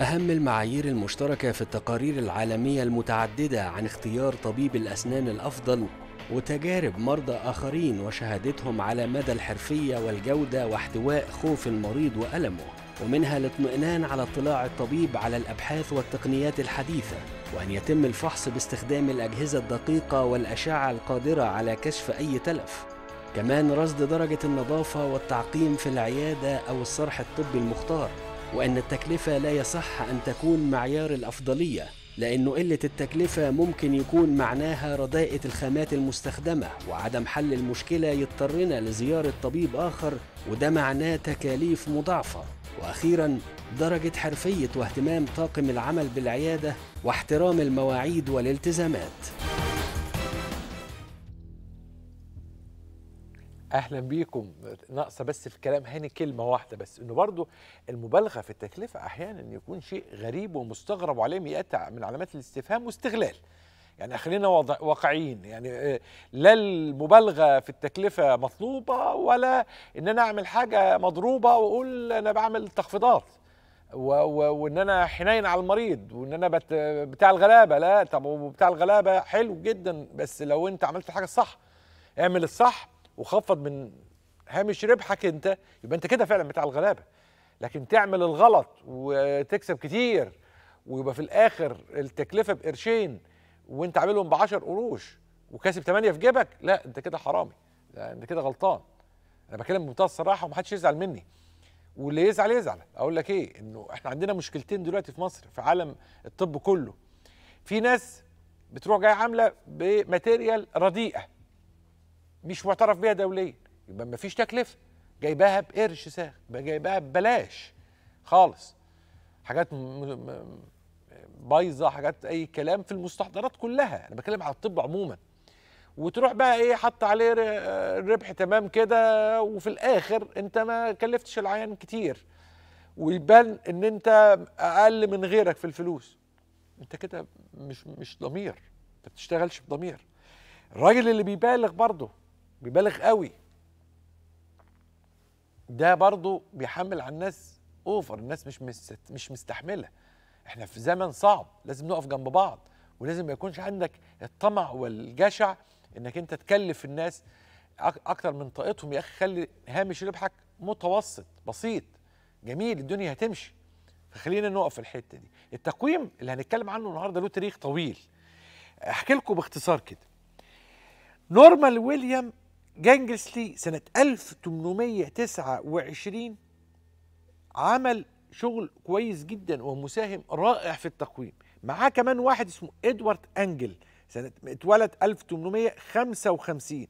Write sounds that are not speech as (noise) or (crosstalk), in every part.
أهم المعايير المشتركة في التقارير العالمية المتعددة عن اختيار طبيب الأسنان الأفضل وتجارب مرضى آخرين وشهادتهم على مدى الحرفية والجودة واحتواء خوف المريض وألمه ومنها الاطمئنان على اطلاع الطبيب على الأبحاث والتقنيات الحديثة وأن يتم الفحص باستخدام الأجهزة الدقيقة والأشعة القادرة على كشف أي تلف كمان رصد درجة النظافة والتعقيم في العيادة أو الصرح الطبي المختار وأن التكلفة لا يصح أن تكون معيار الأفضلية لأنه قلة التكلفة ممكن يكون معناها رداءة الخامات المستخدمة وعدم حل المشكلة يضطرنا لزيارة طبيب آخر وده معناه تكاليف مضاعفة وأخيرا درجة حرفية واهتمام طاقم العمل بالعيادة واحترام المواعيد والالتزامات اهلا بيكم ناقصه بس في الكلام هاني كلمه واحده بس انه برضو المبالغه في التكلفه احيانا يكون شيء غريب ومستغرب وعليه مئات من علامات الاستفهام واستغلال يعني خلينا واقعيين يعني آه، لا المبالغه في التكلفه مطلوبه ولا ان انا اعمل حاجه مضروبه واقول انا بعمل تخفيضات وان انا حنين على المريض وان انا بت بتاع الغلابه لا طب وبتاع الغلابه حلو جدا بس لو انت عملت الحاجه الصح اعمل الصح وخفض من هامش ربحك انت يبقى انت كده فعلا بتاع الغلابه لكن تعمل الغلط وتكسب كتير ويبقى في الاخر التكلفه بقرشين وانت عاملهم ب 10 قروش وكاسب 8 في جيبك لا انت كده حرامي لا انت كده غلطان انا بكلم بمنتهى الصراحه ومحدش يزعل مني واللي يزعل يزعل اقول لك ايه انه احنا عندنا مشكلتين دلوقتي في مصر في عالم الطب كله في ناس بتروح جايه عامله بماتيريال رديئه مش معترف بيها دوليا يبقى ما فيش تكلفه جايباها بقرش ساخ جايباها ببلاش خالص حاجات بايظه حاجات اي كلام في المستحضرات كلها انا بتكلم على الطب عموما وتروح بقى ايه حط عليه الربح تمام كده وفي الاخر انت ما كلفتش العيان كتير ويبان ان انت اقل من غيرك في الفلوس انت كده مش مش ضمير انت بتشتغلش بضمير الراجل اللي بيبالغ برضه بيبالغ قوي ده برضه بيحمل على الناس اوفر الناس مش مست مش مستحمله احنا في زمن صعب لازم نقف جنب بعض ولازم ما يكونش عندك الطمع والجشع انك انت تكلف الناس اكتر من طاقتهم يا اخي خلي هامش ربحك متوسط بسيط جميل الدنيا هتمشي فخلينا نقف في الحته دي التقويم اللي هنتكلم عنه النهارده له تاريخ طويل احكي لكم باختصار كده نورمال ويليام جانجرس لي سنة 1829 عمل شغل كويس جدا ومساهم رائع في التقويم معاه كمان واحد اسمه ادوارد انجل سنة اتولد 1855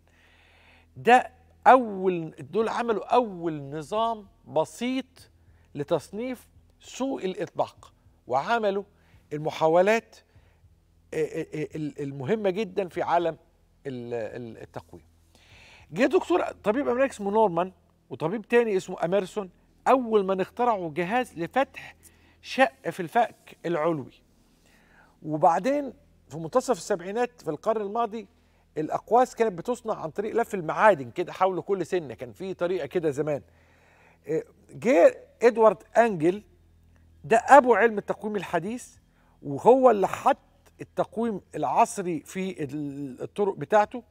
ده أول دول عملوا أول نظام بسيط لتصنيف سوء الإطباق وعملوا المحاولات المهمة جدا في عالم التقويم جه دكتور طبيب امريكي اسمه نورمان وطبيب تاني اسمه اميرسون اول من اخترعوا جهاز لفتح شق في الفك العلوي وبعدين في منتصف السبعينات في القرن الماضي الاقواس كانت بتصنع عن طريق لف المعادن كده حول كل سنه كان في طريقه كده زمان آه، جه ادوارد انجل ده ابو علم التقويم الحديث وهو اللي حط التقويم العصري في الطرق بتاعته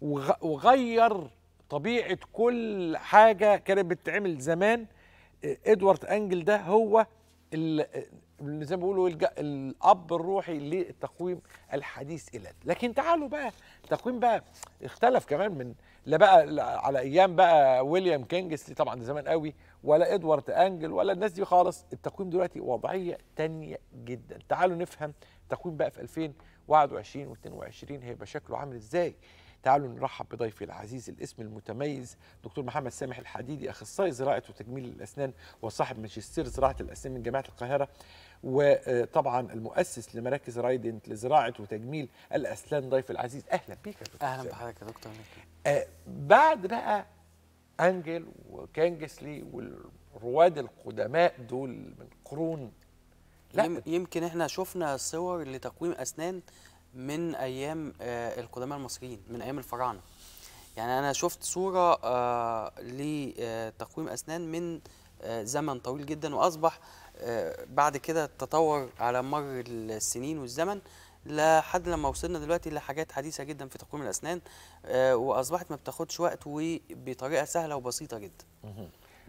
وغير طبيعه كل حاجه كانت بتتعمل زمان إيه، ادوارد انجل ده هو اللي زي ما بيقولوا الاب الروحي للتقويم الحديث الى لكن تعالوا بقى التقويم بقى اختلف كمان من لا بقى على ايام بقى ويليام كينجز طبعا ده زمان قوي ولا ادوارد انجل ولا الناس دي خالص التقويم دلوقتي وضعيه تانية جدا تعالوا نفهم التقويم بقى في 2021 و22 هيبقى شكله عامل ازاي تعالوا نرحب بضيفي العزيز الاسم المتميز دكتور محمد سامح الحديدي اخصائي زراعه وتجميل الاسنان وصاحب ماجستير زراعه الاسنان من جامعه القاهره وطبعا المؤسس لمراكز رايدنت لزراعه وتجميل الاسنان ضيف العزيز اهلا بيك يا دكتور اهلا بحضرتك يا دكتور آه بعد بقى انجل وكانجسلي والرواد القدماء دول من قرون لا يمكن احنا شفنا صور لتقويم اسنان من ايام آه، القدماء المصريين من ايام الفراعنه يعني انا شفت صوره آه، لتقويم آه، اسنان من زمن طويل جدا واصبح بعد كده تطور على مر السنين والزمن لحد لما وصلنا دلوقتي لحاجات حديثه جدا في تقويم الاسنان واصبحت ما بتاخدش وقت وبطريقه سهله وبسيطه جدا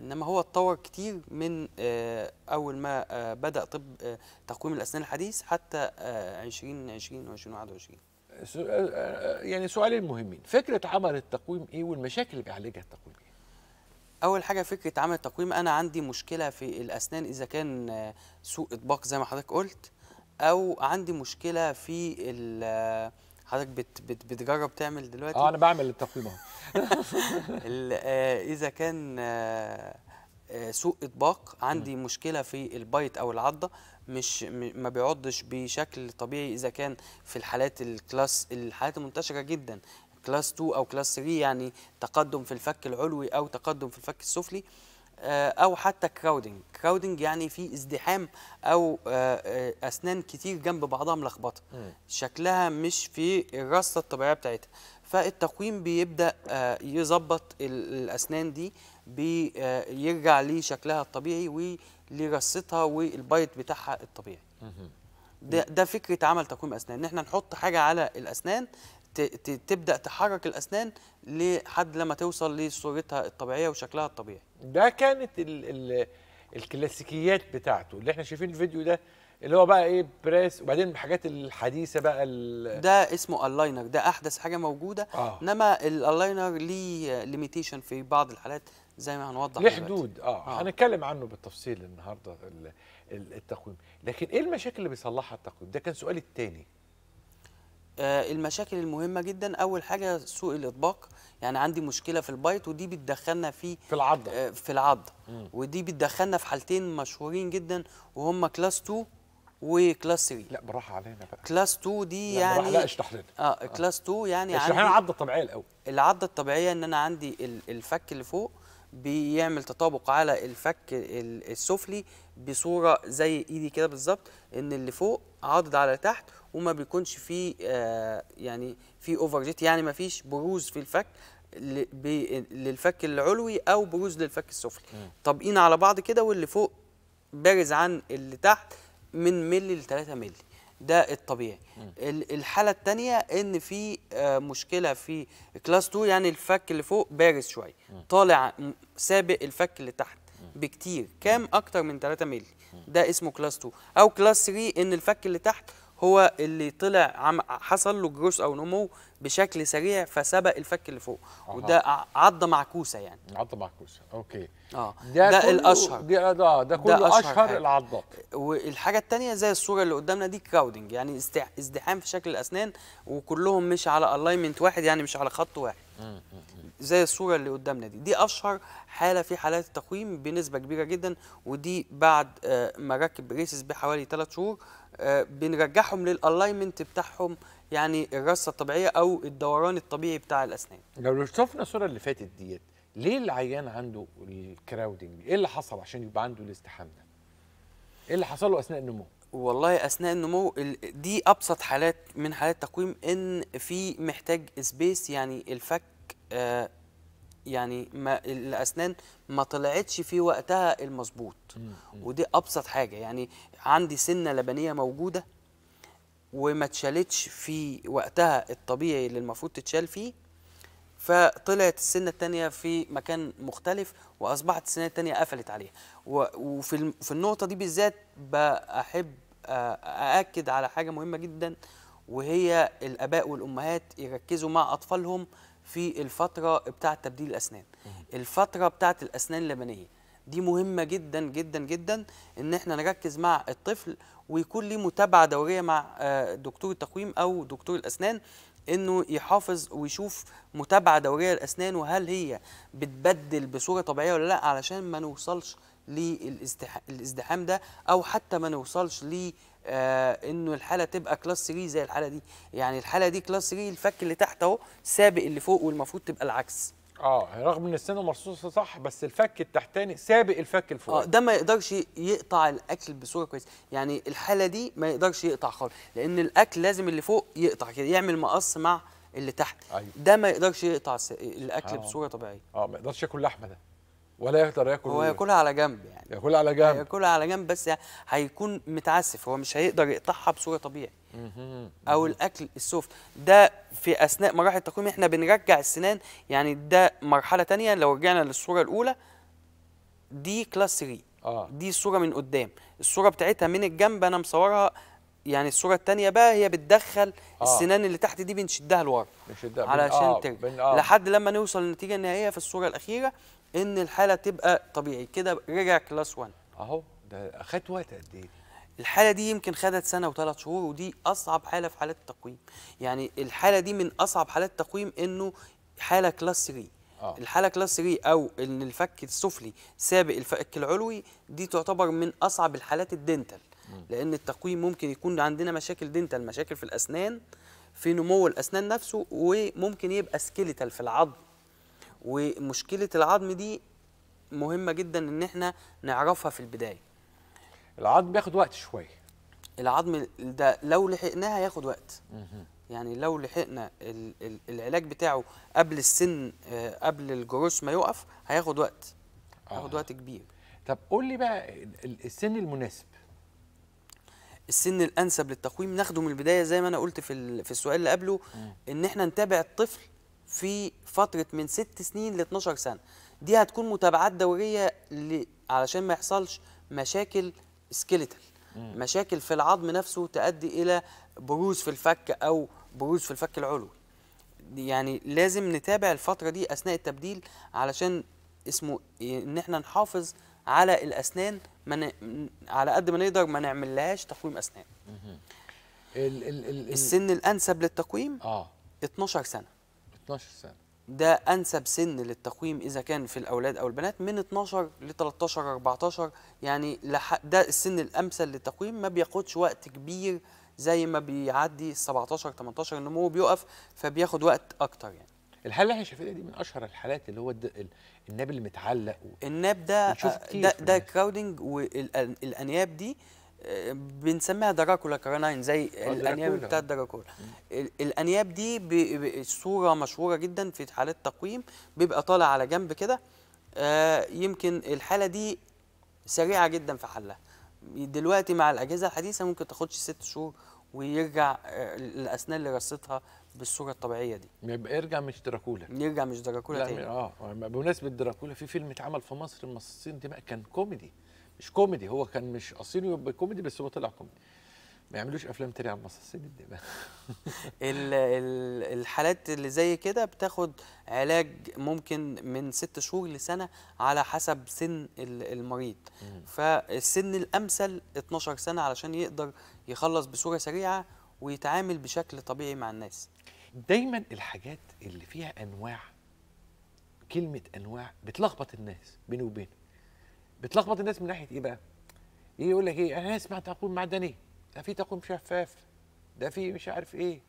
انما هو اتطور كتير من آه، اول ما آه، بدا طب آه، تقويم الاسنان الحديث حتى 2020 و2021 يعني سؤالين مهمين فكره عمل التقويم ايه والمشاكل اللي بيعالجها التقويم ايه اول حاجه فكره عمل التقويم انا عندي مشكله في الاسنان اذا كان سوء اطباق زي ما حضرتك قلت او عندي مشكله في حضرتك بت بت بتجرب تعمل دلوقتي اه انا بعمل التقويم اهو (laughs) آه، اذا كان آه، آه، سوء اطباق عندي مشكله في البايت او العضه مش ما بيعضش بشكل طبيعي اذا كان في الحالات الكلاس الحالات المنتشره جدا كلاس 2 او كلاس 3 يعني تقدم في الفك العلوي او تقدم في الفك السفلي آه، او حتى كراودنج كراودنج يعني في ازدحام او آه، آه، اسنان كتير جنب بعضها ملخبطه شكلها مش في الرصه الطبيعيه بتاعتها فالتقويم بيبدا يظبط الاسنان دي بيرجع لشكلها الطبيعي ولرصتها والبايت بتاعها الطبيعي ده ده فكره عمل تقويم اسنان ان احنا نحط حاجه على الاسنان تبدا تحرك الاسنان لحد لما توصل لصورتها الطبيعيه وشكلها الطبيعي ده كانت الـ الـ الكلاسيكيات بتاعته اللي احنا شايفين الفيديو ده اللي هو بقى ايه بريس وبعدين الحاجات الحديثه بقى ده اسمه اللاينر ده احدث حاجه موجوده آه. انما اللاينر ليه ليميتيشن في بعض الحالات زي ما هنوضح ليه حدود اه, آه. هنتكلم عنه بالتفصيل النهارده التقويم لكن ايه المشاكل اللي بيصلحها التقويم ده كان سؤالي الثاني آه، المشاكل المهمه جدا اول حاجه سوء الاطباق يعني عندي مشكله في البايت ودي بتدخلنا في في العضه آه، في العضه ودي بتدخلنا في حالتين مشهورين جدا وهم كلاس 2 وكلاس 3 لا بالراحه علينا بقى كلاس 2 دي لا يعني لا اشرح لنا اه كلاس 2 يعني اشرح لنا العضه الطبيعيه الاول العضه الطبيعيه ان انا عندي الفك اللي فوق بيعمل تطابق على الفك السفلي بصوره زي ايدي كده بالظبط ان اللي فوق عاضد على تحت وما بيكونش فيه آه يعني في اوفر جيت يعني ما فيش بروز في الفك للفك العلوي او بروز للفك السفلي طابقين على بعض كده واللي فوق بارز عن اللي تحت من ملي ل 3 ملي ده الطبيعي الحاله الثانيه ان في آه، مشكله في كلاس 2 يعني الفك اللي فوق بارز شويه طالع سابق الفك اللي تحت بكتير كام اكتر من 3 مللي ده اسمه كلاس 2 او كلاس 3 ان الفك اللي تحت هو اللي طلع حصل له جروس او نمو بشكل سريع فسبق الفك اللي فوق أه. وده عضه معكوسه يعني عضه معكوسه اوكي اه ده, ده الاشهر ده ده, ده كله ده اشهر, أشهر العضات والحاجه الثانيه زي الصوره اللي قدامنا دي كراودنج يعني ازدحام في شكل الاسنان وكلهم مش على الاينمنت واحد يعني مش على خط واحد زي الصوره اللي قدامنا دي دي اشهر حاله في حالات التقويم بنسبه كبيره جدا ودي بعد ما ركب ريسس بحوالي 3 شهور آه، بنرجعهم للالاينمنت بتاعهم يعني الرصه الطبيعيه او الدوران الطبيعي بتاع الاسنان لو شفنا الصوره اللي فاتت ديت ليه العيان عنده الكراودنج ايه اللي حصل عشان يبقى عنده الازدحام ده ايه اللي حصل له اثناء النمو والله اثناء النمو دي ابسط حالات من حالات تقويم ان في محتاج سبيس يعني الفك آه، يعني ما الاسنان ما طلعتش في وقتها المظبوط ودي ابسط حاجه يعني عندي سنه لبنيه موجوده وما اتشالتش في وقتها الطبيعي اللي المفروض تتشال فيه فطلعت السنة التانية في مكان مختلف وأصبحت السنة التانية قفلت عليها وفي في النقطة دي بالذات بحب أأكد على حاجة مهمة جدا وهي الآباء والأمهات يركزوا مع أطفالهم في الفترة بتاعة تبديل الأسنان الفترة بتاعة الأسنان اللبنية دي مهمه جدا جدا جدا ان احنا نركز مع الطفل ويكون ليه متابعه دوريه مع آه، دكتور التقويم او دكتور الاسنان انه يحافظ ويشوف متابعه دوريه للاسنان وهل هي بتبدل بصوره طبيعيه ولا لا علشان ما نوصلش للازدحام ده او حتى ما نوصلش ل آه انه الحاله تبقى كلاس 3 زي الحاله دي يعني الحاله دي كلاس 3 الفك اللي تحت اهو سابق اللي فوق والمفروض تبقى العكس اه رغم ان السنه مرصوصه صح بس الفك التحتاني سابق الفك الفوق اه ده ما يقدرش يقطع الاكل بصوره كويسه يعني الحاله دي ما يقدرش يقطع خالص لان الاكل لازم اللي فوق يقطع كده يعمل مقص مع اللي تحت أيوة. ده ما يقدرش يقطع الاكل آه. بصوره طبيعيه اه ما يقدرش ياكل لحمه ده ولا يقدر ياكل هو ياكلها على جنب يعني ياكلها على جنب ياكلها على جنب بس هيكون متعسف هو مش هيقدر يقطعها بصوره طبيعي او الاكل السوفت ده في اثناء مراحل التقويم احنا بنرجع السنان يعني ده مرحله ثانيه لو رجعنا للصوره الاولى دي كلاس 3 آه. دي الصوره من قدام الصوره بتاعتها من الجنب انا مصورها يعني الصوره الثانيه بقى هي بتدخل آه. السنان اللي تحت دي بنشدها لورا بنشدها علشان آه. ترجع آه. لحد لما نوصل للنتيجه النهائيه في الصوره الاخيره ان الحاله تبقى طبيعي كده رجع كلاس 1 اهو ده خد وقت قد ايه الحاله دي يمكن خدت سنه وثلاث شهور ودي اصعب حاله في حالات التقويم يعني الحاله دي من اصعب حالات التقويم انه حاله كلاس 3 آه. الحاله كلاس 3 او ان الفك السفلي سابق الفك العلوي دي تعتبر من اصعب الحالات الدنتال لان التقويم ممكن يكون عندنا مشاكل دنتال مشاكل في الاسنان في نمو الاسنان نفسه وممكن يبقى سكيلتال في العظم ومشكله العظم دي مهمه جدا ان احنا نعرفها في البدايه العظم بياخد وقت شويه العظم ده لو لحقناها هياخد وقت يعني لو لحقنا العلاج بتاعه قبل السن آه، قبل الجروس ما يقف هياخد وقت هياخد آه. وقت كبير طب قول لي بقى السن المناسب السن الانسب للتقويم ناخده من البدايه زي ما انا قلت في في السؤال اللي قبله ان احنا نتابع الطفل في فتره من ست سنين ل 12 سنه دي هتكون متابعات دوريه ل... علشان ما يحصلش مشاكل سكيلتال مشاكل في العظم نفسه تؤدي الى بروز في الفك او بروز في الفك العلوي يعني لازم نتابع الفتره دي اثناء التبديل علشان اسمه إيه، ان احنا نحافظ على الاسنان من على قد ما نقدر ما نعملهاش تقويم اسنان السن الانسب للتقويم اه 12 سنه 12 سنه ده انسب سن للتقويم اذا كان في الاولاد او البنات من 12 ل 13 14 يعني ده السن الامثل للتقويم ما بياخدش وقت كبير زي ما بيعدي 17 18 النمو بيقف فبياخد وقت اكتر يعني الحاله اللي احنا شايفينها دي من اشهر الحالات اللي هو الناب المتعلق و... الناب ده ده ده كراودنج والانياب دي بنسميها دراكولا كرانين زي الانياب آه، بتاع دراكولا الانياب دي صوره مشهوره جدا في حالات تقويم بيبقى طالع على جنب كده آه، يمكن الحاله دي سريعه جدا في حلها دلوقتي مع الاجهزه الحديثه ممكن تاخدش ست شهور ويرجع آه، الاسنان اللي رصتها بالصوره الطبيعيه دي يبقى يرجع مش دراكولا يرجع مش دراكولا تاني اه بمناسبه دراكولا في فيلم اتعمل في مصر المصاصين دماء كان كوميدي مش كوميدي هو كان مش قصير يبقى كوميدي بس هو طلع كوميدي ما يعملوش افلام تاني عن مصاصين الدماء الحالات اللي زي كده بتاخد علاج ممكن من ست شهور لسنه على حسب سن المريض فالسن الامثل 12 سنه علشان يقدر يخلص بصوره سريعه ويتعامل بشكل طبيعي مع الناس دايما الحاجات اللي فيها انواع كلمه انواع بتلخبط الناس بيني وبينه بتلخبط الناس من ناحيه ايه بقى؟ ايه يقول لك ايه انا اسمع تقويم معدني ده في تقويم شفاف ده في مش عارف ايه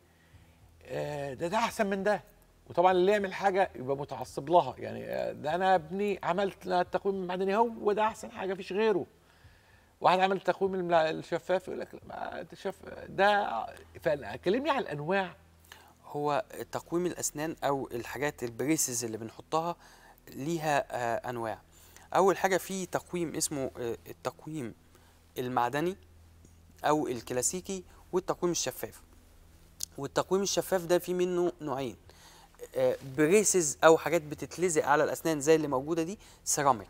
آه، ده ده احسن من ده وطبعا اللي يعمل حاجه يبقى متعصب لها يعني آه، ده انا ابني عملت التقويم المعدني هو ده احسن حاجه فيش غيره واحد عمل التقويم الشفاف يقول لك شف ده فكلمني على الانواع هو تقويم الاسنان او الحاجات البريسز اللي بنحطها ليها آه، انواع اول حاجه في تقويم اسمه آه، التقويم المعدني او الكلاسيكي والتقويم الشفاف والتقويم الشفاف ده في منه نوعين بريسز آه، او حاجات بتتلزق على الاسنان زي اللي موجوده دي سيراميك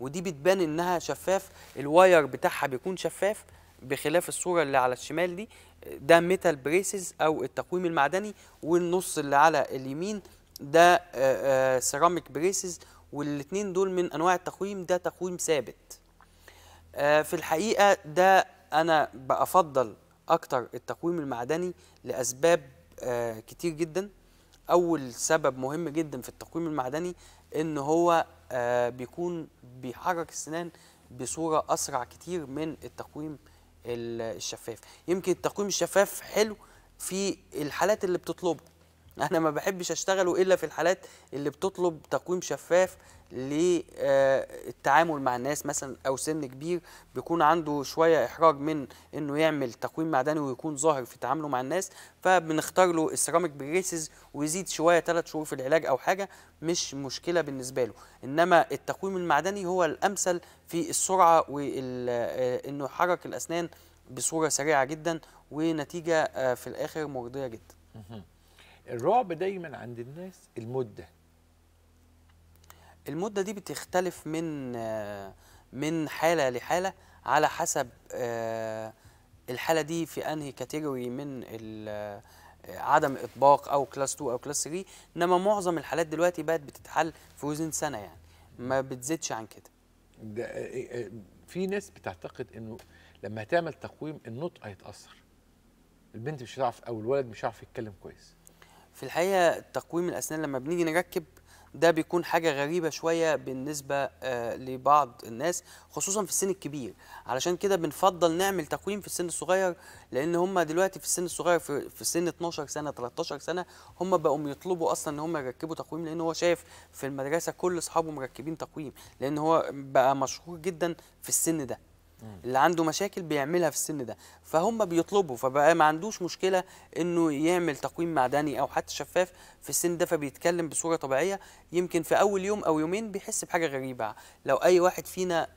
ودي بتبان انها شفاف الواير بتاعها بيكون شفاف بخلاف الصوره اللي على الشمال دي ده ميتال بريسز او التقويم المعدني والنص اللي على اليمين ده سيراميك آه، بريسز والاثنين دول من انواع التقويم ده تقويم ثابت آه، في الحقيقه ده انا بفضل اكتر التقويم المعدني لاسباب آه، كتير جدا اول سبب مهم جدا في التقويم المعدني ان هو آه، بيكون بيحرك السنان بصوره اسرع كتير من التقويم الشفاف يمكن التقويم الشفاف حلو في الحالات اللي بتطلبه (laughs) انا ما بحبش اشتغله الا في الحالات اللي بتطلب تقويم شفاف للتعامل آه، مع الناس مثلا او سن كبير بيكون عنده شويه احراج من انه يعمل تقويم معدني ويكون ظاهر في تعامله مع الناس فبنختار له السيراميك بريسز ويزيد شويه ثلاث شهور في العلاج او حاجه مش مشكله بالنسبه له انما التقويم المعدني هو الامثل في السرعه وانه آه، يحرك الاسنان بصوره سريعه جدا ونتيجه آه، في الاخر مرضيه جدا الرعب دايما عند الناس المده المده دي بتختلف من من حاله لحاله على حسب آه، الحاله دي في انهي كاتيجوري من آه، عدم اطباق او كلاس 2 او كلاس 3 انما معظم الحالات دلوقتي بقت بتتحل في وزن سنه يعني ما بتزيدش عن كده ده آه، في ناس بتعتقد انه لما هتعمل تقويم النطق هيتاثر البنت مش هتعرف او الولد مش هيعرف يتكلم كويس في الحقيقه تقويم الاسنان لما بنيجي نركب ده بيكون حاجه غريبه شويه بالنسبه آه، لبعض الناس خصوصا في السن الكبير علشان كده بنفضل نعمل تقويم في السن الصغير لان هم دلوقتي في السن الصغير في, سن 12 سنه 13 سنه هم بقوا يطلبوا اصلا ان هم يركبوا تقويم لان هو شايف في المدرسه كل اصحابه مركبين تقويم لان هو بقى مشهور جدا في السن ده اللي عنده مشاكل بيعملها في السن ده فهم بيطلبوا فبقى ما عندوش مشكله انه يعمل تقويم معدني او حتى شفاف في السن ده فبيتكلم بصوره طبيعيه يمكن في اول يوم او يومين بيحس بحاجه غريبه لو اي واحد فينا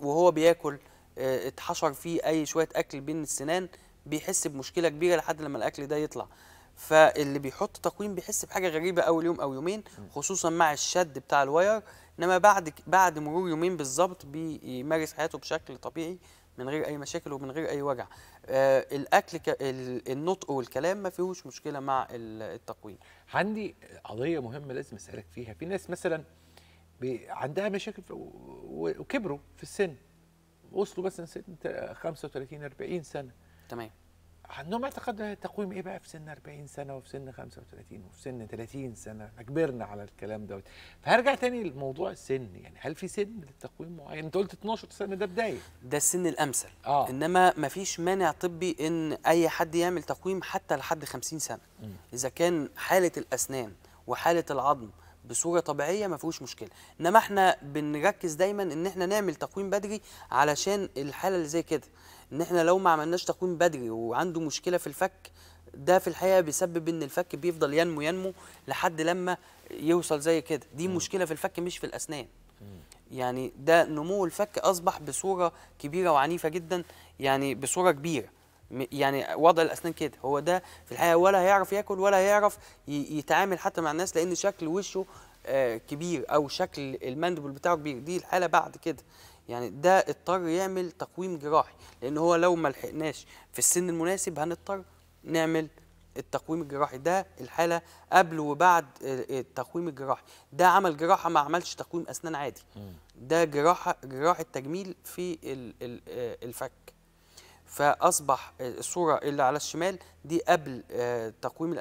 وهو بياكل آه، اتحشر فيه اي شويه اكل بين السنان بيحس بمشكله كبيره لحد لما الاكل ده يطلع فاللي بيحط تقويم بيحس بحاجه غريبه اول يوم او يومين خصوصا مع الشد بتاع الواير انما بعد بعد مرور يومين بالظبط بيمارس حياته بشكل طبيعي من غير اي مشاكل ومن غير اي وجع آه الاكل ك... النطق والكلام ما فيهوش مشكله مع التقويم عندي قضيه مهمه لازم اسالك فيها في ناس مثلا بي... عندها مشاكل في... وكبروا في السن وصلوا مثلا سن 35 40 سنه تمام عندهم اعتقاد تقويم ايه بقى في سن 40 سنه وفي سن 35 وفي سن 30 سنه احنا كبرنا على الكلام دوت فهرجع تاني لموضوع السن يعني هل في سن للتقويم معين انت قلت 12 سنه ده بدايه ده السن الامثل آه. انما ما فيش مانع طبي ان اي حد يعمل تقويم حتى لحد 50 سنه م. اذا كان حاله الاسنان وحاله العظم بصوره طبيعيه ما فيهوش مشكله انما احنا بنركز دايما ان احنا نعمل تقويم بدري علشان الحاله اللي زي كده ان احنا لو ما عملناش تقويم بدري وعنده مشكله في الفك ده في الحقيقه بيسبب ان الفك بيفضل ينمو ينمو لحد لما يوصل زي كده دي م. مشكله في الفك مش في الاسنان يعني ده نمو الفك اصبح بصوره كبيره وعنيفه جدا يعني بصوره كبيره يعني وضع الاسنان كده هو ده في الحقيقه ولا هيعرف ياكل ولا هيعرف يتعامل حتى مع الناس لان شكل وشه آه، كبير او شكل المندبل بتاعه كبير دي الحاله بعد كده يعني ده اضطر يعمل تقويم جراحي لان هو لو ما لحقناش في السن المناسب هنضطر نعمل التقويم الجراحي ده الحاله قبل وبعد التقويم الجراحي ده عمل جراحه ما عملش تقويم اسنان عادي ده جراحه جراحه تجميل في آه، الفك فاصبح الصوره اللي على الشمال دي قبل آه، تقويم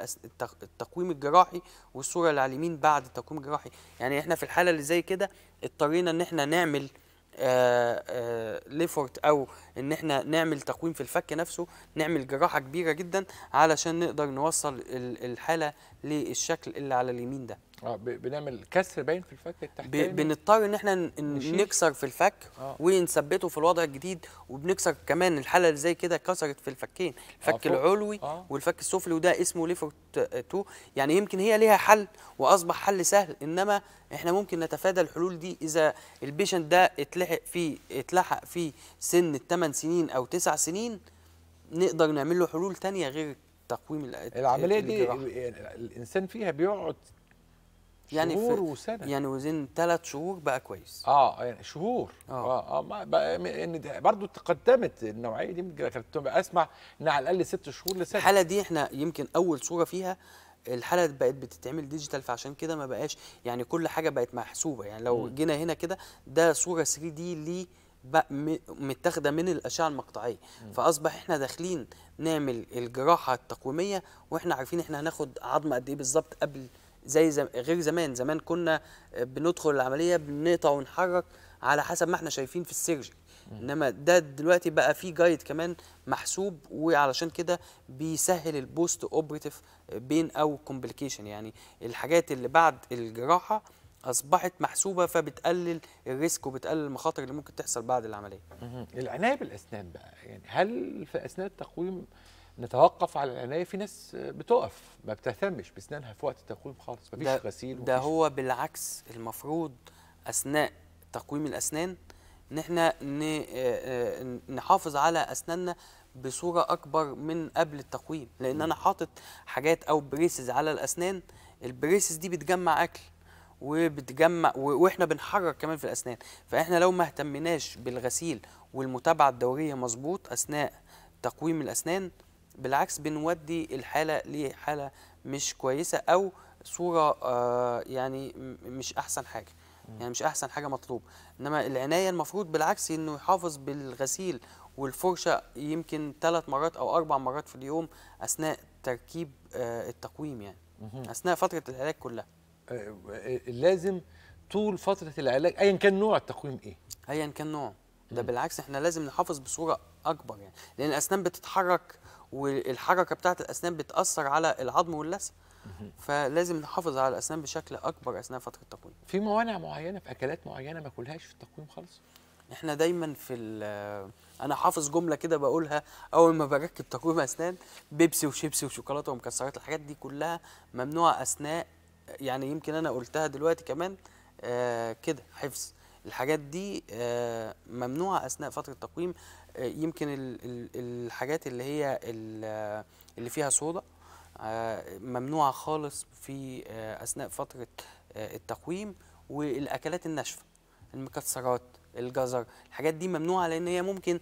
التقويم الجراحي والصوره اللي على اليمين بعد التقويم الجراحي يعني احنا في الحاله اللي زي كده اضطرينا ان احنا نعمل آه، آه، ليفورت او ان احنا نعمل تقويم في الفك نفسه نعمل جراحه كبيره جدا علشان نقدر نوصل الحاله للشكل اللي على اليمين ده اه بنعمل كسر باين في الفك التحتاني بنضطر ان احنا نكسر في الفك آه. ونثبته في الوضع الجديد وبنكسر كمان الحاله اللي زي كده كسرت في الفكين اه، الفك آه العلوي آه. والفك السفلي وده اسمه ليفرت 2 يعني يمكن هي ليها حل واصبح حل سهل انما احنا ممكن نتفادى الحلول دي اذا البيشنت ده اتلحق فيه اتلحق في سن الثمان سنين او تسع سنين نقدر نعمل له حلول ثانيه غير تقويم العمليه دي الانسان فيها بيقعد يعني شهور وسنه يعني وزن ثلاث شهور بقى كويس اه يعني شهور اه اه, آه، ما بقى ان برضه تقدمت النوعيه دي كنت اسمع ان على الاقل ست شهور لسنه الحاله دي احنا يمكن اول صوره فيها الحاله بقت بتتعمل ديجيتال فعشان كده ما بقاش يعني كل حاجه بقت محسوبه يعني لو م. جينا هنا كده ده صوره 3 دي ليه متاخده من الاشعه المقطعيه م. فاصبح احنا داخلين نعمل الجراحه التقويميه واحنا عارفين احنا هناخد عظمه قد ايه بالظبط قبل زي زم... غير زمان زمان كنا بندخل العمليه بنقطع ونحرك على حسب ما احنا شايفين في السيرجي انما ده دلوقتي بقى فيه جايد كمان محسوب وعلشان كده بيسهل البوست اوبريتيف بين او كومبليكيشن يعني الحاجات اللي بعد الجراحه اصبحت محسوبه فبتقلل الريسك وبتقلل المخاطر اللي ممكن تحصل بعد العمليه. العنايه بالاسنان بقى يعني هل في اثناء التقويم نتوقف على العنايه في ناس بتقف ما بتهتمش بسنانها في وقت التقويم خالص مفيش غسيل ده هو بالعكس المفروض اثناء تقويم الاسنان ان احنا آه، آه، نحافظ على اسناننا بصوره اكبر من قبل التقويم لان انا حاطط حاجات او بريسز على الاسنان البريسز دي بتجمع اكل وبتجمع واحنا بنحرك كمان في الاسنان فاحنا لو ما اهتمناش بالغسيل والمتابعه الدوريه مظبوط اثناء تقويم الاسنان بالعكس بنودي الحاله لحاله مش كويسه او صوره آه، يعني مش احسن حاجه يعني مش احسن حاجه مطلوب انما العنايه المفروض بالعكس انه يحافظ بالغسيل والفرشه يمكن ثلاث مرات او اربع مرات في اليوم اثناء تركيب آه، التقويم يعني اثناء فتره العلاج كلها آه، لازم طول فتره العلاج ايا كان نوع التقويم ايه ايا كان نوعه ده بالعكس احنا لازم نحافظ بصوره اكبر يعني لان الاسنان بتتحرك والحركه بتاعه الاسنان بتاثر على العظم واللثه فلازم نحافظ على الاسنان بشكل اكبر اثناء فتره التقويم في موانع معينه في اكلات معينه ما اكلهاش في التقويم خالص احنا دايما في انا حافظ جمله كده بقولها اول ما بركب تقويم اسنان بيبسي وشيبسي وشوكولاته ومكسرات الحاجات دي كلها ممنوعه اثناء يعني يمكن انا قلتها دلوقتي كمان آه كده حفظ الحاجات دي آه ممنوعه اثناء فتره التقويم يمكن الحاجات اللي هي اللي فيها صودا آه، ممنوعه خالص في آه، اثناء فتره آه، التقويم والاكلات الناشفه المكسرات الجزر الحاجات دي ممنوعه لان هي ممكن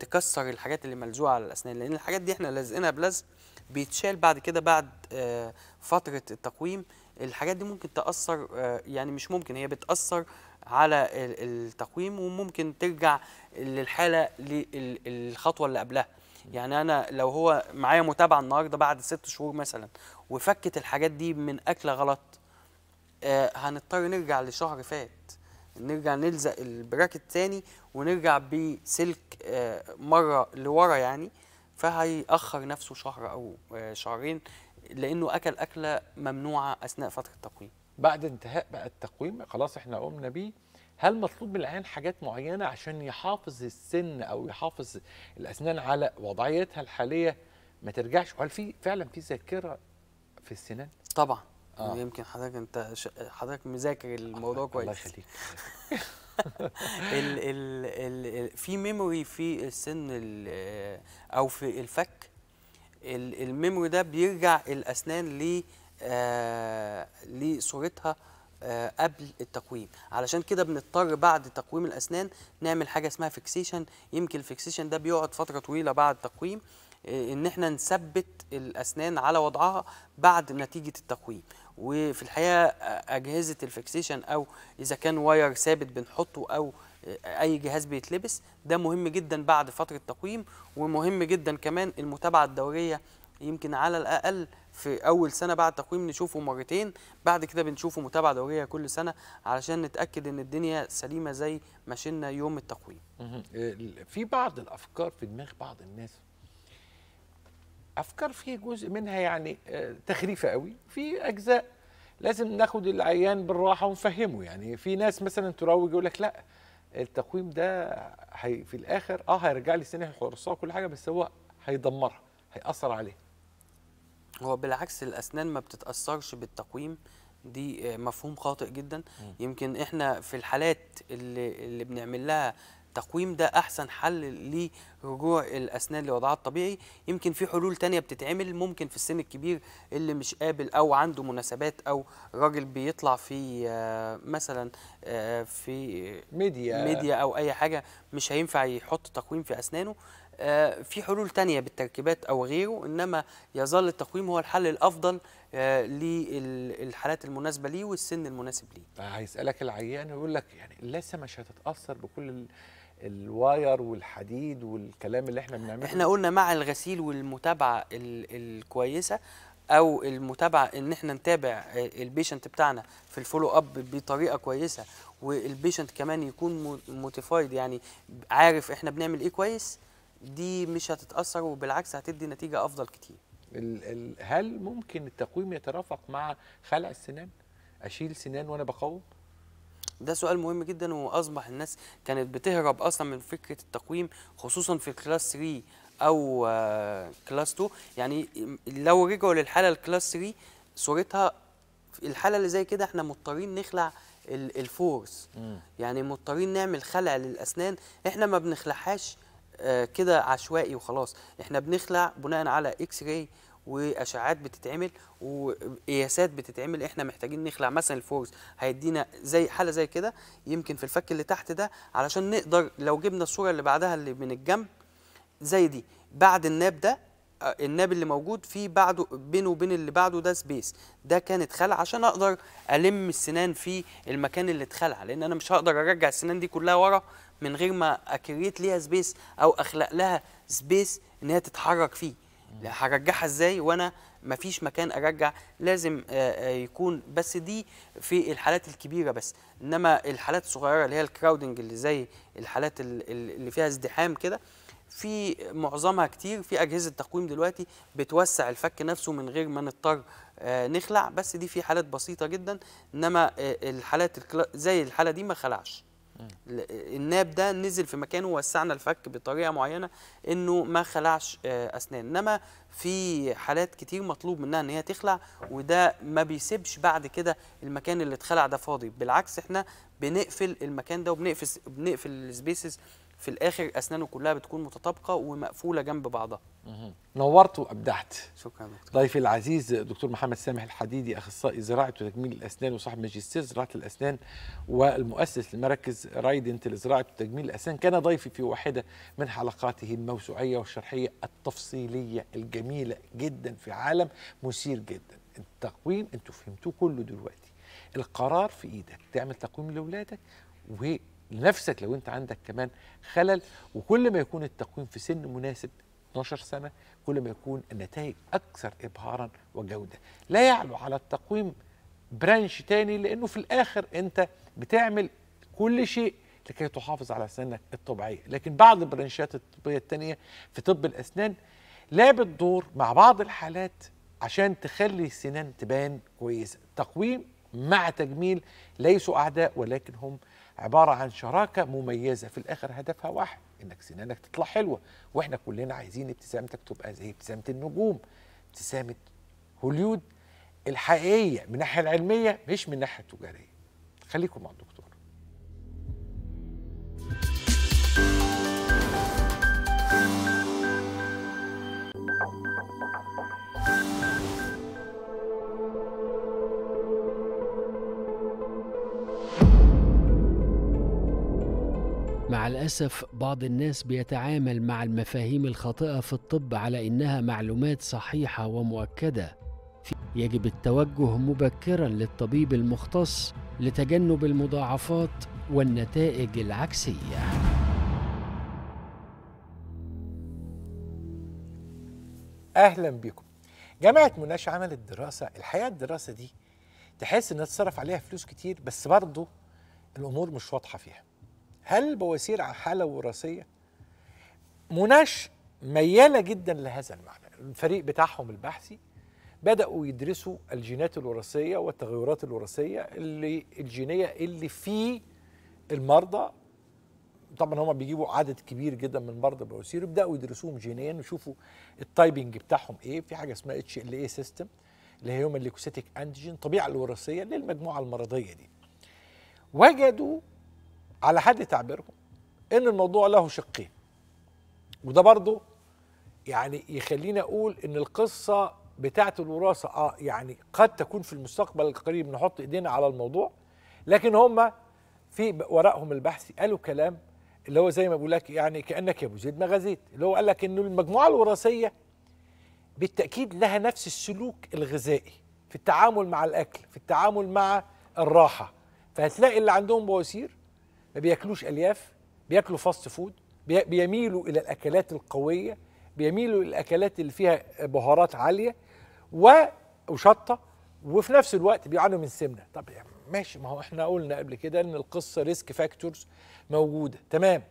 تكسر الحاجات اللي ملزوقه على الاسنان لان الحاجات دي احنا لازقينها بلزق بيتشال بعد كده بعد فتره التقويم الحاجات دي ممكن تاثر يعني مش ممكن هي بتاثر على التقويم وممكن ترجع للحاله للخطوه اللي قبلها يعني انا لو هو معايا متابعه النهارده بعد ست شهور مثلا وفكت الحاجات دي من اكله غلط آه هنضطر نرجع لشهر فات نرجع نلزق البراكت تاني ونرجع بسلك آه مره لورا يعني فهيأخر نفسه شهر او آه شهرين لانه اكل اكله ممنوعه اثناء فتره التقويم بعد انتهاء بقى التقويم خلاص احنا قمنا بيه هل مطلوب من العيان حاجات معينه عشان يحافظ السن او يحافظ الاسنان على وضعيتها الحاليه ما ترجعش وهل في فعلا في ذاكره في السنان طبعا آه. يمكن حضرتك انت ش... حضرتك مذاكر الموضوع آه. كويس الله يخليك (laughs) (laughs) ال ال ال في ميموري في السن آه، او في الفك الميموري ده بيرجع الاسنان آه، لصورتها آه، قبل التقويم علشان كده بنضطر بعد تقويم الاسنان نعمل حاجه اسمها فيكسيشن يمكن الفيكسيشن ده بيقعد فتره طويله بعد التقويم آه، ان احنا نثبت الاسنان على وضعها بعد نتيجه التقويم وفي الحقيقه اجهزه الفيكسيشن او اذا كان واير ثابت بنحطه او اي جهاز بيتلبس ده مهم جدا بعد فتره تقويم ومهم جدا كمان المتابعه الدوريه يمكن على الاقل في اول سنه بعد تقويم نشوفه مرتين بعد كده بنشوفه متابعه دوريه كل سنه علشان نتاكد ان الدنيا سليمه زي ما شلنا يوم التقويم في بعض الافكار في دماغ بعض الناس افكار في جزء منها يعني آه، تخريفه قوي في اجزاء لازم ناخد العيان بالراحه ونفهمه يعني في ناس مثلا تروج يقول لك لا التقويم ده في الاخر اه هيرجع لي سنه الحرصه وكل حاجه بس هو هيدمرها هياثر عليها هو بالعكس الاسنان ما بتتاثرش بالتقويم دي آه، مفهوم خاطئ جدا يمكن احنا في الحالات اللي, اللي بنعمل لها تقويم ده احسن حل لرجوع الاسنان لوضعها الطبيعي يمكن في حلول تانية بتتعمل ممكن في السن الكبير اللي مش قابل او عنده مناسبات او راجل بيطلع في آه، مثلا آه، في ميديا ميديا او اي حاجه مش هينفع يحط تقويم في اسنانه آه، في حلول تانية بالتركيبات أو غيره إنما يظل التقويم هو الحل الأفضل آه، للحالات المناسبة ليه والسن المناسب ليه هيسألك العيان يقول لك يعني لسه مش هتتأثر بكل الواير والحديد والكلام اللي احنا بنعمله احنا قلنا مع الغسيل والمتابعه الكويسه او المتابعه ان احنا نتابع آه، البيشنت بتاعنا في الفولو اب بطريقه كويسه والبيشنت كمان يكون موتيفايد يعني عارف احنا بنعمل ايه كويس دي مش هتتاثر وبالعكس هتدي نتيجه افضل كتير هل ممكن التقويم يترافق مع خلع السنان اشيل سنان وانا بقوم ده سؤال مهم جدا واصبح الناس كانت بتهرب اصلا من فكره التقويم خصوصا في كلاس 3 او كلاس آه، 2 يعني لو رجعوا للحاله الكلاس 3 صورتها الحاله اللي زي كده احنا مضطرين نخلع الفورس يعني مضطرين نعمل خلع للاسنان احنا ما بنخلعهاش آه، كده عشوائي وخلاص احنا بنخلع بناء على اكس راي واشعاعات بتتعمل وقياسات بتتعمل احنا محتاجين نخلع مثلا الفورز هيدينا زي حاله زي كده يمكن في الفك اللي تحت ده علشان نقدر لو جبنا الصوره اللي بعدها اللي من الجنب زي دي بعد الناب ده آه، الناب اللي موجود فيه بعده بينه وبين اللي بعده ده سبيس ده كان اتخلع عشان اقدر الم السنان في المكان اللي اتخلع لان انا مش هقدر ارجع السنان دي كلها ورا من غير ما اكريت ليها سبيس او اخلق لها سبيس ان هي تتحرك فيه هرجعها ازاي وانا ما فيش مكان ارجع لازم آه، آه، يكون بس دي في الحالات الكبيره بس انما الحالات الصغيره اللي هي الكراودنج اللي زي الحالات اللي فيها ازدحام كده في معظمها كتير في اجهزه تقويم دلوقتي بتوسع الفك نفسه من غير ما نضطر آه، نخلع بس دي في حالات بسيطه جدا انما الحالات زي الحاله دي ما خلعش الناب ده نزل في مكانه ووسعنا الفك بطريقه معينه انه ما خلعش آه، اسنان انما في حالات كتير مطلوب منها ان هي تخلع وده ما بيسيبش بعد كده المكان اللي اتخلع ده فاضي بالعكس احنا بنقفل المكان ده وبنقفل بنقفل السبيسز في الاخر اسنانه كلها بتكون متطابقه ومقفوله جنب بعضها نورت وابدعت شكرا ضيفي العزيز دكتور محمد سامح الحديدي اخصائي زراعه وتجميل الاسنان وصاحب ماجستير زراعه الاسنان والمؤسس لمركز رايدنت لزراعه وتجميل الاسنان كان ضيفي في واحده من حلقاته الموسوعيه والشرحيه التفصيليه الجميله جدا في عالم مثير جدا التقويم انتوا فهمتوه كله دلوقتي القرار في ايدك تعمل تقويم لاولادك و لنفسك لو انت عندك كمان خلل وكل ما يكون التقويم في سن مناسب 12 سنه كل ما يكون النتائج اكثر ابهارا وجوده لا يعلو على التقويم برانش تاني لانه في الاخر انت بتعمل كل شيء لكي تحافظ على سنك الطبيعيه لكن بعض البرانشات الطبيه التانيه في طب الاسنان لا بتدور مع بعض الحالات عشان تخلي السنان تبان كويسه تقويم مع تجميل ليسوا اعداء ولكن هم عبارة عن شراكة مميزة في الآخر هدفها واحد إنك سنانك تطلع حلوة وإحنا كلنا عايزين ابتسامتك تبقى زي ابتسامة النجوم ابتسامة هوليود الحقيقية من الناحية العلمية مش من الناحية التجارية خليكم مع الدكتور مع الأسف بعض الناس بيتعامل مع المفاهيم الخاطئة في الطب على إنها معلومات صحيحة ومؤكدة يجب التوجه مبكرا للطبيب المختص لتجنب المضاعفات والنتائج العكسيه اهلا بكم جامعه مناش عملت دراسه الحقيقه الدراسه دي تحس انها تصرف عليها فلوس كتير بس برضه الامور مش واضحه فيها هل بواسير حالة وراثية؟ مناش ميالة جدا لهذا المعنى الفريق بتاعهم البحثي بدأوا يدرسوا الجينات الوراثية والتغيرات الوراثية اللي الجينية اللي في المرضى طبعا هما بيجيبوا عدد كبير جدا من مرضى بواسير يبداوا يدرسوهم جينيا ويشوفوا التايبنج بتاعهم ايه في حاجه اسمها اتش ال اي سيستم اللي هي هيومن ليكوسيتيك انتيجين الطبيعه الوراثيه للمجموعه المرضيه دي وجدوا على حد تعبيرهم ان الموضوع له شقين وده برضه يعني يخليني اقول ان القصه بتاعه الوراثه اه يعني قد تكون في المستقبل القريب نحط ايدينا على الموضوع لكن هم في ورقهم البحثي قالوا كلام اللي هو زي ما بقول لك يعني كانك يا ابو زيد ما غزيت اللي هو قال لك ان المجموعه الوراثيه بالتاكيد لها نفس السلوك الغذائي في التعامل مع الاكل في التعامل مع الراحه فهتلاقي اللي عندهم بواسير ما بياكلوش الياف بياكلوا فاست فود بيميلوا الى الاكلات القويه بيميلوا الى الاكلات اللي فيها بهارات عاليه وشطه وفي نفس الوقت بيعانوا من سمنه طب يعني ماشي ما هو احنا قلنا قبل كده ان القصه ريسك فاكتورز موجوده تمام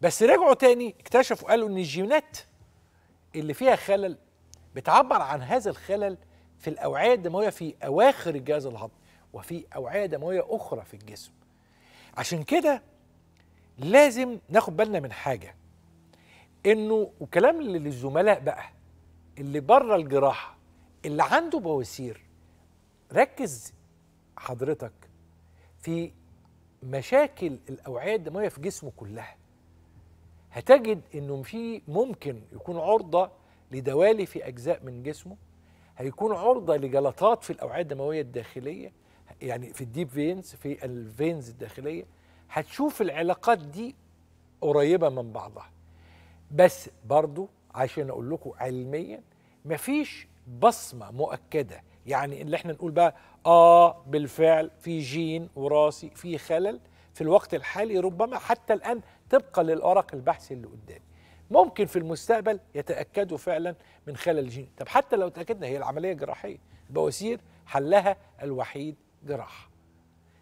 بس رجعوا تاني اكتشفوا قالوا ان الجينات اللي فيها خلل بتعبر عن هذا الخلل في الاوعيه الدمويه في اواخر الجهاز الهضمي وفي اوعيه دمويه اخرى في الجسم عشان كده لازم ناخد بالنا من حاجه انه وكلام للزملاء بقى اللي بره الجراحه اللي عنده بواسير ركز حضرتك في مشاكل الاوعيه الدمويه في جسمه كلها هتجد انه في ممكن يكون عرضه لدوالي في اجزاء من جسمه هيكون عرضه لجلطات في الاوعيه الدمويه الداخليه يعني في الديب فينز في الفينز الداخليه هتشوف العلاقات دي قريبه من بعضها بس برضو عشان اقول لكم علميا مفيش بصمه مؤكده يعني اللي احنا نقول بقى اه بالفعل في جين وراثي في خلل في الوقت الحالي ربما حتى الان طبقا للارق البحثي اللي قدامي ممكن في المستقبل يتاكدوا فعلا من خلل جيني طب حتى لو تاكدنا هي العمليه جراحيه البواسير حلها الوحيد جراحه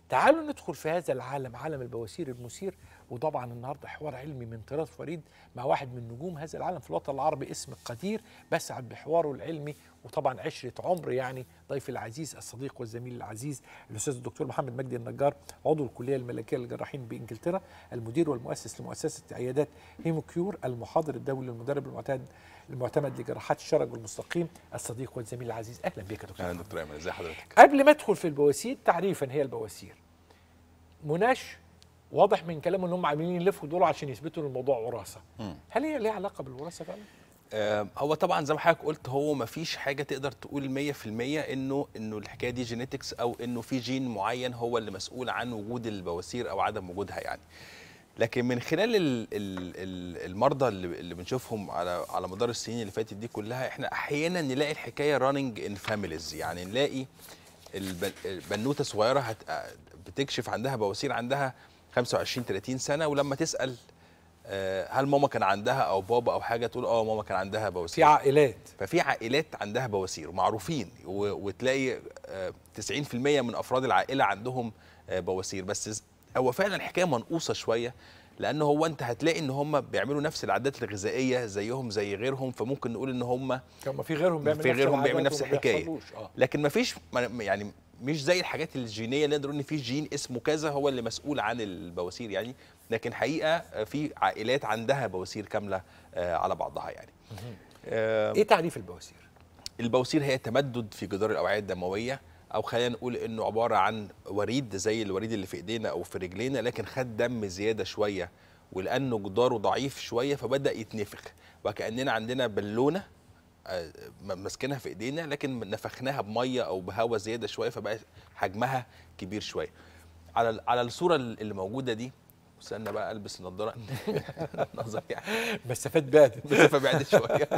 تعالوا ندخل في هذا العالم عالم البواسير المثير وطبعا النهارده حوار علمي من طراز فريد مع واحد من نجوم هذا العالم في الوطن العربي اسم قدير بسعد بحواره العلمي وطبعا عشره عمر يعني ضيف العزيز الصديق والزميل العزيز الاستاذ الدكتور محمد مجدي النجار عضو الكليه الملكيه للجراحين بانجلترا المدير والمؤسس لمؤسسه عيادات هيموكيور المحاضر الدولي المدرب المعتاد المعتمد لجراحات الشرج والمستقيم الصديق والزميل العزيز اهلا بك يا دكتور اهلا دكتور ايمن ازي حضرتك قبل ما ادخل في البواسير تعريفا هي البواسير مناش واضح من كلامه ان هم عاملين يلفوا دول عشان يثبتوا ان الموضوع وراثه هل هي ليها علاقه بالوراثه فعلا آه، هو طبعا زي ما حضرتك قلت هو ما فيش حاجه تقدر تقول 100% انه انه الحكايه دي جينيتكس او انه في جين معين هو اللي مسؤول عن وجود البواسير او عدم وجودها يعني لكن من خلال الـ الـ المرضى اللي بنشوفهم على على مدار السنين اللي فاتت دي كلها احنا احيانا نلاقي الحكايه راننج ان فاميليز يعني نلاقي البنوته صغيره بتكشف عندها بواسير عندها 25 30 سنه ولما تسال آه، هل ماما كان عندها او بابا او حاجه تقول اه ماما كان عندها بواسير في عائلات ففي عائلات عندها بواسير معروفين وتلاقي 90% آه، من افراد العائله عندهم آه، بواسير بس هو فعلا حكايه منقوصه شويه لان هو انت هتلاقي ان هم بيعملوا نفس العادات الغذائيه زيهم زي غيرهم فممكن نقول ان هم ما في غيرهم بيعمل في غيرهم بيعمل نفس الحكايه آه. لكن ما فيش يعني مش زي الحاجات الجينيه اللي نقدر ان في جين اسمه كذا هو اللي مسؤول عن البواسير يعني لكن حقيقه في عائلات عندها بواسير كامله آه، على بعضها يعني ايه تعريف البواسير البواسير هي تمدد في جدار الاوعيه الدمويه او خلينا نقول انه عباره عن وريد زي الوريد اللي في ايدينا او في رجلينا لكن خد دم زياده شويه ولانه جداره ضعيف شويه فبدا يتنفخ وكاننا عندنا بالونه آه، ماسكينها في ايدينا لكن نفخناها بميه او بهواء زياده شويه فبقى حجمها كبير شويه على على الصوره اللي موجوده دي استنى بقى البس النضاره (laughs) نظر يعني مسافات بعدت مسافه بعدت شويه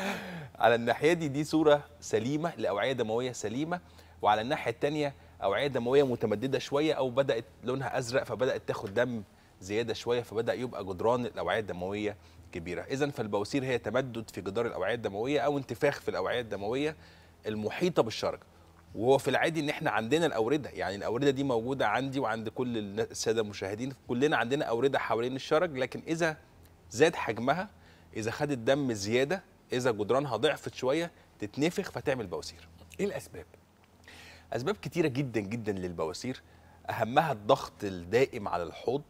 (laughs) على الناحيه دي دي صوره سليمه لاوعيه دمويه سليمه وعلى الناحيه الثانيه اوعيه دمويه متمدده شويه او بدات لونها ازرق فبدات تاخد دم زياده شويه فبدا يبقى جدران الاوعيه الدمويه كبيره اذا فالبواسير هي تمدد في جدار الاوعيه الدمويه او انتفاخ في الاوعيه الدمويه المحيطه بالشرج وهو في العادي ان احنا عندنا الاورده يعني الاورده دي موجوده عندي وعند كل الساده المشاهدين كلنا عندنا اورده حوالين الشرج لكن اذا زاد حجمها اذا خدت دم زياده اذا جدرانها ضعفت شويه تتنفخ فتعمل بواسير ايه الاسباب اسباب كتيره جدا جدا للبواسير اهمها الضغط الدائم على الحوض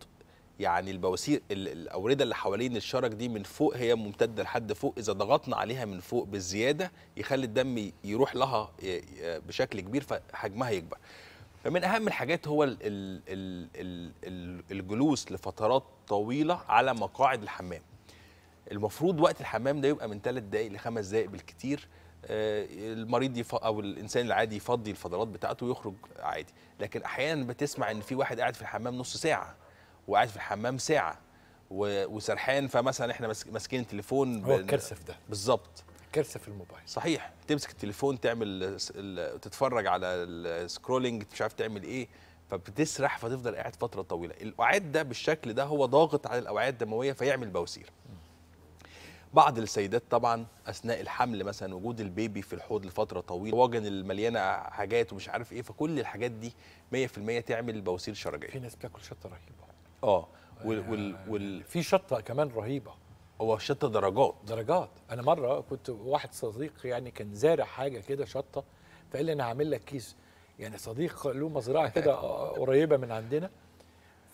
يعني البواسير الاورده اللي حوالين الشرج دي من فوق هي ممتده لحد فوق اذا ضغطنا عليها من فوق بالزياده يخلي الدم يروح لها آه، آه، بشكل كبير فحجمها يكبر فمن اهم الحاجات هو الـ الـ الـ الـ الجلوس لفترات طويله على مقاعد الحمام المفروض وقت الحمام ده يبقى من 3 دقائق لخمس دقائق بالكتير آه، المريض يف... او الانسان العادي يفضي الفضلات بتاعته ويخرج عادي لكن احيانا بتسمع ان في واحد قاعد في الحمام نص ساعه وقاعد في الحمام ساعه و... وسرحان فمثلا احنا ماسكين التليفون هو الكرسف ده بالظبط كارثه في الموبايل صحيح تمسك التليفون تعمل تتفرج على السكرولنج مش عارف تعمل ايه فبتسرح فتفضل قاعد فتره طويله الاعاد ده بالشكل ده هو ضاغط على الاوعيه الدمويه فيعمل بواسير بعض السيدات طبعا اثناء الحمل مثلا وجود البيبي في الحوض لفتره طويله الواجن المليانه حاجات ومش عارف ايه فكل الحاجات دي 100% تعمل بواسير شرجيه في ناس بتاكل شطه رهيبه اه وال, آه، وال, وال في شطه كمان رهيبه هو شطه درجات درجات انا مره كنت واحد صديق يعني كان زارع حاجه كده شطه فقال لي انا هعمل لك كيس يعني صديق له مزرعه كده (laughs) قريبه من عندنا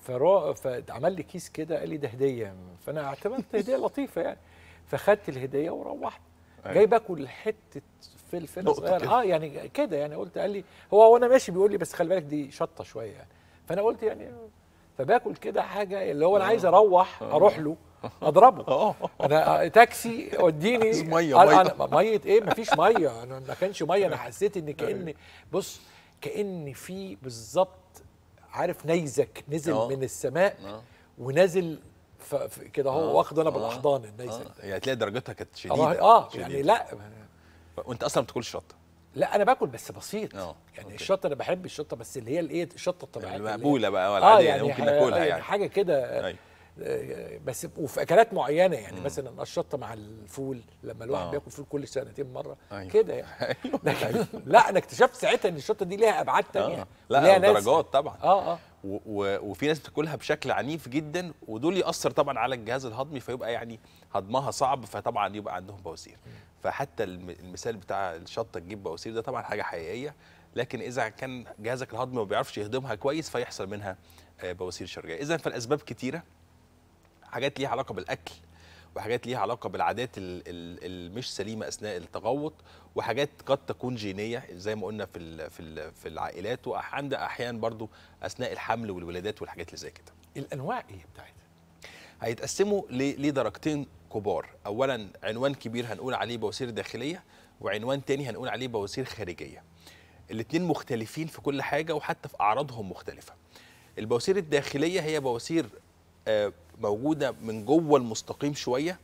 فرا فعمل لي كيس كده قال لي ده هديه فانا اعتبرت هديه لطيفه يعني فخدت الهديه وروحت أيوة. جاي باكل حته فلفل صغير اه يعني كده يعني قلت قال لي هو وانا ماشي بيقول لي بس خلي بالك دي شطه شويه يعني فانا قلت يعني فباكل كده حاجه اللي هو انا عايز آه. اروح آه. اروح له اضربه آه. انا تاكسي وديني (laughs) ميه ميه ميه ايه مفيش ميه انا ما كانش ميه انا حسيت ان كان أيوة. بص كان في بالظبط عارف نيزك نزل من السماء ونزل كده هو آه واخده انا آه بالاحضان الناس آه يعني تلاقي درجتها كانت شديده اه يعني شديدة. يعني لا وانت اصلا ما بتاكلش شطه لا انا باكل بس بسيط آه، يعني أوكي. الشطه انا بحب الشطه بس اللي هي الايه الشطه الطبيعيه يعني المقبوله بقى آه، والعاديه آه يعني ممكن ناكلها يعني حاجه كده أيوة. بس وفي اكلات معينه يعني مم. مثلا الشطه مع الفول لما الواحد آه. بياكل فول كل سنتين مره أيوه. كده يعني (laughs) أيوه. لا انا اكتشفت ساعتها ان الشطه دي ليها ابعاد ثانيه آه. لا ليها درجات طبعا اه اه وفي ناس بتاكلها بشكل عنيف جدا ودول ياثر طبعا على الجهاز الهضمي فيبقى يعني هضمها صعب فطبعا يبقى عندهم بواسير فحتى المثال بتاع الشطه تجيب بواسير ده طبعا حاجه حقيقيه لكن اذا كان جهازك الهضمي ما بيعرفش يهضمها كويس فيحصل منها آه، بواسير شرجيه اذا فالاسباب كتيره حاجات ليها علاقه بالاكل وحاجات ليها علاقه بالعادات المش سليمه اثناء التغوط وحاجات قد تكون جينيه زي ما قلنا في ال في ال في العائلات وعند احيان برضو اثناء الحمل والولادات والحاجات اللي زي كده الانواع ايه بتاعتها هيتقسموا لدرجتين كبار اولا عنوان كبير هنقول عليه بواسير داخليه وعنوان تاني هنقول عليه بواسير خارجيه الاثنين مختلفين في كل حاجه وحتى في اعراضهم مختلفه البواسير الداخليه هي بواسير آه، موجوده من جوه المستقيم شويه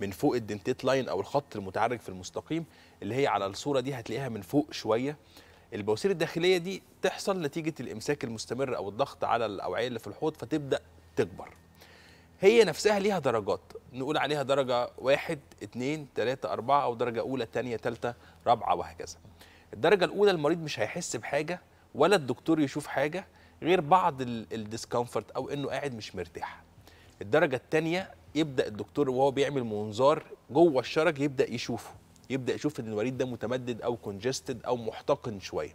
من فوق الدنتيت لاين او الخط المتعرج في المستقيم اللي هي على الصوره دي هتلاقيها من فوق شويه البواسير الداخليه دي تحصل نتيجه الامساك المستمر او الضغط على الاوعيه اللي في الحوض فتبدا تكبر هي نفسها ليها درجات نقول عليها درجة واحد اتنين تلاتة أربعة أو درجة أولى تانية تالتة رابعة وهكذا الدرجة الأولى المريض مش هيحس بحاجة ولا الدكتور يشوف حاجة غير بعض الديسكمفورت أو إنه قاعد مش مرتاح الدرجه الثانيه يبدا الدكتور وهو بيعمل منظار جوه الشرج يبدا يشوفه يبدا يشوف ان المريض ده متمدد او كونجستد او محتقن شويه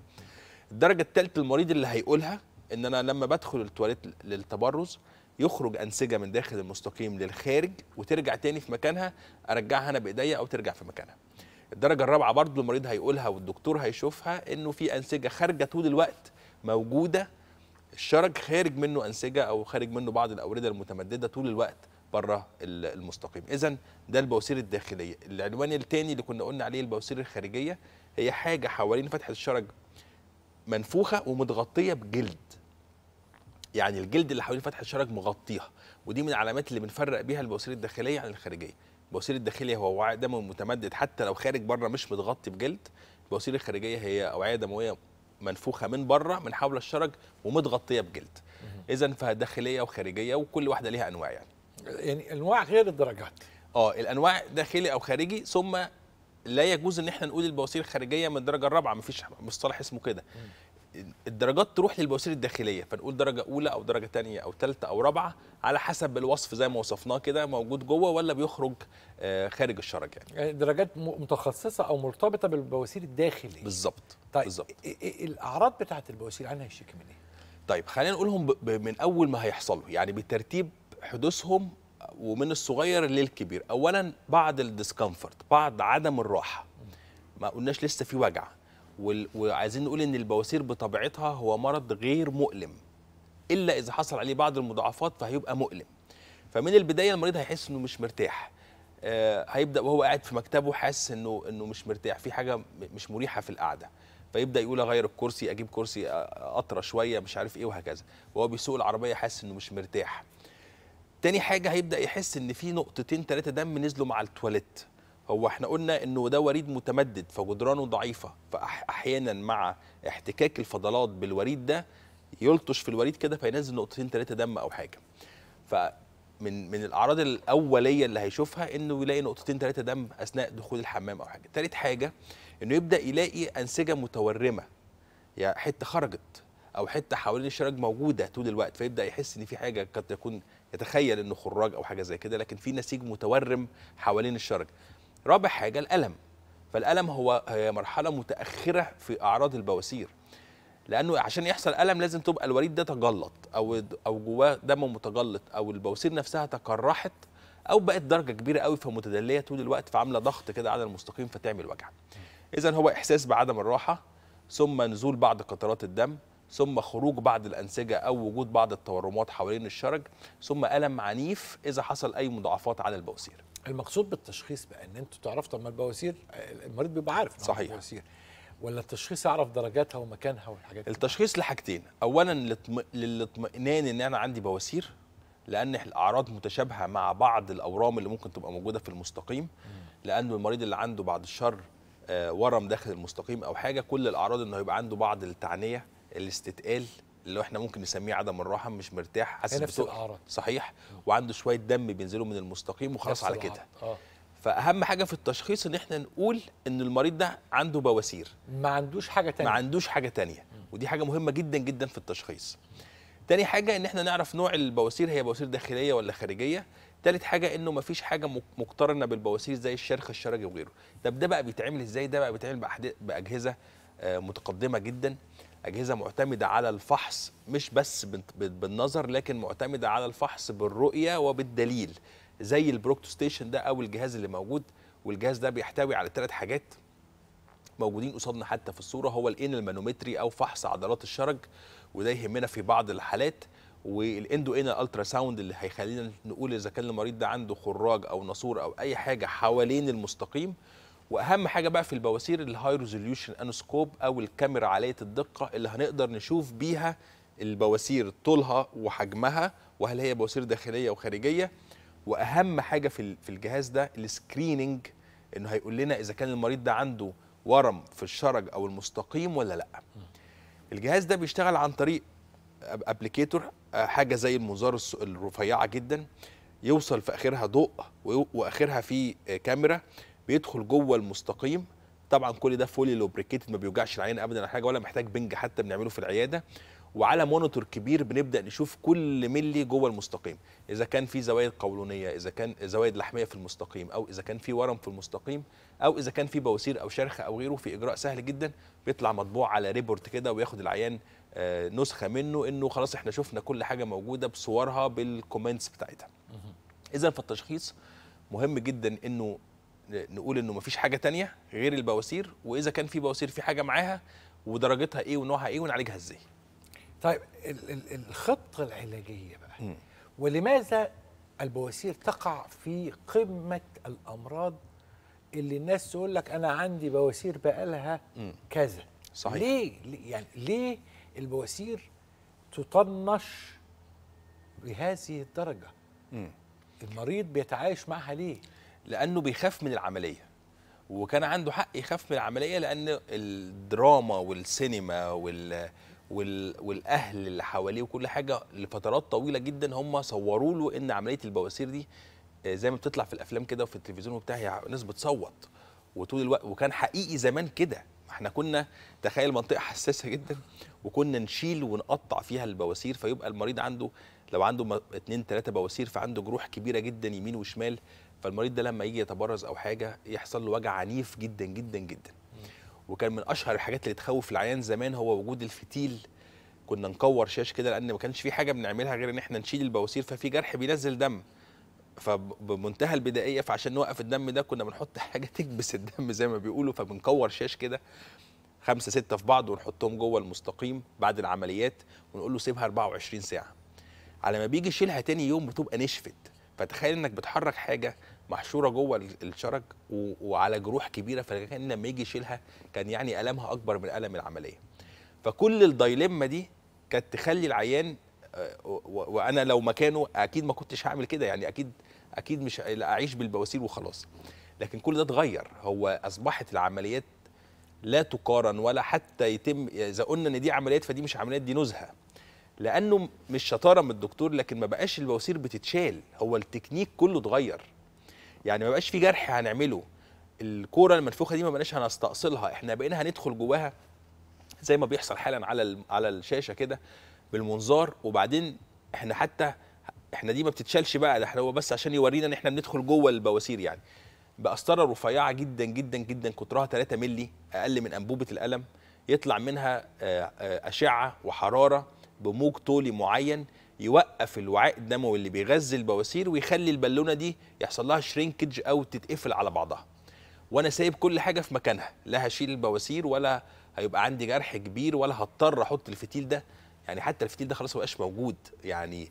الدرجه الثالثه المريض اللي هيقولها ان انا لما بدخل التواليت للتبرز يخرج انسجه من داخل المستقيم للخارج وترجع تاني في مكانها ارجعها انا بايديا او ترجع في مكانها الدرجه الرابعه برضو المريض هيقولها والدكتور هيشوفها انه في انسجه خارجه طول الوقت موجوده الشرج خارج منه انسجه او خارج منه بعض الاورده المتمدده طول الوقت بره المستقيم اذا ده البواسير الداخليه العنوان الثاني اللي كنا قلنا عليه البواسير الخارجيه هي حاجه حوالين فتحه الشرج منفوخه ومتغطيه بجلد يعني الجلد اللي حوالين فتحه الشرج مغطيها ودي من العلامات اللي بنفرق بيها البواسير الداخليه عن الخارجيه البواسير الداخليه هو وعاء دموي متمدد حتى لو خارج بره مش متغطي بجلد البواسير الخارجيه هي اوعيه دمويه منفوخه من بره من حول الشرج ومتغطيه بجلد اذا فداخليه وخارجيه وكل واحده ليها انواع يعني يعني انواع غير الدرجات اه الانواع داخلي او خارجي ثم لا يجوز ان احنا نقول البواسير الخارجيه من الدرجه الرابعه مفيش مصطلح اسمه كده الدرجات تروح للبواسير الداخليه فنقول درجه اولى او درجه ثانيه او ثالثه او رابعه على حسب الوصف زي ما وصفناه كده موجود جوه ولا بيخرج آه، خارج الشرج يعني. يعني درجات متخصصه او مرتبطه بالبواسير الداخليه بالظبط طيب بالزبط. الاعراض بتاعت البواسير عنها يشتكي من ايه طيب خلينا نقولهم من اول ما هيحصلوا يعني بترتيب حدوثهم ومن الصغير للكبير اولا بعد الديسكمفورت بعد عدم الراحه ما قلناش لسه في وجع وعايزين نقول ان البواسير بطبيعتها هو مرض غير مؤلم الا اذا حصل عليه بعض المضاعفات فهيبقى مؤلم فمن البدايه المريض هيحس انه مش مرتاح آه، هيبدا وهو قاعد في مكتبه حاسس انه انه مش مرتاح في حاجه مش مريحه في القعده فيبدا يقول اغير الكرسي اجيب كرسي اطرى شويه مش عارف ايه وهكذا وهو بيسوق العربيه حاسس انه مش مرتاح تاني حاجه هيبدا يحس ان في نقطتين ثلاثه دم نزلوا مع التواليت هو احنا قلنا انه ده وريد متمدد فجدرانه ضعيفه فاحيانا مع احتكاك الفضلات بالوريد ده يلطش في الوريد كده فينزل نقطتين ثلاثه دم او حاجه فمن من الاعراض الاوليه اللي هيشوفها انه يلاقي نقطتين ثلاثه دم اثناء دخول الحمام او حاجه تالت حاجه انه يبدا يلاقي انسجه متورمه يعني حته خرجت او حته حوالين الشرج موجوده طول الوقت فيبدا يحس ان في حاجه قد يكون يتخيل انه خراج او حاجه زي كده لكن في نسيج متورم حوالين الشرج رابع حاجه الالم فالالم هو هي مرحله متاخره في اعراض البواسير لانه عشان يحصل الم لازم تبقى الوريد ده تجلط او او جواه دم متجلط او البواسير نفسها تكرحت او بقت درجه كبيره قوي فمتدليه طول الوقت فعامله ضغط كده على المستقيم فتعمل وجع إذا هو إحساس بعدم الراحة ثم نزول بعض قطرات الدم ثم خروج بعض الأنسجة أو وجود بعض التورمات حوالين الشرج ثم ألم عنيف إذا حصل أي مضاعفات على البواسير المقصود بالتشخيص بقى ان انتوا تعرفوا طب ما البواسير المريض بيبقى عارف صحيح البواسير ولا التشخيص يعرف درجاتها ومكانها والحاجات دي التشخيص لحاجتين اولا للاطمئنان ان انا عندي بواسير لان الاعراض متشابهه مع بعض الاورام اللي ممكن تبقى موجوده في المستقيم لان المريض اللي عنده بعد الشر آه، ورم داخل المستقيم او حاجه كل الاعراض انه يبقى عنده بعض التعنيه الاستتقال اللي احنا ممكن نسميه عدم الراحه مش مرتاح حاسس نفس الاعراض صحيح وعنده شويه دم بينزلوا من المستقيم وخلاص على كده آه. فاهم حاجه في التشخيص ان احنا نقول ان المريض ده عنده بواسير ما عندوش حاجه تانية ما عندوش حاجه تانية ودي حاجه مهمه جدا جدا في التشخيص تاني حاجه ان احنا نعرف نوع البواسير هي بواسير داخليه ولا خارجيه تالت حاجه انه مفيش حاجه مقترنه بالبواسير زي الشرخ الشرجي وغيره طب ده بقى بيتعمل ازاي ده بقى بيتعمل باجهزه آه، متقدمه جدا اجهزه معتمده على الفحص مش بس بالنظر لكن معتمده على الفحص بالرؤيه وبالدليل زي البروكتو ستيشن ده او الجهاز اللي موجود والجهاز ده بيحتوي على ثلاث حاجات موجودين قصادنا حتى في الصوره هو الان المانومتري او فحص عضلات الشرج وده يهمنا في بعض الحالات والاندو انا الترا ساوند اللي هيخلينا نقول اذا كان المريض ده عنده خراج او ناسور او اي حاجه حوالين المستقيم واهم حاجه بقى في البواسير الهاي ريزوليوشن انوسكوب او الكاميرا عاليه الدقه اللي هنقدر نشوف بيها البواسير طولها وحجمها وهل هي بواسير داخليه وخارجيه واهم حاجه في في الجهاز ده السكريننج انه هيقول لنا اذا كان المريض ده عنده ورم في الشرج او المستقيم ولا لا الجهاز ده بيشتغل عن طريق ابلكيتور آه، حاجه زي المنظار الرفيعه جدا يوصل في اخرها ضوء واخرها في آه، كاميرا بيدخل جوه المستقيم طبعا كل ده فولي لوبريكيتد ما بيوجعش العين ابدا حاجه ولا محتاج بنج حتى بنعمله في العياده وعلى مونيتور كبير بنبدا نشوف كل ملي جوه المستقيم اذا كان في زوايد قولونيه اذا كان زوايد لحميه في المستقيم او اذا كان في ورم في المستقيم او اذا كان في بواسير او شرخ او غيره في اجراء سهل جدا بيطلع مطبوع على ريبورت كده وياخد العيان آه، نسخه منه انه خلاص احنا شفنا كل حاجه موجوده بصورها بالكومنتس بتاعتها اذا فالتشخيص مهم جدا انه نقول انه مفيش حاجه تانية غير البواسير واذا كان في بواسير في حاجه معاها ودرجتها ايه ونوعها ايه ونعالجها ازاي طيب الخطه العلاجيه بقى م. ولماذا البواسير تقع في قمه الامراض اللي الناس تقول لك انا عندي بواسير بقالها كذا صحيح ليه يعني ليه البواسير تطنش بهذه الدرجه مم. المريض بيتعايش معها ليه لانه بيخاف من العمليه وكان عنده حق يخاف من العمليه لان الدراما والسينما وال وال... والاهل اللي حواليه وكل حاجه لفترات طويله جدا هم صوروا له ان عمليه البواسير دي آه، زي ما بتطلع في الافلام كده وفي التلفزيون وبتاع هي ناس بتصوت وطول الوقت وكان حقيقي زمان كده احنا كنا تخيل منطقه حساسه جدا وكنا نشيل ونقطع فيها البواسير فيبقى المريض عنده لو عنده اثنين ثلاثه بواسير فعنده جروح كبيره جدا يمين وشمال فالمريض ده لما يجي يتبرز او حاجه يحصل له وجع عنيف جدا جدا جدا وكان من اشهر الحاجات اللي تخوف العيان زمان هو وجود الفتيل كنا نكور شاش كده لان ما كانش في حاجه بنعملها غير ان احنا نشيل البواسير ففي جرح بينزل دم فبمنتهى البدائيه فعشان نوقف الدم ده كنا بنحط حاجه (laughs) تكبس الدم زي ما بيقولوا فبنكور شاش كده خمسه سته في بعض ونحطهم جوه المستقيم بعد العمليات ونقول له سيبها 24 ساعه على ما بيجي يشيلها تاني يوم بتبقى نشفت فتخيل انك بتحرك حاجه محشوره جوه الشرج وعلى جروح كبيره فكان لما يجي يشيلها كان يعني المها اكبر من الم العمليه فكل الدايلما دي كانت تخلي العيان آه، وانا لو مكانه اكيد ما كنتش هعمل كده يعني اكيد اكيد مش اعيش بالبواسير وخلاص لكن كل ده اتغير هو اصبحت العمليات لا تقارن ولا حتى يتم اذا قلنا ان دي عمليات فدي مش عمليات دي نزهه لانه مش شطاره من الدكتور لكن ما بقاش البواسير بتتشال هو التكنيك كله اتغير يعني ما بقاش في جرح هنعمله الكوره المنفوخه دي ما بقناش هنستأصلها احنا بقينا هندخل جواها زي ما بيحصل حالا على على الشاشه كده بالمنظار وبعدين احنا حتى احنا دي ما بتتشالش بقى ده احنا هو بس عشان يورينا ان احنا بندخل جوه البواسير يعني بقسطره رفيعه جدا جدا جدا قطرها 3 مللي اقل من انبوبه القلم يطلع منها آه، آه، اشعه وحراره بموج طولي معين يوقف الوعاء الدموي اللي بيغذي البواسير ويخلي البالونه دي يحصل لها شرينكج او تتقفل على بعضها وانا سايب كل حاجه في مكانها لا هشيل البواسير ولا هيبقى عندي جرح كبير ولا هضطر احط الفتيل ده يعني حتى الفتيل ده خلاص مبقاش موجود يعني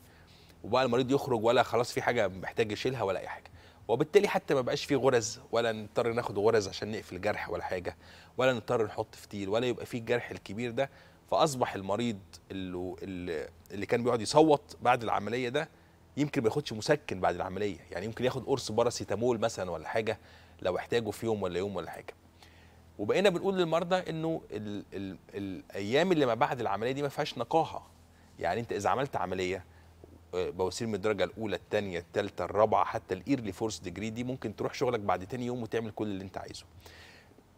وبقى المريض يخرج ولا خلاص في حاجه محتاج يشيلها ولا اي حاجه وبالتالي حتى ما بقاش في غرز ولا نضطر ناخد غرز عشان نقفل جرح ولا حاجه ولا نضطر نحط فتيل ولا يبقى في الجرح الكبير ده فاصبح المريض اللي, اللي كان بيقعد يصوت بعد العمليه ده يمكن ما ياخدش مسكن بعد العمليه يعني يمكن ياخد قرص باراسيتامول مثلا ولا حاجه لو احتاجه في يوم ولا يوم ولا حاجه وبقينا بنقول للمرضى انه الايام اللي ما بعد العمليه دي ما فيهاش نقاهه يعني انت اذا عملت عمليه بواسير من الدرجه الاولى الثانيه الثالثه الرابعه حتى الايرلي فورس ديجري دي ممكن تروح شغلك بعد تاني يوم وتعمل كل اللي انت عايزه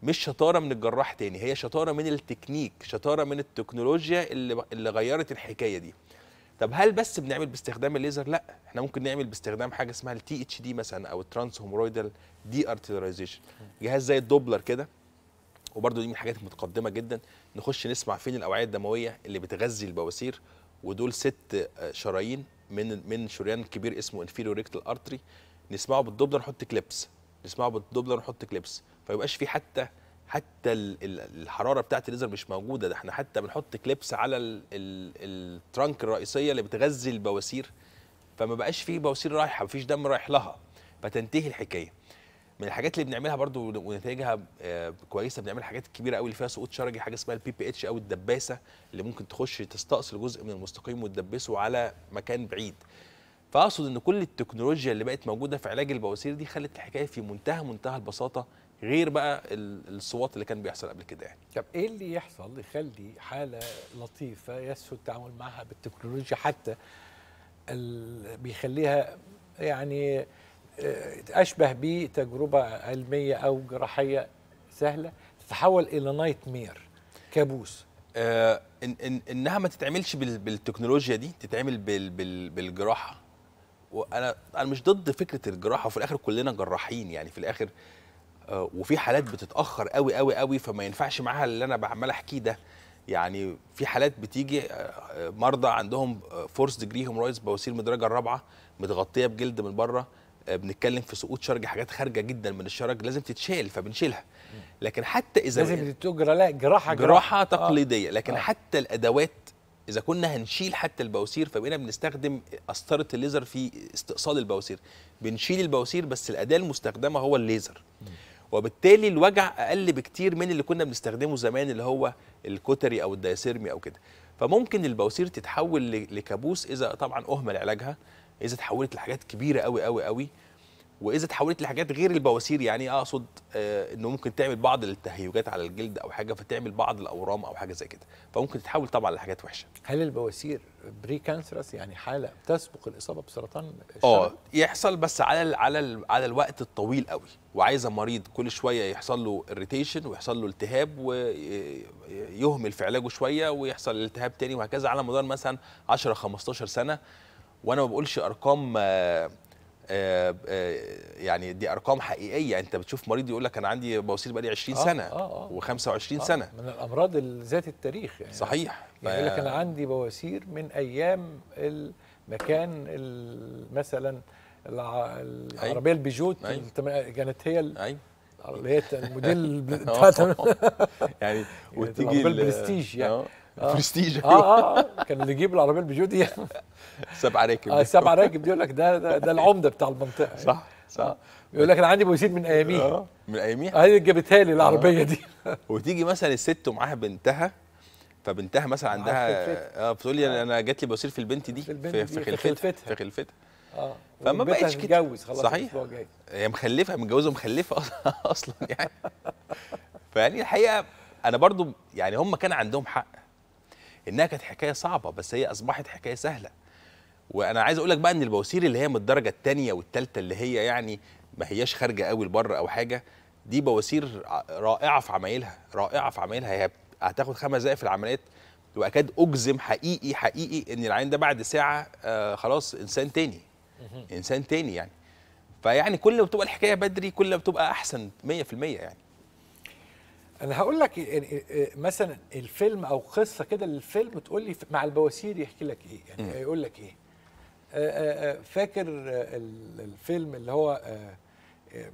مش شطاره من الجراح تاني هي شطاره من التكنيك شطاره من التكنولوجيا اللي اللي غيرت الحكايه دي طب هل بس بنعمل باستخدام الليزر لا احنا ممكن نعمل باستخدام حاجه اسمها التي اتش دي مثلا او الترانس هومورويدال دي ارتيلايزيشن جهاز زي الدوبلر كده وبرده دي من الحاجات المتقدمه جدا نخش نسمع فين الاوعيه الدمويه اللي بتغذي البواسير ودول ست آه، شرايين من من شريان كبير اسمه انفيريو ريكتال ارتري نسمعه بالدوبلر نحط كليبس نسمعه بالدوبلر نحط كليبس فما يبقاش حتى حتى الحراره بتاعت الليزر مش موجوده ده احنا حتى بنحط كليبس على الترانك الرئيسيه اللي بتغذي البواسير فما بقاش في بواسير رايحه مفيش دم رايح لها فتنتهي الحكايه من الحاجات اللي بنعملها برضو ونتائجها آه، كويسه بنعمل حاجات كبيره قوي اللي فيها سقوط شرجي حاجه اسمها البي بي اتش او الدباسه اللي ممكن تخش تستأصل جزء من المستقيم وتدبسه على مكان بعيد فاقصد ان كل التكنولوجيا اللي بقت موجوده في علاج البواسير دي خلت الحكايه في منتهى منتهى البساطه غير بقى الصوات اللي كان بيحصل قبل كده يعني طب ايه اللي يحصل يخلي حاله لطيفه يسهل التعامل معها بالتكنولوجيا حتى بيخليها يعني آه، اشبه بتجربه علميه او جراحيه سهله تتحول الى نايت مير كابوس آه، إن إن انها ما تتعملش بالتكنولوجيا دي تتعمل بال بال بالجراحه وانا انا مش ضد فكره الجراحه وفي الاخر كلنا جراحين يعني في الاخر آه، وفي حالات بتتاخر قوي قوي قوي فما ينفعش معاها اللي انا عمال احكيه ده يعني في حالات بتيجي مرضى عندهم فورس ديجري هيمورايدز بواسير من الدرجه الرابعه متغطيه بجلد من بره آه، بنتكلم في سقوط شرج حاجات خارجه جدا من الشرج لازم تتشال فبنشيلها لكن حتى اذا لازم تجرى لا جراحه جراحه تقليديه لكن آه. حتى الادوات اذا كنا هنشيل حتى البواسير فبقينا بنستخدم قسطره الليزر في استئصال البواسير بنشيل البواسير بس الاداه المستخدمه هو الليزر وبالتالي الوجع اقل بكتير من اللي كنا بنستخدمه زمان اللي هو الكوتري او الدايسيرمي او كده فممكن البواسير تتحول لكابوس اذا طبعا اهمل علاجها اذا تحولت لحاجات كبيره قوي قوي قوي واذا تحولت لحاجات غير البواسير يعني اقصد آه، آه، انه ممكن تعمل بعض التهيجات على الجلد او حاجه فتعمل بعض الاورام او حاجه زي كده فممكن تتحول طبعا لحاجات وحشه هل البواسير بري كانسرس يعني حاله تسبق الاصابه بسرطان اه يحصل بس على الـ على الـ على الوقت الطويل قوي وعايز المريض كل شويه يحصل له اريتيشن ويحصل له التهاب ويهمل آه، في علاجه شويه ويحصل التهاب تاني وهكذا على مدار مثلا 10 15 سنه وانا ما بقولش ارقام آه، آه، آه، يعني دي ارقام حقيقيه انت بتشوف مريض يقول لك انا عندي بواسير بقالي 20 آه سنه آه آه و25 آه سنه من الامراض ذات التاريخ يعني صحيح يعني يقول لك انا عندي بواسير من ايام المكان مثلا العربيه البيجوت كانت هي اللي هي الموديل (laughs) (laughs) يعني (laughs) وتيجي البرستيج يعني آه. برستيج آه. اه اه كان اللي يجيب العربيه البيجو دي (laughs) سبع راكب اه سبع راكب دي يقول لك ده, ده ده العمده بتاع المنطقه صح صح آه. يقول لك انا عندي بوزيد من اياميها آه. من اياميها اللي آه، جابتها لي العربيه دي (laughs) وتيجي مثلا الست ومعاها بنتها فبنتها مثلا عندها اه بتقول لي انا جات لي بوسير في البنت دي في, في, في خلفتها في خلفتها اه فما بقتش كده خلاص صحيح هي مخلفه متجوزه ومخلفه (laughs) اصلا يعني فيعني الحقيقه انا برضو يعني هم كان عندهم حق انها كانت حكايه صعبه بس هي اصبحت حكايه سهله وانا عايز اقول لك بقى ان البواسير اللي هي من الدرجه الثانيه والثالثه اللي هي يعني ما هياش خارجه قوي لبره او حاجه دي بواسير رائعه في عمايلها رائعه في عمايلها هي هتاخد خمس دقائق في العمليات واكاد اجزم حقيقي حقيقي ان العين ده بعد ساعه آه، خلاص انسان تاني انسان تاني يعني فيعني كل ما بتبقى الحكايه بدري كل ما بتبقى احسن 100% يعني انا هقول لك إيه، إيه، إيه، مثلا الفيلم او قصه كده للفيلم تقول لي مع البواسير يحكي لك ايه يعني يقول لك ايه آه، آه، آه، فاكر الفيلم اللي هو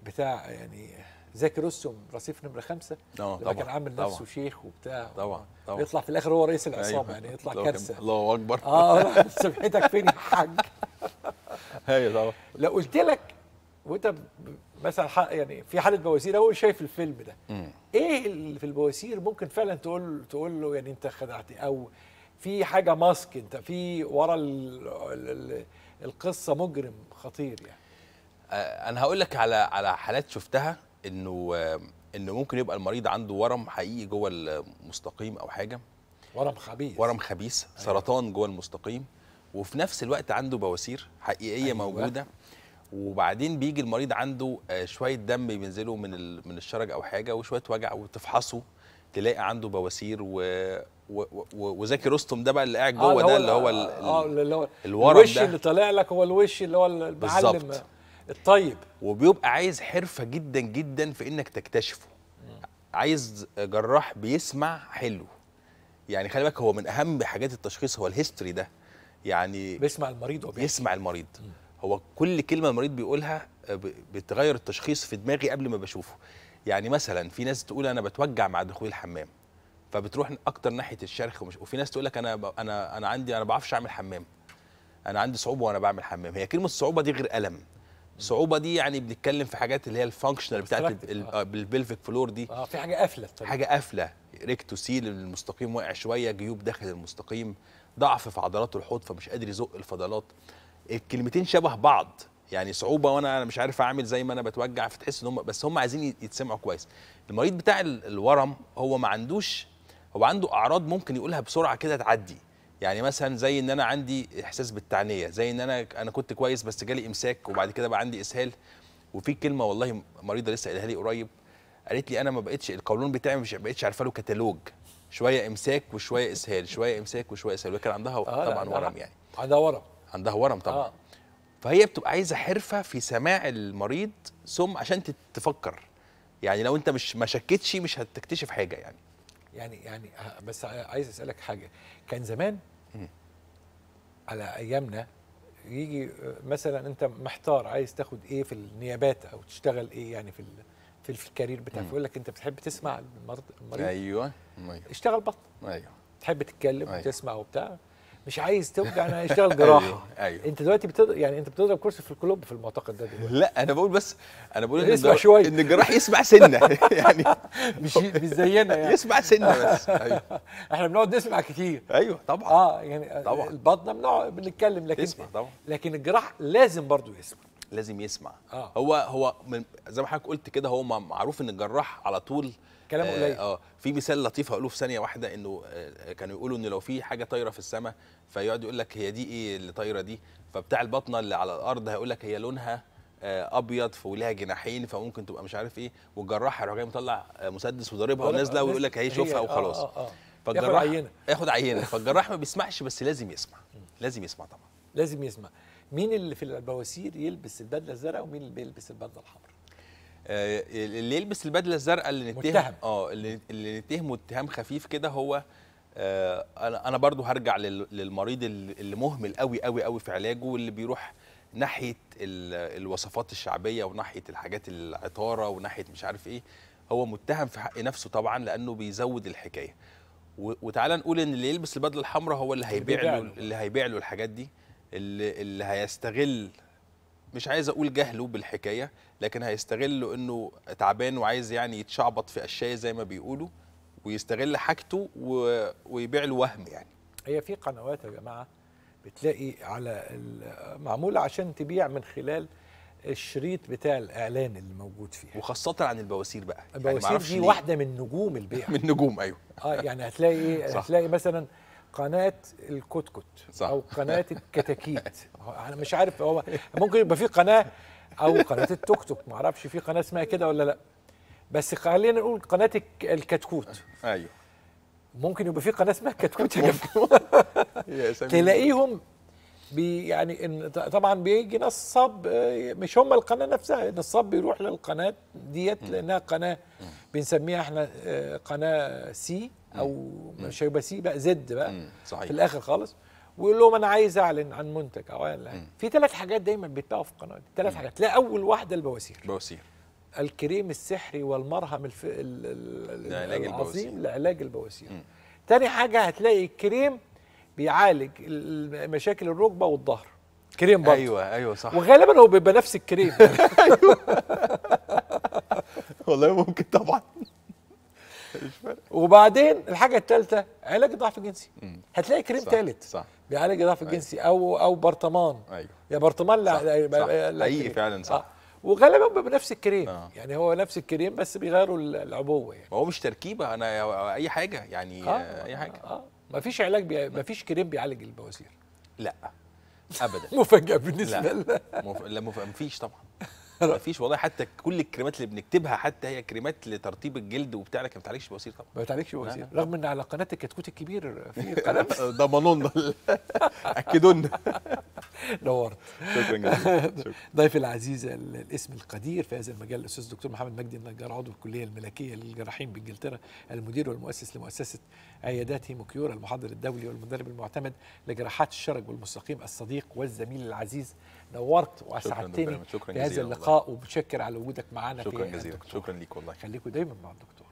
بتاع يعني زكي رستم رصيف نمره خمسة طبعا اللي كان عامل نفسه شيخ وبتاع طبعا طبعا يطلع في الاخر هو رئيس العصابه أيوه. يعني يطلع كارثه الله اكبر اه (laughs) سبحتك فين يا حاج ايوه طبعا لو قلت لك وانت مثلا يعني في حاله بواسير اول شايف الفيلم ده مم. ايه اللي في البواسير ممكن فعلا تقول تقول له يعني انت خدعتني او في حاجه ماسك انت في ورا الـ الـ القصه مجرم خطير يعني آه، انا هقول لك على على حالات شفتها انه آه، انه ممكن يبقى المريض عنده ورم حقيقي جوه المستقيم او حاجه ورم خبيث ورم خبيث أيوة. سرطان جوه المستقيم وفي نفس الوقت عنده بواسير حقيقيه أيوة. موجوده وبعدين بيجي المريض عنده آه، شويه دم بينزله من من الشرج او حاجه وشويه وجع وتفحصه تلاقي عنده بواسير و وزكي رستم ده بقى اللي قاعد آه، جوه آه ده اللي هو اه, آه، اللي هو الورم الوش ده. اللي طالع لك هو الوش اللي هو المعلم الطيب وبيبقى عايز حرفه جدا جدا في انك تكتشفه عايز جراح بيسمع حلو يعني خلي بالك هو من اهم حاجات التشخيص هو الهيستوري ده يعني بيسمع المريض وبيحكي بيسمع المريض م. هو كل كلمه المريض بيقولها آه، بتغير التشخيص في دماغي قبل ما بشوفه يعني مثلا في ناس تقول انا بتوجع مع دخول الحمام فبتروح اكتر ناحيه الشرخ ومش وفي ناس تقول لك انا انا انا عندي انا ما بعرفش اعمل حمام انا عندي صعوبه وانا بعمل حمام هي كلمه صعوبه دي غير الم صعوبه دي يعني بنتكلم في حاجات اللي هي الفانكشنال بتاعت البلفيك آه. آه، فلور دي اه في حاجه قافله حاجه قافله سيل المستقيم واقع شويه جيوب داخل المستقيم ضعف في عضلات الحوض فمش قادر يزق الفضلات الكلمتين شبه بعض يعني صعوبه وانا انا مش عارف اعمل زي ما انا بتوجع فتحس ان هم بس هم عايزين يتسمعوا كويس المريض بتاع الورم هو ما عندوش هو عنده اعراض ممكن يقولها بسرعه كده تعدي يعني مثلا زي ان انا عندي احساس بالتعنيه زي ان انا انا كنت كويس بس جالي امساك وبعد كده بقى عندي اسهال وفي كلمه والله مريضه لسه قالها لي قريب قالت لي انا ما بقتش القولون بتاعي مش بقتش عارفه له كتالوج شويه امساك وشويه اسهال شويه امساك وشويه اسهال وكان عندها آه، طبعا ورم يعني عندها ورم عندها ورم طبعا آه. فهي بتبقى عايزه حرفه في سماع المريض سم عشان تفكر يعني لو انت مش ما شكتش مش هتكتشف حاجه يعني يعني يعني بس عايز اسالك حاجه كان زمان م. على ايامنا يجي مثلا انت محتار عايز تاخد ايه في النيابات او تشتغل ايه يعني في في الكارير بتاعك يقول لك انت بتحب تسمع المريض ايوه ايوه اشتغل بطن ايوه تحب تتكلم أيوة. وتسمع وبتاع مش عايز توجع انا هشتغل جراحه أيوه. أيوه. انت دلوقتي بتضرب يعني انت بتضرب كرسي في الكلوب في المعتقد ده دلوقتي. لا انا بقول بس انا بقول ان يسمع ان الجراح يسمع سنه (laughs) (laughs) يعني مش مش زينا يعني يسمع سنه بس (laughs) ايوه احنا بنقعد نسمع كتير ايوه طبعا اه يعني طبعا البطنه بنقعد بنتكلم لكن يسمع طبعا لكن الجراح لازم برضه يسمع لازم يسمع آه. هو هو من زي ما حضرتك قلت كده هو معروف ان الجراح على طول كلام آه، قليل اه في مثال لطيف هقوله في ثانيه واحده انه آه، كانوا يقولوا ان لو في حاجه طايره في السماء فيقعد يقول لك هي دي ايه اللي طايره دي فبتاع البطنه اللي على الارض هيقول لك هي لونها آه، ابيض ولها جناحين فممكن تبقى مش عارف ايه والجراح هيروح جاي مطلع مسدس وضاربها ونازله ويقول لك اهي شوفها وخلاص آه آه آه. فالجراح ياخد عينه ياخد عينه فالجراح ما بيسمعش بس لازم يسمع لازم يسمع طبعا لازم يسمع مين اللي في البواسير يلبس البدله الزرقاء ومين اللي بيلبس البدله الحمراء آه، اللي يلبس البدله الزرقاء اللي نتهم اه اللي, اللي نتهمه اتهام خفيف كده هو آه، انا انا برضو هرجع للمريض اللي مهمل قوي قوي قوي في علاجه واللي بيروح ناحيه الوصفات الشعبيه وناحيه الحاجات العطاره وناحيه مش عارف ايه هو متهم في حق نفسه طبعا لانه بيزود الحكايه وتعالى نقول ان اللي يلبس البدله الحمراء هو اللي هيبيع له اللي هيبيع له الحاجات دي اللي, اللي هيستغل مش عايز اقول جهله بالحكايه لكن هيستغل انه تعبان وعايز يعني يتشعبط في اشياء زي ما بيقولوا ويستغل حاجته و... ويبيع له وهم يعني هي في قنوات يا جماعه بتلاقي على معموله عشان تبيع من خلال الشريط بتاع الاعلان اللي موجود فيها وخاصه عن البواسير بقى يعني البواسير يعني دي واحده من نجوم البيع (laughs) من نجوم ايوه اه يعني هتلاقي ايه (laughs) هتلاقي مثلا قناه الكتكت صح. او قناه (laughs) الكتاكيت انا مش عارف هو ممكن يبقى في قناه او قناه التوك توك ما اعرفش في قناه اسمها كده ولا لا بس خلينا نقول قناه الكتكوت ايوه ممكن يبقى في قناه اسمها الكتكوت يا جماعه (laughs) تلاقيهم بي يعني إن طبعا بيجي نصاب آه، مش هم القناه نفسها النصاب بيروح للقناه ديت لانها قناه بنسميها احنا آه، قناه سي او مش هيبقى سي بقى زد بقى صحيح. في الاخر خالص ويقول لهم انا عايز اعلن عن منتج او اعلن في ثلاث حاجات دايما بيتباعوا في القناه دي ثلاث حاجات لا اول واحده البواسير بواسير الكريم السحري والمرهم الف... ال... ال... العلاج العظيم لعلاج البواسير ثاني حاجه هتلاقي الكريم بيعالج مشاكل الركبه والظهر كريم برضه ايوه ايوه صح وغالبا هو بيبقى نفس الكريم (laughs) أيوة. والله ممكن طبعا وبعدين الحاجه الثالثه علاج الضعف الجنسي هتلاقي كريم ثالث صح, صح بيعالج اضعاف الجنسي أيوه. او او برطمان ايوه يا برطمان لا حقيقي فعلا صح آه. وغالبا بيبقى نفس الكريم آه. يعني هو نفس الكريم بس بيغيروا العبوه يعني هو مش تركيبه انا اي حاجه يعني آه. اي حاجه اه آه. ما فيش علاج بي... فيش كريم بيعالج البواسير لا ابدا (laughs) مفاجاه بالنسبه لا, لا. مف... مفيش طبعا (laughs) مفيش والله حتى كل الكريمات اللي بنكتبها حتى هي كريمات لترطيب الجلد وبتاع لكن ما بتعالجش بواسير طبعا ما بتعالجش بواسير رغم ان على قناه الكتكوت الكبير في قناه ضمنونا (laughs) (laughs) اكدونا نورت شكرا جدا ضيفي العزيز الاسم القدير في هذا المجال الاستاذ الدكتور محمد مجدي النجار عضو الكليه الملكيه للجراحين بانجلترا المدير والمؤسس لمؤسسه عيادات هيموكيور المحاضر الدولي والمدرب المعتمد لجراحات الشرج والمستقيم الصديق والزميل العزيز نورت واسعدتني في هذا اللقاء وبتشكر على وجودك معانا شكرا جزيلا شكرا ليك والله خليكم دايما مع الدكتور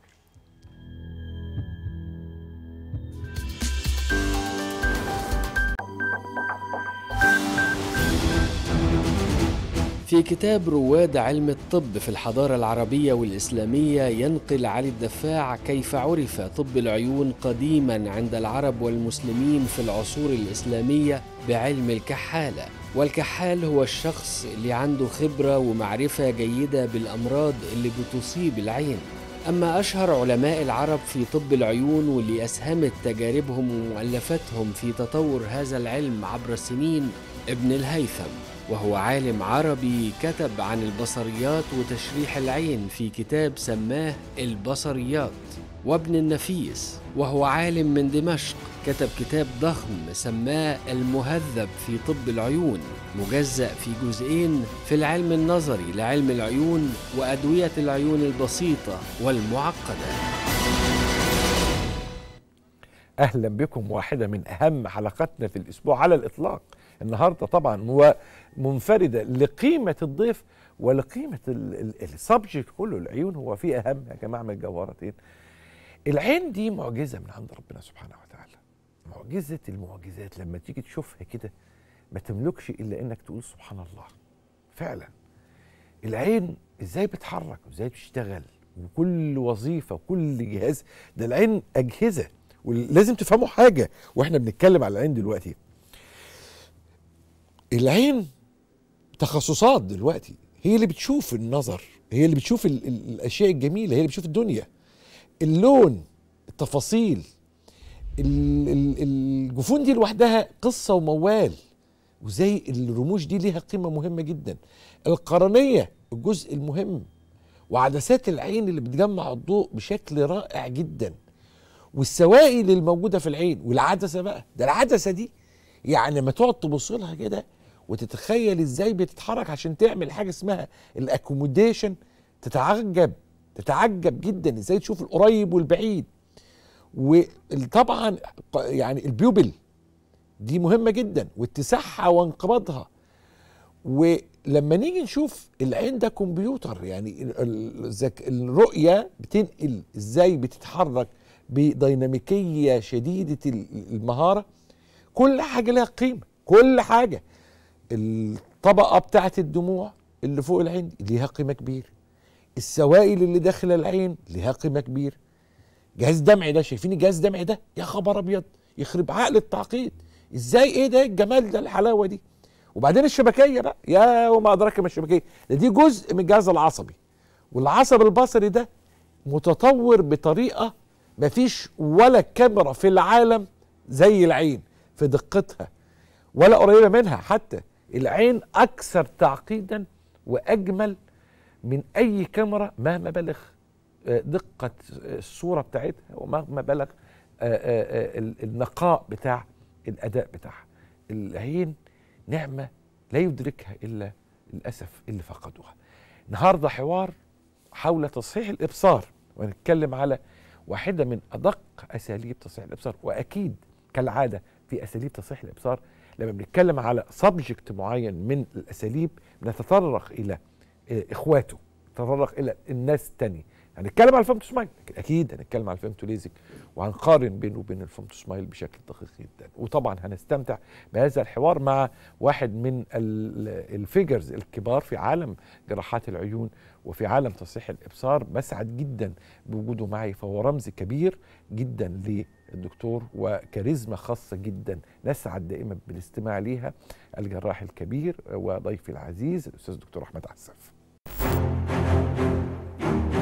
في كتاب رواد علم الطب في الحضارة العربية والإسلامية ينقل علي الدفاع كيف عرف طب العيون قديما عند العرب والمسلمين في العصور الإسلامية بعلم الكحالة والكحال هو الشخص اللي عنده خبرة ومعرفة جيدة بالأمراض اللي بتصيب العين أما أشهر علماء العرب في طب العيون واللي أسهمت تجاربهم ومؤلفاتهم في تطور هذا العلم عبر السنين ابن الهيثم وهو عالم عربي كتب عن البصريات وتشريح العين في كتاب سماه البصريات وابن النفيس وهو عالم من دمشق كتب كتاب ضخم سماه المهذب في طب العيون مجزأ في جزئين في العلم النظري لعلم العيون وأدوية العيون البسيطة والمعقدة أهلا بكم واحدة من أهم حلقاتنا في الأسبوع على الإطلاق النهاردة طبعا منفردة لقيمة الضيف ولقيمة السبجكت كله العيون هو فيه أهم يا جماعة من الجوهرتين العين دي معجزه من عند ربنا سبحانه وتعالى معجزه المعجزات لما تيجي تشوفها كده ما تملكش الا انك تقول سبحان الله فعلا العين ازاي بتحرك وازاي بتشتغل وكل وظيفه وكل جهاز ده العين اجهزه ولازم تفهموا حاجه واحنا بنتكلم على العين دلوقتي العين تخصصات دلوقتي هي اللي بتشوف النظر هي اللي بتشوف الاشياء الجميله هي اللي بتشوف الدنيا اللون التفاصيل الجفون دي لوحدها قصه وموال وزي الرموش دي ليها قيمه مهمه جدا القرنيه الجزء المهم وعدسات العين اللي بتجمع الضوء بشكل رائع جدا والسوائل الموجوده في العين والعدسه بقى ده العدسه دي يعني ما تقعد تبص لها كده وتتخيل ازاي بتتحرك عشان تعمل حاجه اسمها الاكوموديشن تتعجب تتعجب جدا ازاي تشوف القريب والبعيد وطبعا يعني البيوبل دي مهمه جدا واتساعها وانقباضها ولما نيجي نشوف العين ده كمبيوتر يعني الرؤيه بتنقل ازاي بتتحرك بديناميكيه شديده المهاره كل حاجه لها قيمه كل حاجه الطبقه بتاعت الدموع اللي فوق العين ليها قيمه كبيره السوائل اللي داخل العين لها قيمه كبيره جهاز دمع ده شايفين الجهاز الدمعي ده يا خبر ابيض يخرب عقل التعقيد ازاي ايه ده الجمال ده الحلاوه دي وبعدين الشبكيه بقى يا وما ادراك ما الشبكيه ده دي جزء من الجهاز العصبي والعصب البصري ده متطور بطريقه ما فيش ولا كاميرا في العالم زي العين في دقتها ولا قريبه منها حتى العين اكثر تعقيدا واجمل من اي كاميرا مهما بلغ آه، دقه آه، الصوره بتاعتها ومهما بلغ آه، النقاء بتاع الاداء بتاعها العين نعمه لا يدركها الا للاسف اللي فقدوها النهارده حوار حول تصحيح الابصار ونتكلم على واحده من ادق اساليب تصحيح الابصار واكيد كالعاده في اساليب تصحيح الابصار لما بنتكلم على سبجكت معين من الاساليب نتطرق الى اخواته تطرق الى الناس الثانيه هنتكلم على الفيمتو سمايل لكن اكيد هنتكلم على الفيمتو ليزك وهنقارن بينه وبين الفيمتو سمايل بشكل دقيق جدا وطبعا هنستمتع بهذا الحوار مع واحد من الفيجرز الكبار في عالم جراحات العيون وفي عالم تصحيح الابصار بسعد جدا بوجوده معي فهو رمز كبير جدا للدكتور وكاريزما خاصه جدا نسعد دائما بالاستماع ليها الجراح الكبير وضيفي العزيز الاستاذ الدكتور احمد عساف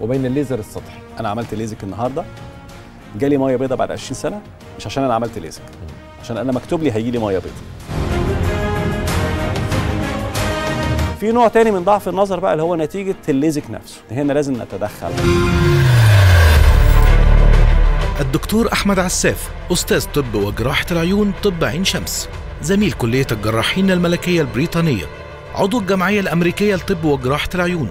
وبين الليزر السطحي انا عملت ليزك النهارده جالي ميه بيضاء بعد 20 سنه مش عشان انا عملت ليزك عشان انا مكتوب لي هيجي لي ميه بيضاء في نوع تاني من ضعف النظر بقى اللي هو نتيجة الليزك نفسه هنا لازم نتدخل الدكتور أحمد عساف أستاذ طب وجراحة العيون طب عين شمس زميل كلية الجراحين الملكية البريطانية عضو الجمعية الأمريكية لطب وجراحة العيون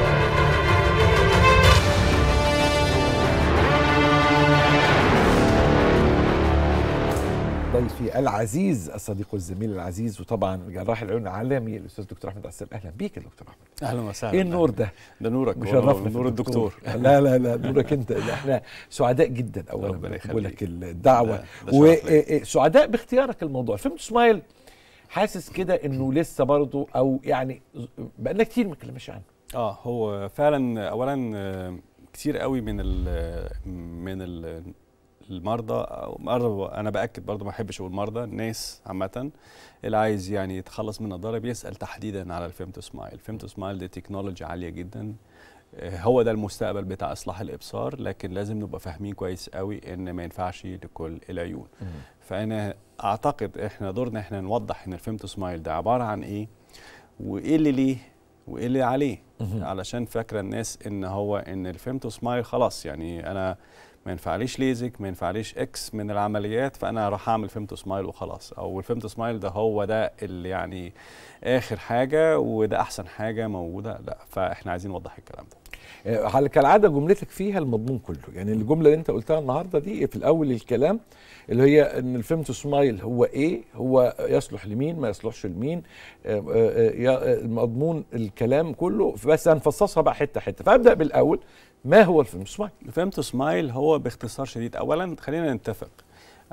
العزيز الصديق والزميل العزيز وطبعا الجراح العيون العالمي الاستاذ دكتور احمد عسل اهلا بيك يا دكتور احمد اهلا وسهلا ايه النور ده ده نورك مشرفنا نور الدكتور لا لا لا نورك انت احنا سعداء جدا اولا لك الدعوه وسعداء إيه، إيه، باختيارك الموضوع فيلم سمايل حاسس كده انه لسه برضه او يعني بقالنا كتير ما اتكلمناش عنه اه هو فعلا اولا آه، كتير قوي من ال من ال المرضى انا باكد برضه ما بحبش اقول مرضى الناس عامه اللي عايز يعني يتخلص من النظاره بيسال تحديدا على الفيمتو سمايل الفيمتو سمايل دي تكنولوجي عاليه جدا آه، هو ده المستقبل بتاع اصلاح الابصار لكن لازم نبقى فاهمين كويس قوي ان ما ينفعش لكل العيون فانا اعتقد احنا دورنا احنا نوضح ان الفيمتو سمايل ده عباره عن ايه وايه اللي ليه وايه اللي عليه علشان فاكره الناس ان هو ان الفيمتو سمايل خلاص يعني انا ما ينفعليش ليزك ما ينفعليش اكس من العمليات فانا راح اعمل فيمتو سمايل وخلاص او الفيمتو سمايل ده هو ده اللي يعني اخر حاجه وده احسن حاجه موجوده لا فاحنا عايزين نوضح الكلام ده آه، على كالعاده جملتك فيها المضمون كله يعني الجمله اللي انت قلتها النهارده دي في الاول الكلام اللي هي ان الفيلم تو سمايل هو ايه هو يصلح لمين ما يصلحش لمين المضمون آه، آه، الكلام كله بس هنفصصها بقى حته حته فابدا بالاول ما هو الفيلم تو سمايل الفيلم تو سمايل هو باختصار شديد اولا خلينا نتفق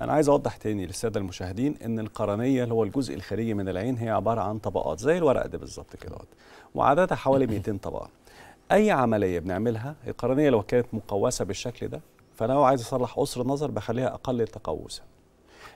أنا عايز أوضح تاني للسادة المشاهدين إن القرنية اللي هو الجزء الخارجي من العين هي عبارة عن طبقات زي الورق ده بالظبط كده وعددها حوالي 200 طبقة اي عمليه بنعملها القرنيه لو كانت مقوسه بالشكل ده فانا لو عايز اصلح قصر النظر بخليها اقل تقوسا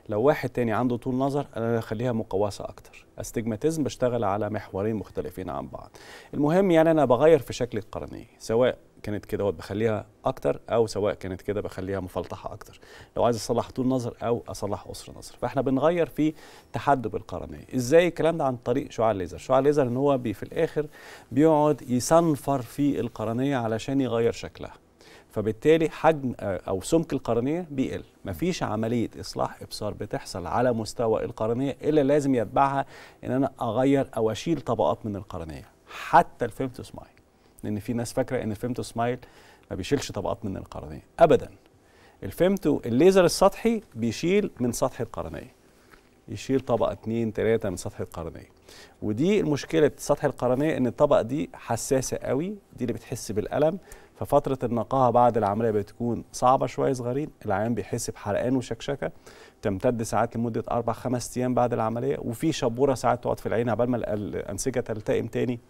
لو واحد تاني عنده طول نظر انا اخليها مقوسه اكتر استجماتيزم بشتغل على محورين مختلفين عن بعض المهم يعني انا بغير في شكل القرنيه سواء كانت كده بخليها اكتر او سواء كانت كده بخليها مفلطحه اكتر لو عايز اصلح طول نظر او اصلح قصر نظر فاحنا بنغير في تحدب القرنيه ازاي الكلام ده عن طريق شعاع الليزر شعاع الليزر ان هو بي في الاخر بيقعد يصنفر في القرنيه علشان يغير شكلها فبالتالي حجم آه، او سمك القرنيه بيقل مفيش عمليه اصلاح ابصار بتحصل على مستوى القرنيه الا لازم يتبعها ان انا اغير او اشيل طبقات من القرنيه حتى الفيمتوس ماي لان في ناس فاكره ان الفيمتو سمايل ما بيشيلش طبقات من القرنيه ابدا الفيمتو الليزر السطحي بيشيل من سطح القرنيه يشيل طبقه اتنين تلاتة من سطح القرنيه ودي المشكله سطح القرنيه ان الطبقه دي حساسه قوي دي اللي بتحس بالالم ففتره النقاهه بعد العمليه بتكون صعبه شويه صغيرين العيان بيحس بحرقان وشكشكه تمتد ساعات لمده اربع خمس ايام بعد العمليه وفي شبوره ساعات تقعد في العين عبال ما الانسجه تلتئم تاني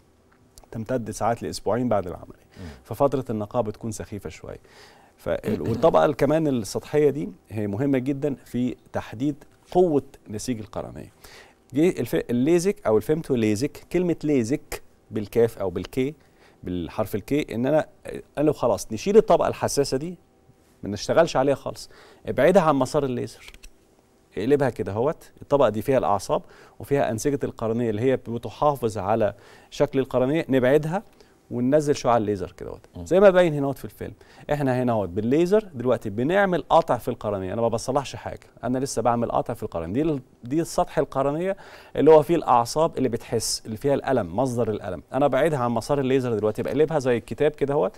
تمتد ساعات لاسبوعين بعد العمليه ففتره النقاهه بتكون سخيفه شويه والطبقه كمان السطحيه دي هي مهمه جدا في تحديد قوه نسيج القرنيه الليزك او الفيمتو ليزك كلمه ليزك بالكاف او بالكي بالحرف الكي ان انا قالوا خلاص نشيل الطبقه الحساسه دي ما نشتغلش عليها خالص ابعدها عن مسار الليزر اقلبها كده اهوت الطبقه دي فيها الاعصاب وفيها انسجه القرنيه اللي هي بتحافظ على شكل القرنيه نبعدها وننزل شعاع الليزر كده زي ما باين هنا في الفيلم احنا هنا بالليزر دلوقتي بنعمل قطع في القرنيه انا ما بصلحش حاجه انا لسه بعمل قطع في القرنيه دي دي السطح القرنيه اللي هو فيه الاعصاب اللي بتحس اللي فيها الالم مصدر الالم انا بعيدها عن مسار الليزر دلوقتي بقلبها زي الكتاب كده اهوت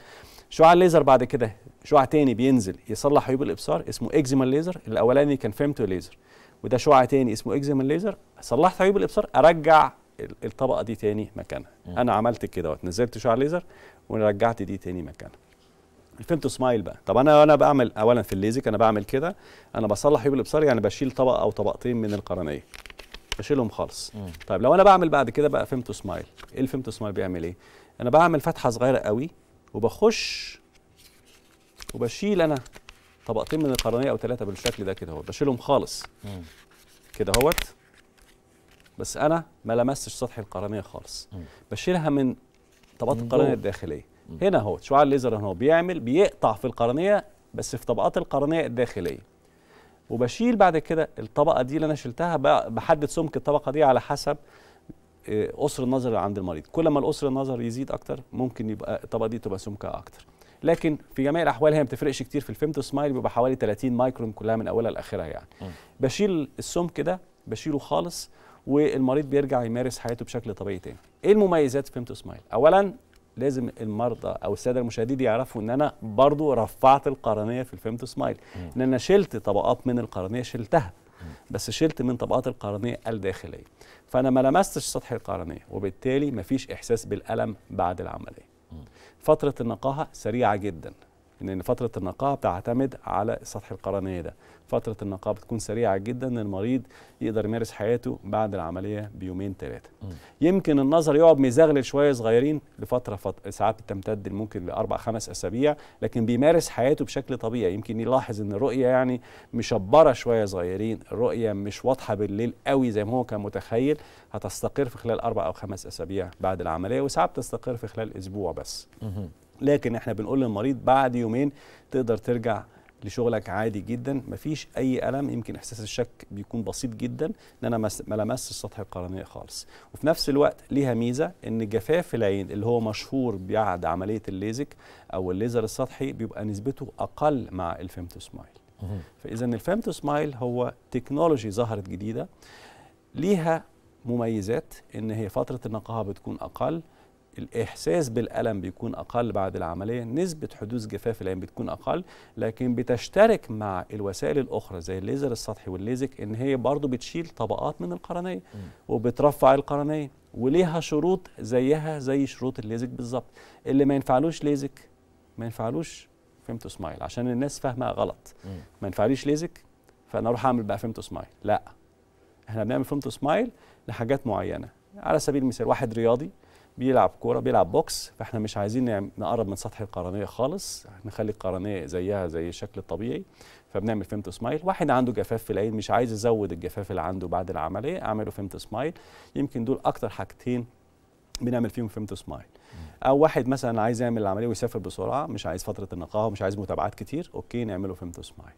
شعاع الليزر بعد كده شعاع تاني بينزل يصلح عيوب الابصار اسمه اكزيما ليزر الاولاني كان فيمتو ليزر وده شعاع تاني اسمه اكزيما ليزر صلحت عيوب الابصار ارجع الطبقه دي تاني مكانها انا عملت كده نزلت شعاع ليزر ورجعت دي تاني مكانها الفيمتو سمايل بقى طب انا انا بعمل اولا في الليزك انا بعمل كده انا بصلح عيوب الابصار يعني بشيل طبقه او طبقتين من القرنيه بشيلهم خالص مم. طيب لو انا بعمل بعد كده بقى فيمتو سمايل ايه الفيمتو سمايل بيعمل ايه انا بعمل فتحه صغيره قوي وبخش وبشيل انا طبقتين من القرنيه او ثلاثه بالشكل ده كده اهو بشيلهم خالص كده اهوت بس انا ما لمستش سطح القرنيه خالص بشيلها من طبقات القرنيه الداخليه هنا اهوت شعاع الليزر هنا هو بيعمل بيقطع في القرنيه بس في طبقات القرنيه الداخليه وبشيل بعد كده الطبقه دي اللي انا شلتها بحدد سمك الطبقه دي على حسب قصر آه، النظر اللي عند المريض كل ما القصر النظر يزيد اكتر ممكن يبقى الطبقه دي تبقى سمكها اكتر لكن في جميع الاحوال هي ما بتفرقش كتير في الفيمتو سمايل بيبقى حوالي 30 مايكرون كلها من اولها لاخرها يعني م. بشيل السمك ده بشيله خالص والمريض بيرجع يمارس حياته بشكل طبيعي تاني ايه المميزات فيمتو سمايل اولا لازم المرضى او الساده المشاهدين يعرفوا ان انا برضو رفعت القرنيه في الفيمتو سمايل ان انا شلت طبقات من القرنيه شلتها بس شلت من طبقات القرنيه الداخليه فانا ما لمستش سطح القرنيه وبالتالي مفيش احساس بالالم بعد العمليه فترة النقاهة سريعة جدا لان فتره النقاهه بتعتمد على السطح القرنيه ده فتره النقاهه بتكون سريعه جدا ان المريض يقدر يمارس حياته بعد العمليه بيومين ثلاثه يمكن النظر يقعد مزغلل شويه صغيرين لفتره فت... ساعات بتمتد ممكن لاربع خمس اسابيع لكن بيمارس حياته بشكل طبيعي يمكن يلاحظ ان الرؤيه يعني مشبره شويه صغيرين الرؤيه مش واضحه بالليل قوي زي ما هو كان متخيل هتستقر في خلال اربع او خمس اسابيع بعد العمليه وساعات بتستقر في خلال اسبوع بس لكن احنا بنقول للمريض بعد يومين تقدر ترجع لشغلك عادي جدا مفيش اي الم يمكن احساس الشك بيكون بسيط جدا ان انا ما لمسش السطح القرنيه خالص وفي نفس الوقت ليها ميزه ان جفاف العين اللي هو مشهور بعد عمليه الليزك او الليزر السطحي بيبقى نسبته اقل مع الفيمتو سمايل فاذا الفيمتو سمايل هو تكنولوجي ظهرت جديده ليها مميزات ان هي فتره النقاهه بتكون اقل الإحساس بالألم بيكون أقل بعد العملية نسبة حدوث جفاف العين بتكون أقل لكن بتشترك مع الوسائل الأخرى زي الليزر السطحي والليزك إن هي برضو بتشيل طبقات من القرنية وبترفع القرنية وليها شروط زيها زي شروط الليزك بالظبط اللي ما ينفعلوش ليزك ما ينفعلوش فيمتو سمايل عشان الناس فاهمة غلط ما ينفعليش ليزك فأنا أروح أعمل بقى فيمتو سمايل لا احنا بنعمل فيمتو سمايل لحاجات معينة على سبيل المثال واحد رياضي بيلعب كوره بيلعب بوكس فاحنا مش عايزين نعم-، نقرب من سطح القرنيه خالص نخلي القرنيه زيها زي الشكل الطبيعي فبنعمل فيمتو سمايل واحد عنده جفاف في العين مش عايز ازود الجفاف اللي عنده بعد العمليه اعمله فيمتو سمايل يمكن دول اكتر حاجتين بنعمل فيهم فيمتو سمايل او واحد مثلا عايز يعمل العمليه ويسافر بسرعه مش عايز فتره النقاهه ومش عايز متابعات كتير اوكي نعمله فيمتو سمايل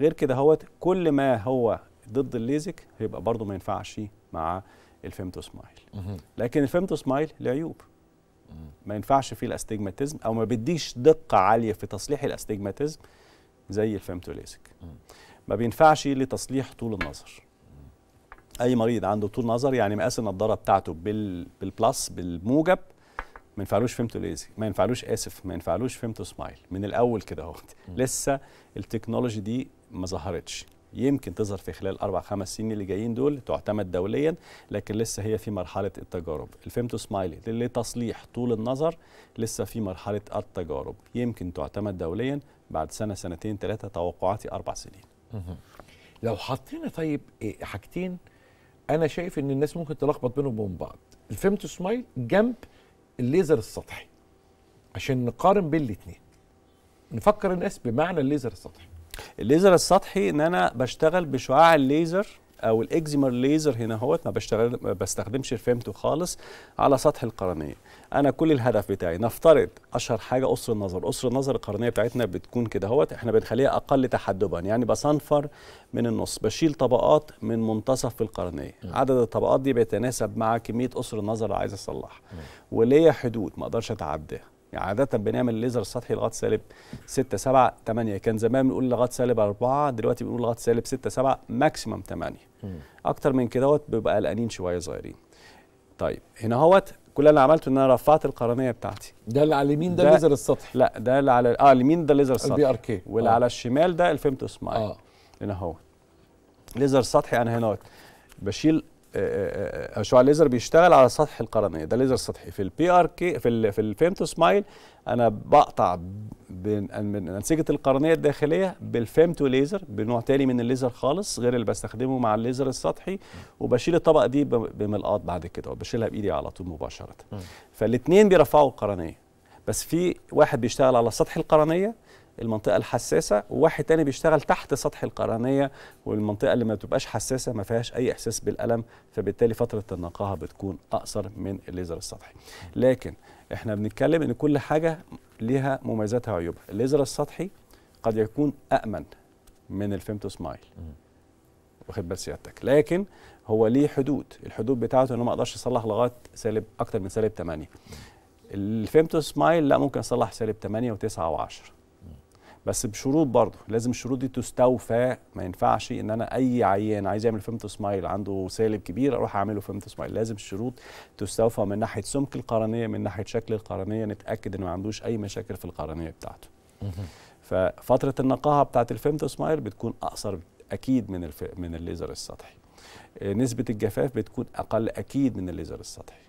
غير كده هوت كل ما هو ضد الليزك هيبقى برضه ما ينفعش مع الفيمتو سمايل لكن الفيمتو سمايل له عيوب ما ينفعش فيه الاستجماتيزم او ما بديش دقه عاليه في تصليح الاستجماتيزم زي الفيمتو ليزك ما بينفعش لتصليح طول النظر اي مريض عنده طول نظر يعني مقاس النضاره بتاعته بال بالبلس بالموجب ما ينفعلوش فيمتو ليزك ما ينفعلوش اسف ما ينفعلوش فيمتو سمايل من الاول كده اهو لسه التكنولوجي دي ما ظهرتش يمكن تظهر في خلال اربع خمس سنين اللي جايين دول تعتمد دوليا لكن لسه هي في مرحله التجارب الفيمتو سمايلي لتصليح طول النظر لسه في مرحله التجارب يمكن تعتمد دوليا بعد سنه سنتين ثلاثه توقعاتي اربع سنين لو حطينا طيب إيه، حاجتين انا شايف ان الناس ممكن تلخبط بينهم وبين بعض الفيمتو سمايل جنب الليزر السطحي عشان نقارن بين الاثنين نفكر الناس بمعنى الليزر السطحي الليزر السطحي ان انا بشتغل بشعاع الليزر او الاكزيمر ليزر هنا اهوت ما بشتغل ما بستخدمش الفيمتو خالص على سطح القرنيه انا كل الهدف بتاعي نفترض اشهر حاجه قصر النظر قصر النظر القرنيه بتاعتنا بتكون كده اهوت احنا بنخليها اقل تحدبا يعني بصنفر من النص بشيل طبقات من منتصف القرنيه عدد الطبقات دي بيتناسب مع كميه قصر النظر اللي عايز اصلحها وليا حدود ما اقدرش اتعداها يعني عادة بنعمل الليزر السطحي لغايه سالب 6 7 8 كان زمان بنقول لغايه سالب 4 دلوقتي بنقول لغايه سالب 6 7 ماكسيمم 8 اكتر من كده بيبقى قلقانين شويه صغيرين طيب هنا هوت كل اللي عملته ان انا رفعت القرنيه بتاعتي ده اللي على اليمين ده, ده الليزر السطحي لا ده اللي على اه اليمين ده الليزر السطحي البي ار كي واللي آه. على الشمال ده الفيمتو سمايل اه هنا هو ليزر سطحي انا هنا بشيل شعاع الليزر بيشتغل على سطح القرنيه ده ليزر سطحي في البي ار كي في الـ في الفيمتو سمايل انا بقطع من انسجه القرنيه الداخليه بالفيمتو ليزر بنوع تاني من الليزر خالص غير اللي بستخدمه مع الليزر السطحي وبشيل الطبقه دي بملقاط بعد كده وبشيلها بايدي على طول مباشره فالاثنين بيرفعوا القرنيه بس في واحد بيشتغل على سطح القرنيه المنطقه الحساسه وواحد تاني بيشتغل تحت سطح القرنيه والمنطقه اللي ما بتبقاش حساسه ما فيهاش اي احساس بالالم فبالتالي فتره النقاهه بتكون اقصر من الليزر السطحي لكن احنا بنتكلم ان كل حاجه ليها مميزاتها وعيوبها الليزر السطحي قد يكون أأمن من الفيمتو سمايل واخد بال سيادتك لكن هو ليه حدود الحدود بتاعته ان ما اقدرش اصلح لغايه سالب اكتر من سالب 8 الفيمتو سمايل لا ممكن اصلح سالب 8 و9 و10 بس بشروط برضه لازم الشروط دي تستوفى ما ينفعش ان انا اي عيان عايز يعمل فيمتو سمايل عنده سالب كبير اروح اعمله فيمتو سمايل لازم الشروط تستوفى من ناحيه سمك القرنيه من ناحيه شكل القرنيه نتاكد انه ما عندوش اي مشاكل في القرنيه بتاعته ففتره النقاهه بتاعه الفيمتو سمايل بتكون اقصر اكيد من الف... من الليزر السطحي آه، نسبه الجفاف بتكون اقل اكيد من الليزر السطحي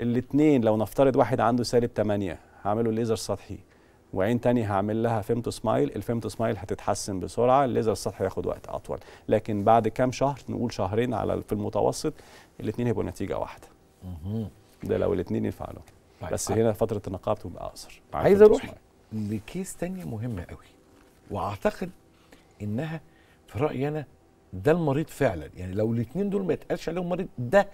الاثنين لو نفترض واحد عنده سالب 8 هعمله ليزر سطحي وعين تاني هعمل لها فيمتو سمايل الفيمتو سمايل هتتحسن بسرعه الليزر السطح هياخد وقت اطول لكن بعد كام شهر نقول شهرين على في المتوسط الاثنين هيبقوا نتيجه واحده ده لو الاثنين ينفعلوا طيب، بس طيب. هنا فتره النقاهه بتبقى اقصر عايز اروح لكيس تانية مهمه قوي واعتقد انها في رايي انا ده المريض فعلا يعني لو الاثنين دول ما يتقالش عليهم مريض ده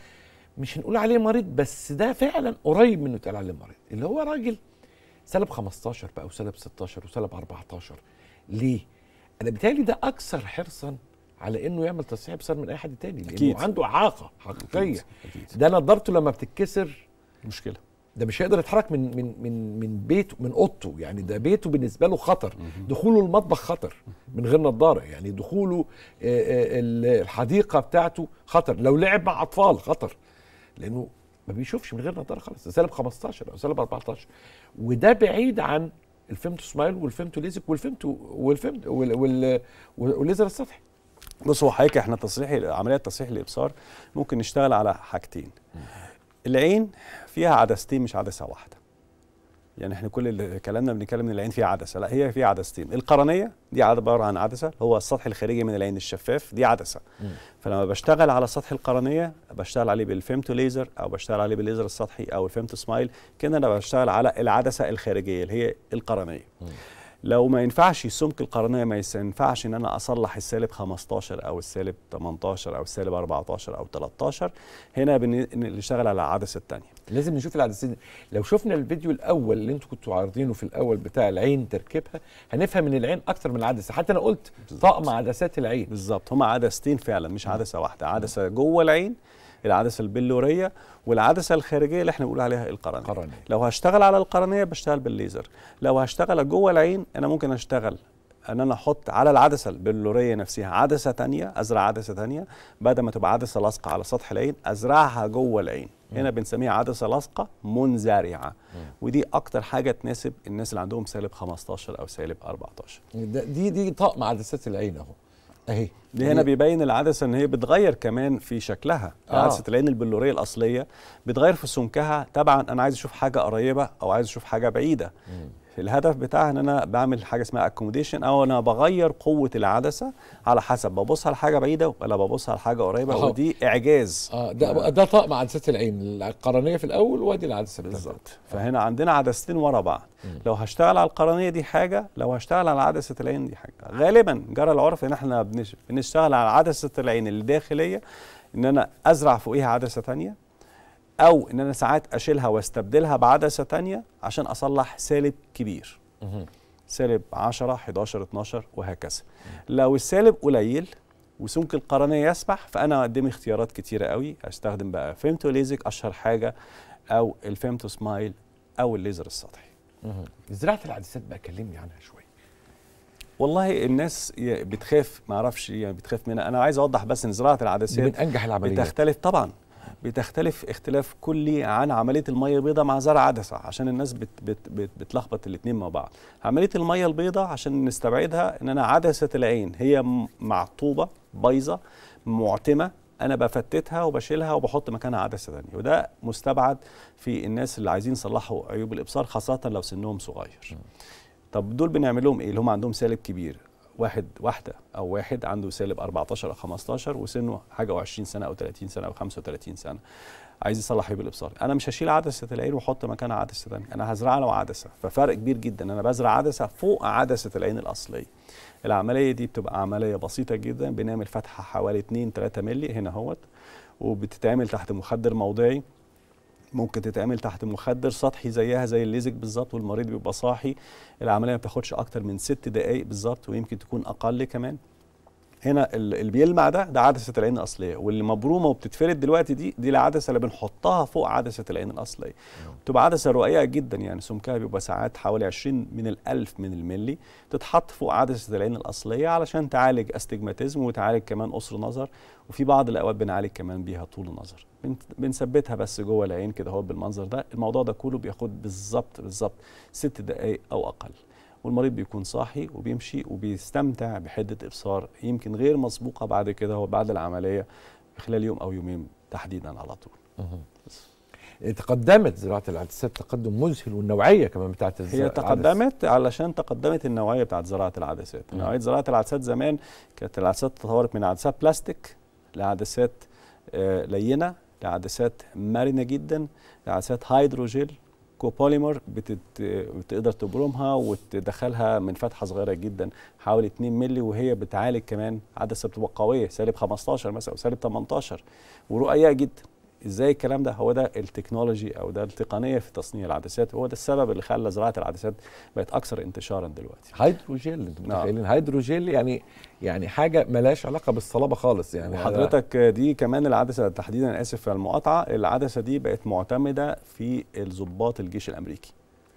مش هنقول عليه مريض بس ده فعلا قريب منه يتقال عليه مريض اللي هو راجل سالب 15 بقى وسالب 16 وسالب 14 ليه؟ انا بيتهيألي ده اكثر حرصا على انه يعمل تصحيح بصر من اي حد تاني لانه أكيد. عنده اعاقه حقيقيه أكيد. ده نضارته لما بتتكسر مشكله ده مش هيقدر يتحرك من من من من بيته من اوضته يعني ده بيته بالنسبه له خطر دخوله المطبخ خطر من غير نظاره يعني دخوله آه، آه، الحديقه بتاعته خطر لو لعب مع اطفال خطر لانه ما بيشوفش من غير نظاره خالص سالب 15 او سالب 14 وده بعيد عن الفيمتو سمايل والفيمتو ليزك والفيمتو والفيمتو والليزر السطحي بص هو حضرتك احنا تصريح عمليه تصحيح الابصار ممكن نشتغل على حاجتين العين فيها عدستين مش عدسه واحده يعني احنا كل كلامنا بنتكلم ان العين فيها عدسه لا هي فيها عدستين القرنيه دي عباره عن عدسه هو السطح الخارجي من العين الشفاف دي عدسه فلما بشتغل على سطح القرنيه بشتغل عليه بالفيمتو ليزر او بشتغل عليه بالليزر السطحي او الفيمتو سمايل كده انا بشتغل على العدسه الخارجيه اللي هي القرنيه لو ما ينفعش سمك القرنيه ما ينفعش ان انا اصلح السالب 15 او السالب 18 او السالب 14 او 13 هنا بنشتغل على العدسه الثانيه لازم نشوف العدسات لو شفنا الفيديو الاول اللي انتوا كنتوا عارضينه في الاول بتاع العين تركيبها هنفهم ان العين اكثر من العدسه حتى انا قلت طقم عدسات العين بالظبط هما عدستين فعلا مش عدسه واحده عدسه جوه العين العدسه البلوريه والعدسه الخارجيه اللي احنا بنقول عليها القرنيه قرنية. لو هشتغل على القرنيه بشتغل بالليزر لو هشتغل جوه العين انا ممكن اشتغل ان انا احط على العدسه البلوريه نفسها عدسه تانية ازرع عدسه تانية بدل ما تبقى عدسه لاصقه على سطح العين ازرعها جوه العين م. هنا بنسميها عدسه لاصقه منزرعه ودي اكتر حاجه تناسب الناس اللي عندهم سالب 15 او سالب 14 دي دي طقم عدسات العين اهو اهي دي هنا بيبين العدسه ان هي بتغير كمان في شكلها آه. عدسه العين البلوريه الاصليه بتغير في سمكها طبعا انا عايز اشوف حاجه قريبه او عايز اشوف حاجه بعيده مم. الهدف بتاعها ان انا بعمل حاجه اسمها اكوموديشن او انا بغير قوه العدسه على حسب ببص على حاجه بعيده ولا ببص على حاجه قريبه أوه. ودي اعجاز اه ده آه. ده طقم عدسات العين القرنيه في الاول وادي العدسه بالظبط فهنا عندنا عدستين ورا بعض لو هشتغل على القرنيه دي حاجه لو هشتغل على عدسه العين دي حاجه غالبا جرى العرف ان احنا بنشتغل على عدسه العين الداخليه ان انا ازرع فوقيها عدسه ثانيه او ان انا ساعات اشيلها واستبدلها بعدسه تانية عشان اصلح سالب كبير سالب 10 11 12 وهكذا لو السالب قليل وسمك القرنيه يسبح فانا قدامي اختيارات كتيره قوي استخدم بقى فيمتو ليزك اشهر حاجه او الفيمتو سمايل او الليزر السطحي زراعه العدسات بقى كلمني عنها شويه والله الناس بتخاف ما اعرفش يعني بتخاف منها انا عايز اوضح بس ان زراعه العدسات من انجح العمليات بتختلف طبعا بتختلف اختلاف كلي عن عمليه الميه البيضاء مع زرع عدسه عشان الناس بت بت بت بتلخبط الاثنين مع بعض عمليه الميه البيضاء عشان نستبعدها ان انا عدسه العين هي معطوبه بايظه معتمه انا بفتتها وبشيلها وبحط مكانها عدسه ثانيه وده مستبعد في الناس اللي عايزين يصلحوا عيوب الابصار خاصه لو سنهم صغير طب دول بنعمل لهم ايه اللي هم عندهم سالب كبير واحد واحده او واحد عنده سالب 14 او 15 وسنه حاجه و20 سنه او 30 سنه او 35 سنه عايز يصلح عيب الابصار انا مش هشيل عدسه العين واحط مكانها عدسه ثانيه انا هزرع لو عدسه ففرق كبير جدا انا بزرع عدسه فوق عدسه العين الاصليه العمليه دي بتبقى عمليه بسيطه جدا بنعمل فتحه حوالي 2 3 مللي هنا اهوت وبتتعمل تحت مخدر موضعي ممكن تتعمل تحت مخدر سطحي زيها زي الليزك بالظبط والمريض بيبقى صاحي العمليه ما بتاخدش اكتر من ست دقائق بالظبط ويمكن تكون اقل كمان هنا اللي بيلمع ده ده عدسه العين الاصليه واللي مبرومه وبتتفرد دلوقتي دي دي العدسه اللي بنحطها فوق عدسه العين الاصليه نعم. بتبقى عدسه رقيقه جدا يعني سمكها بيبقى ساعات حوالي 20 من الالف من الملي تتحط فوق عدسه العين الاصليه علشان تعالج استجماتيزم وتعالج كمان قصر نظر وفي بعض الاوقات بنعالج كمان بيها طول النظر بنثبتها بس جوه العين كده هو بالمنظر ده الموضوع ده كله بياخد بالظبط بالظبط ست دقائق او اقل والمريض بيكون صاحي وبيمشي وبيستمتع بحده ابصار يمكن غير مسبوقه بعد كده هو بعد العمليه خلال يوم او يومين تحديدا على طول تقدمت زراعه العدسات تقدم مذهل والنوعيه كمان بتاعت الزراعه هي تقدمت علشان تقدمت النوعيه بتاعت زراعه العدسات نوعيه زراعه العدسات زمان كانت العدسات تطورت من عدسات بلاستيك لعدسات آه، لينه لعدسات مرنه جدا لعدسات هيدروجيل كوبوليمر بتقدر تبرمها وتدخلها من فتحه صغيره جدا حوالي 2 مللي وهي بتعالج كمان عدسه بتبقى قويه سالب 15 مثلا او سالب 18 ورؤيه جدا ازاي الكلام ده هو ده التكنولوجي او ده التقنيه في تصنيع العدسات هو ده السبب اللي خلى زراعه العدسات بقت اكثر انتشارا دلوقتي هيدروجيل انتوا نعم. متخيلين هيدروجيل يعني يعني حاجه ملاش علاقه بالصلابه خالص يعني حضرتك دي كمان العدسه تحديدا اسف المقاطعه العدسه دي بقت معتمده في الضباط الجيش الامريكي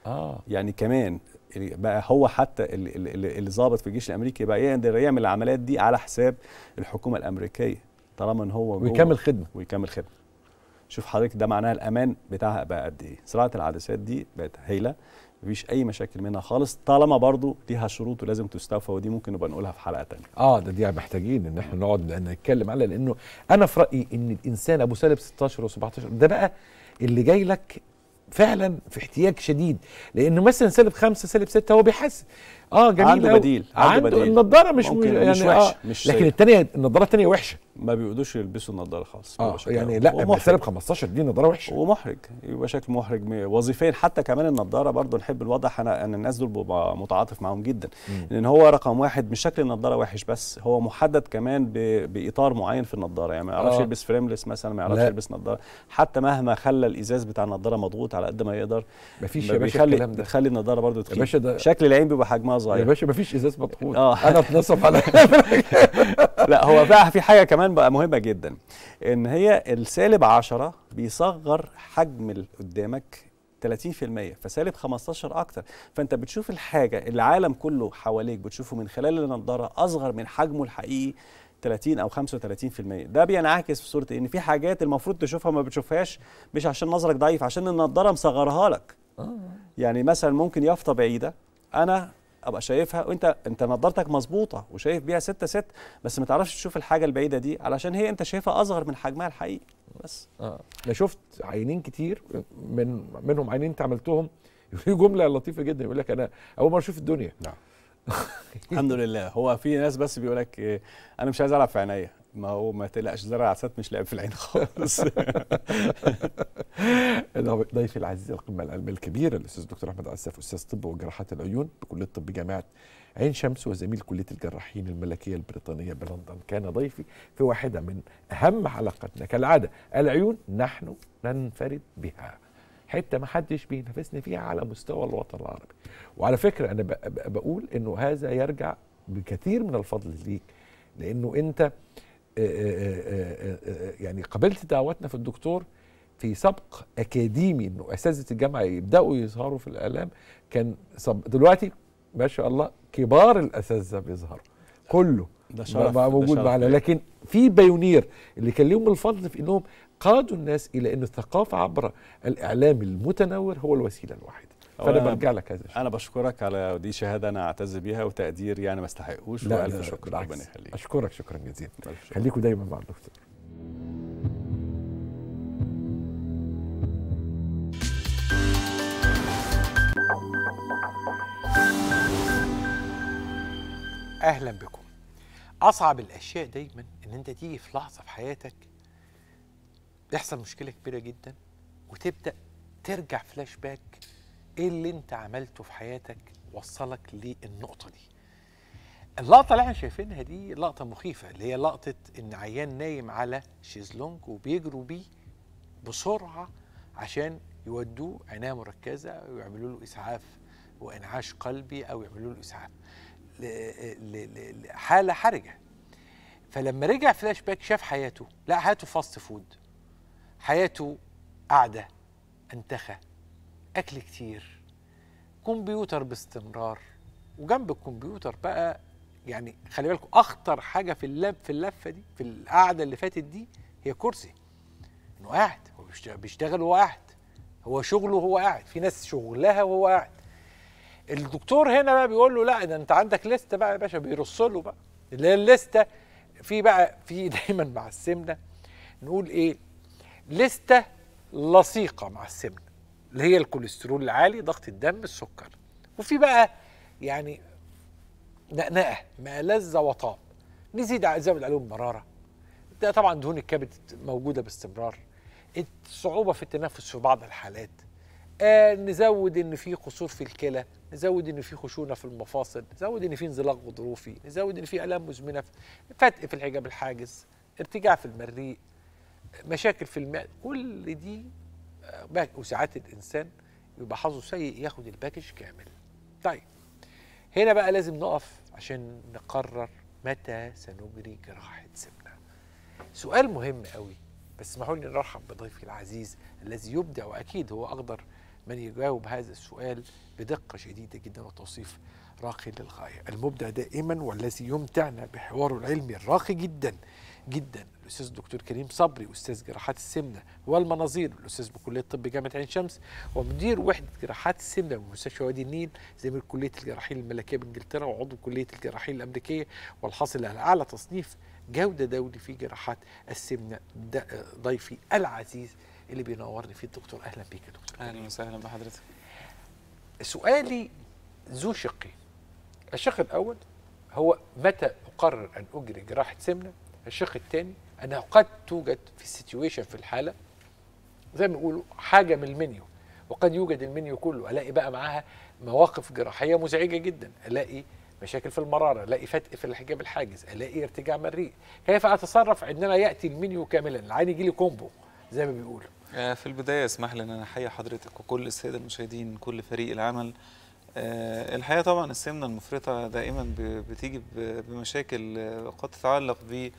اه يعني كمان بقى هو حتى اللي ظابط في الجيش الامريكي بقى يقدر يعمل العمليات دي على حساب الحكومه الامريكيه طالما ان هو ويكمل خدمه ويكمل خدمه شوف حضرتك ده معناها الامان بتاعها بقى قد ايه صناعه العدسات دي بقت هايله مفيش اي مشاكل منها خالص طالما برضو ليها شروط ولازم تستوفى ودي ممكن نبقى نقولها في حلقه ثانيه اه ده دي محتاجين ان احنا نقعد نتكلم عليها لانه انا في رايي ان الانسان ابو سالب 16 و17 ده بقى اللي جاي لك فعلا في احتياج شديد لانه مثلا سالب خمسه سالب سته هو بيحس اه جميل عنده بديل عنده, عنده بديل النضاره مش ممكن يعني مش وحشه آه مش لكن الثانيه النضاره الثانيه وحشه ما بيقدروش يلبسوا النضاره خالص اه يعني لا بسالب 15 دي نضاره وحشه ومحرج يبقى شكل محرج وظيفيا حتى كمان النضاره برضه نحب الوضع انا ان الناس دول ببقى متعاطف معاهم جدا مم. لان هو رقم واحد مش شكل النضاره وحش بس هو محدد كمان باطار معين في النضاره يعني ما يعرفش آه. يلبس فريملس مثلا ما يعرفش يلبس نضاره حتى مهما خلى الازاز بتاع النضاره مضغوط على قد ما يقدر مفيش يا باشا الكلام ده بيخلي النضاره برضه شكل العين بيبقى حجمها صغير يا باشا مفيش ازاز مطحون اه انا اتنصف على (laughs) لا هو بقى في حاجه كمان بقى مهمه جدا ان هي السالب 10 بيصغر حجم اللي قدامك 30% فسالب 15 اكتر فانت بتشوف الحاجه العالم كله حواليك بتشوفه من خلال النضاره اصغر من حجمه الحقيقي 30 او 35% ده بينعكس في صوره إيه؟ ان في حاجات المفروض تشوفها ما بتشوفهاش مش عشان نظرك ضعيف عشان النضاره مصغرها لك آه. يعني مثلا ممكن يافطه بعيده انا ابقى شايفها وانت انت نظارتك مظبوطه وشايف بيها 6 6 بس ما تعرفش تشوف الحاجه البعيده دي علشان هي انت شايفها اصغر من حجمها الحقيقي بس آه. انا شفت عينين كتير من منهم عينين انت عملتهم في جمله لطيفه جدا يقول لك انا اول مره اشوف الدنيا نعم الحمد لله هو في ناس بس بيقول لك إيه، انا مش عايز العب في عينيا ما هو ما تقلقش زرع عسات مش لعب في العين خالص (laughs) ضيفي العزيز القمه العلميه الكبيره الاستاذ الدكتور احمد عساف استاذ طب وجراحات العيون بكليه الطب جامعه عين شمس وزميل كليه الجراحين الملكيه البريطانيه بلندن كان ضيفي في واحده من اهم حلقاتنا كالعاده العيون نحن ننفرد بها حته ما حدش بينافسني فيها على مستوى الوطن العربي وعلى فكره انا بقول انه هذا يرجع بكثير من الفضل ليك لانه انت آه، آه، آه، يعني قبلت دعوتنا في الدكتور في سبق اكاديمي انه اساتذه الجامعه يبداوا يظهروا في الاعلام كان دلوقتي ما شاء الله كبار الاساتذه بيظهروا كله ده شرف ما موجود معانا لكن في بايونير اللي كان لهم الفضل في انهم قادوا الناس الى ان الثقافه عبر الاعلام المتنور هو الوسيله الوحيده فانا برجع لك هذا الشيء انا بشكرك على دي شهاده انا اعتز بيها وتقدير يعني ما استحقوش والف شكر ربنا يخليك اشكرك شكرا جزيلا خليكم دايما مع الدكتور اهلا بكم اصعب الاشياء دايما ان انت تيجي في لحظه في حياتك يحصل مشكله كبيره جدا وتبدا ترجع فلاش باك ايه اللي انت عملته في حياتك وصلك للنقطه دي اللقطه اللي احنا شايفينها دي لقطه مخيفه اللي هي لقطه ان عيان نايم على شيزلونج وبيجروا بيه بسرعه عشان يودوه عنايه مركزه ويعملوا له اسعاف وانعاش قلبي او يعملوا له اسعاف حاله حرجه فلما رجع فلاش باك شاف حياته لا حياته فاست فود حياته قاعده انتخى اكل كتير كمبيوتر باستمرار وجنب الكمبيوتر بقى يعني خلي بالكم اخطر حاجه في اللاب في اللفه دي في القعده اللي فاتت دي هي كرسي انه قاعد هو بيشتغل وهو قاعد هو شغله وهو قاعد في ناس شغلها وهو قاعد الدكتور هنا بقى بيقول له لا ده انت عندك لستة بقى يا باشا بيرص له بقى اللي هي الليستة في بقى في (laughs) دايما مع السمنة نقول ايه لستة لصيقة مع السمنة اللي هي الكوليسترول العالي ضغط الدم السكر وفي بقى يعني نقنقه ما لذ وطاب نزيد زود عليهم مراره ده طبعا دهون الكبد موجوده باستمرار الصعوبه في التنفس في بعض الحالات آه نزود ان في قصور في الكلى نزود ان في خشونه في المفاصل نزود ان في انزلاق غضروفي نزود ان في الام مزمنه فتق في الحجاب الحاجز ارتجاع في المريء مشاكل في المعدة كل دي باك وساعات الانسان يبقى حظه سيء ياخد الباكج كامل طيب هنا بقى لازم نقف عشان نقرر متى سنجري جراحه سمنه سؤال مهم قوي بس اسمحوا لي نرحب بضيفي العزيز الذي يبدع واكيد هو اقدر من يجاوب هذا السؤال بدقه شديده جدا وتوصيف راقي للغايه المبدع دائما والذي يمتعنا بحواره العلمي الراقي جدا جدا الاستاذ الدكتور كريم صبري استاذ جراحات السمنه والمناظير الاستاذ بكليه طب جامعه عين شمس ومدير وحده جراحات السمنه بمستشفى وادي النيل زميل كليه الجراحين الملكيه بانجلترا وعضو كليه الجراحين الامريكيه والحاصل على اعلى تصنيف جوده دولي في جراحات السمنه ضيفي العزيز اللي بينورني فيه الدكتور اهلا بيك يا دكتور اهلا وسهلا بحضرتك سؤالي ذو شقين الشق الاول هو متى اقرر ان اجري جراحه سمنه الشق الثاني انه قد توجد في السيتويشن في الحاله زي ما بيقولوا حاجه من المنيو وقد يوجد المنيو كله الاقي بقى معاها مواقف جراحيه مزعجه جدا الاقي مشاكل في المراره الاقي فتق في الحجاب الحاجز الاقي ارتجاع مريء كيف اتصرف عندما ياتي المنيو كاملا العين يجي لي كومبو زي ما بيقولوا آه، في البدايه اسمح لي ان انا احيي حضرتك وكل الساده المشاهدين كل فريق العمل آه، الحقيقه طبعا السمنه المفرطه دائما بتيجي بمشاكل آه، قد تتعلق ب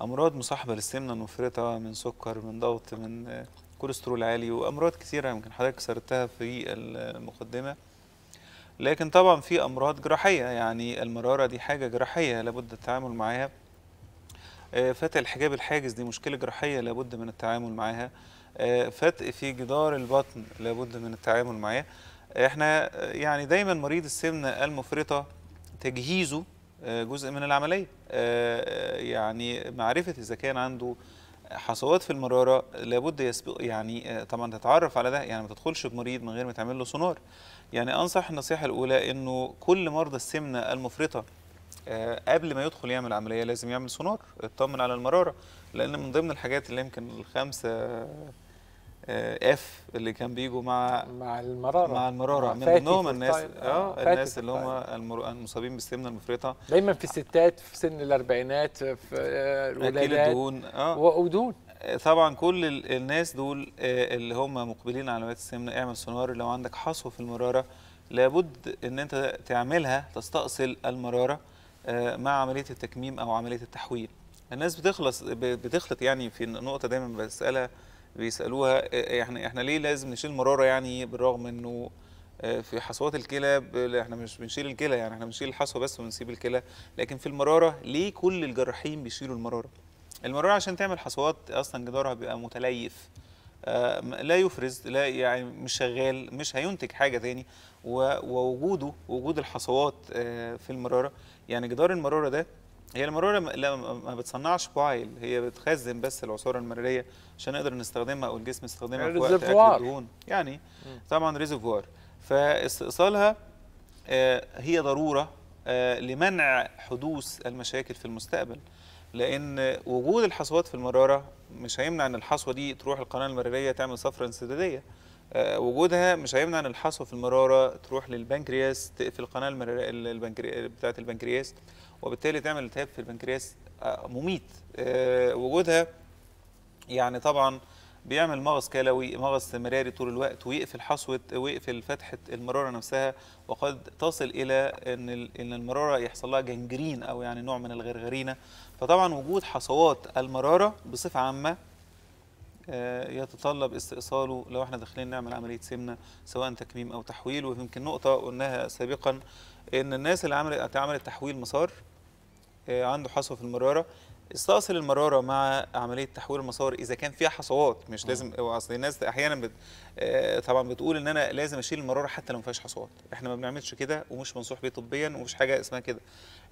امراض مصاحبه للسمنه المفرطه من سكر من ضغط من كوليسترول عالي وامراض كثيره يمكن حضرتك سردتها في المقدمه لكن طبعا في امراض جراحيه يعني المراره دي حاجه جراحيه لابد التعامل معاها آه، فتق الحجاب الحاجز دي مشكله جراحيه لابد من التعامل معاها آه، فتق في جدار البطن لابد من التعامل معاه احنا آه، يعني دايما مريض السمنه المفرطه تجهيزه آه، جزء من العمليه آه، آه، يعني معرفه اذا كان عنده حصوات في المراره لابد يسبق يعني طبعا تتعرف على ده يعني ما تدخلش بمريض من غير ما تعمل له سونار يعني انصح النصيحه الاولى انه كل مرضى السمنه المفرطه قبل ما يدخل يعمل عمليه لازم يعمل سونار اطمن على المراره لان من ضمن الحاجات اللي يمكن الخمسه اف آه، اللي كان بيجوا مع مع المراره مع المراره من ضمنهم الناس آه،, اه الناس اللي هم المر... المصابين بالسمنه المفرطه دايما في الستات في سن الاربعينات في آه، الولادات ودون الدهون اه طبعا كل الناس دول اللي هم مقبلين على عمليات السمنه اعمل سونار لو عندك حصو في المراره لابد ان انت تعملها تستأصل المراره مع عمليه التكميم او عمليه التحويل الناس بتخلص بتخلط يعني في نقطه دايما بسالها بيسالوها احنا آه، آه، يعني احنا ليه لازم نشيل المراره يعني بالرغم انه آه، في حصوات الكلى احنا مش بنشيل الكلى يعني احنا بنشيل الحصوه بس ونسيب الكلى لكن في المراره ليه كل الجراحين بيشيلوا المراره المراره عشان تعمل حصوات اصلا جدارها بيبقى متليف لا يفرز لا يعني مش شغال مش هينتج حاجه ثاني ووجوده وجود الحصوات في المراره يعني جدار المراره ده هي المرورة ما بتصنعش بوعيل هي بتخزن بس العصارة المرارية عشان نقدر نستخدمها او الجسم يستخدمها في وقت الدهون يعني طبعا ريزرفوار فاستئصالها آه، هي ضرورة آه، لمنع حدوث المشاكل في المستقبل لان وجود الحصوات في المرارة مش هيمنع ان الحصوة دي تروح القناة المرارية تعمل صفرة انسدادية آه، وجودها مش هيمنع ان الحصوه في المراره تروح للبنكرياس تقفل القناه المراريه بتاعه البنكرياس وبالتالي تعمل التهاب في البنكرياس آه، مميت آه، وجودها يعني طبعا بيعمل مغص كلوي مغص مراري طول الوقت ويقفل حصوة ويقفل فتحة المرارة نفسها وقد تصل إلى أن أن المرارة يحصل لها جنجرين أو يعني نوع من الغرغرينة فطبعا وجود حصوات المرارة بصفة عامة آه، يتطلب استئصاله لو احنا داخلين نعمل عملية سمنة سواء تكميم أو تحويل ويمكن نقطة قلناها سابقا أن الناس اللي عملت تحويل مسار آه، عنده حصوه في المراره استأصل المراره مع عمليه تحويل المسار اذا كان فيها حصوات مش لازم اصل الناس احيانا بت... آه، طبعا بتقول ان انا لازم اشيل المراره حتى لو ما فيهاش حصوات احنا ما بنعملش كده ومش منصوح بيه طبيا ومش حاجه اسمها كده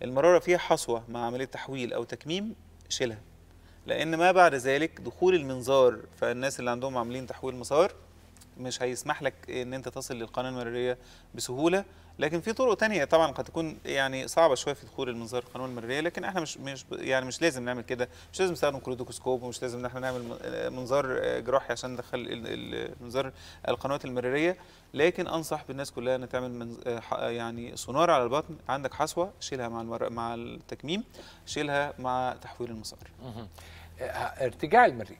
المراره فيها حصوه مع عمليه تحويل او تكميم شيلها لان ما بعد ذلك دخول المنظار فالناس اللي عندهم عاملين تحويل مسار مش هيسمح لك ان انت تصل للقناه المراريه بسهوله لكن في طرق تانية طبعا قد تكون يعني صعبه شويه في دخول المنظار القناه المراريه لكن احنا مش مش يعني مش لازم نعمل كده مش لازم نستخدم كلودوكوسكوب ومش لازم ان احنا نعمل منظار جراحي عشان ندخل المنظار القنوات المراريه لكن انصح بالناس كلها ان تعمل من يعني سونار على البطن عندك حصوه شيلها مع مع التكميم شيلها مع تحويل المسار ارتجاع المريء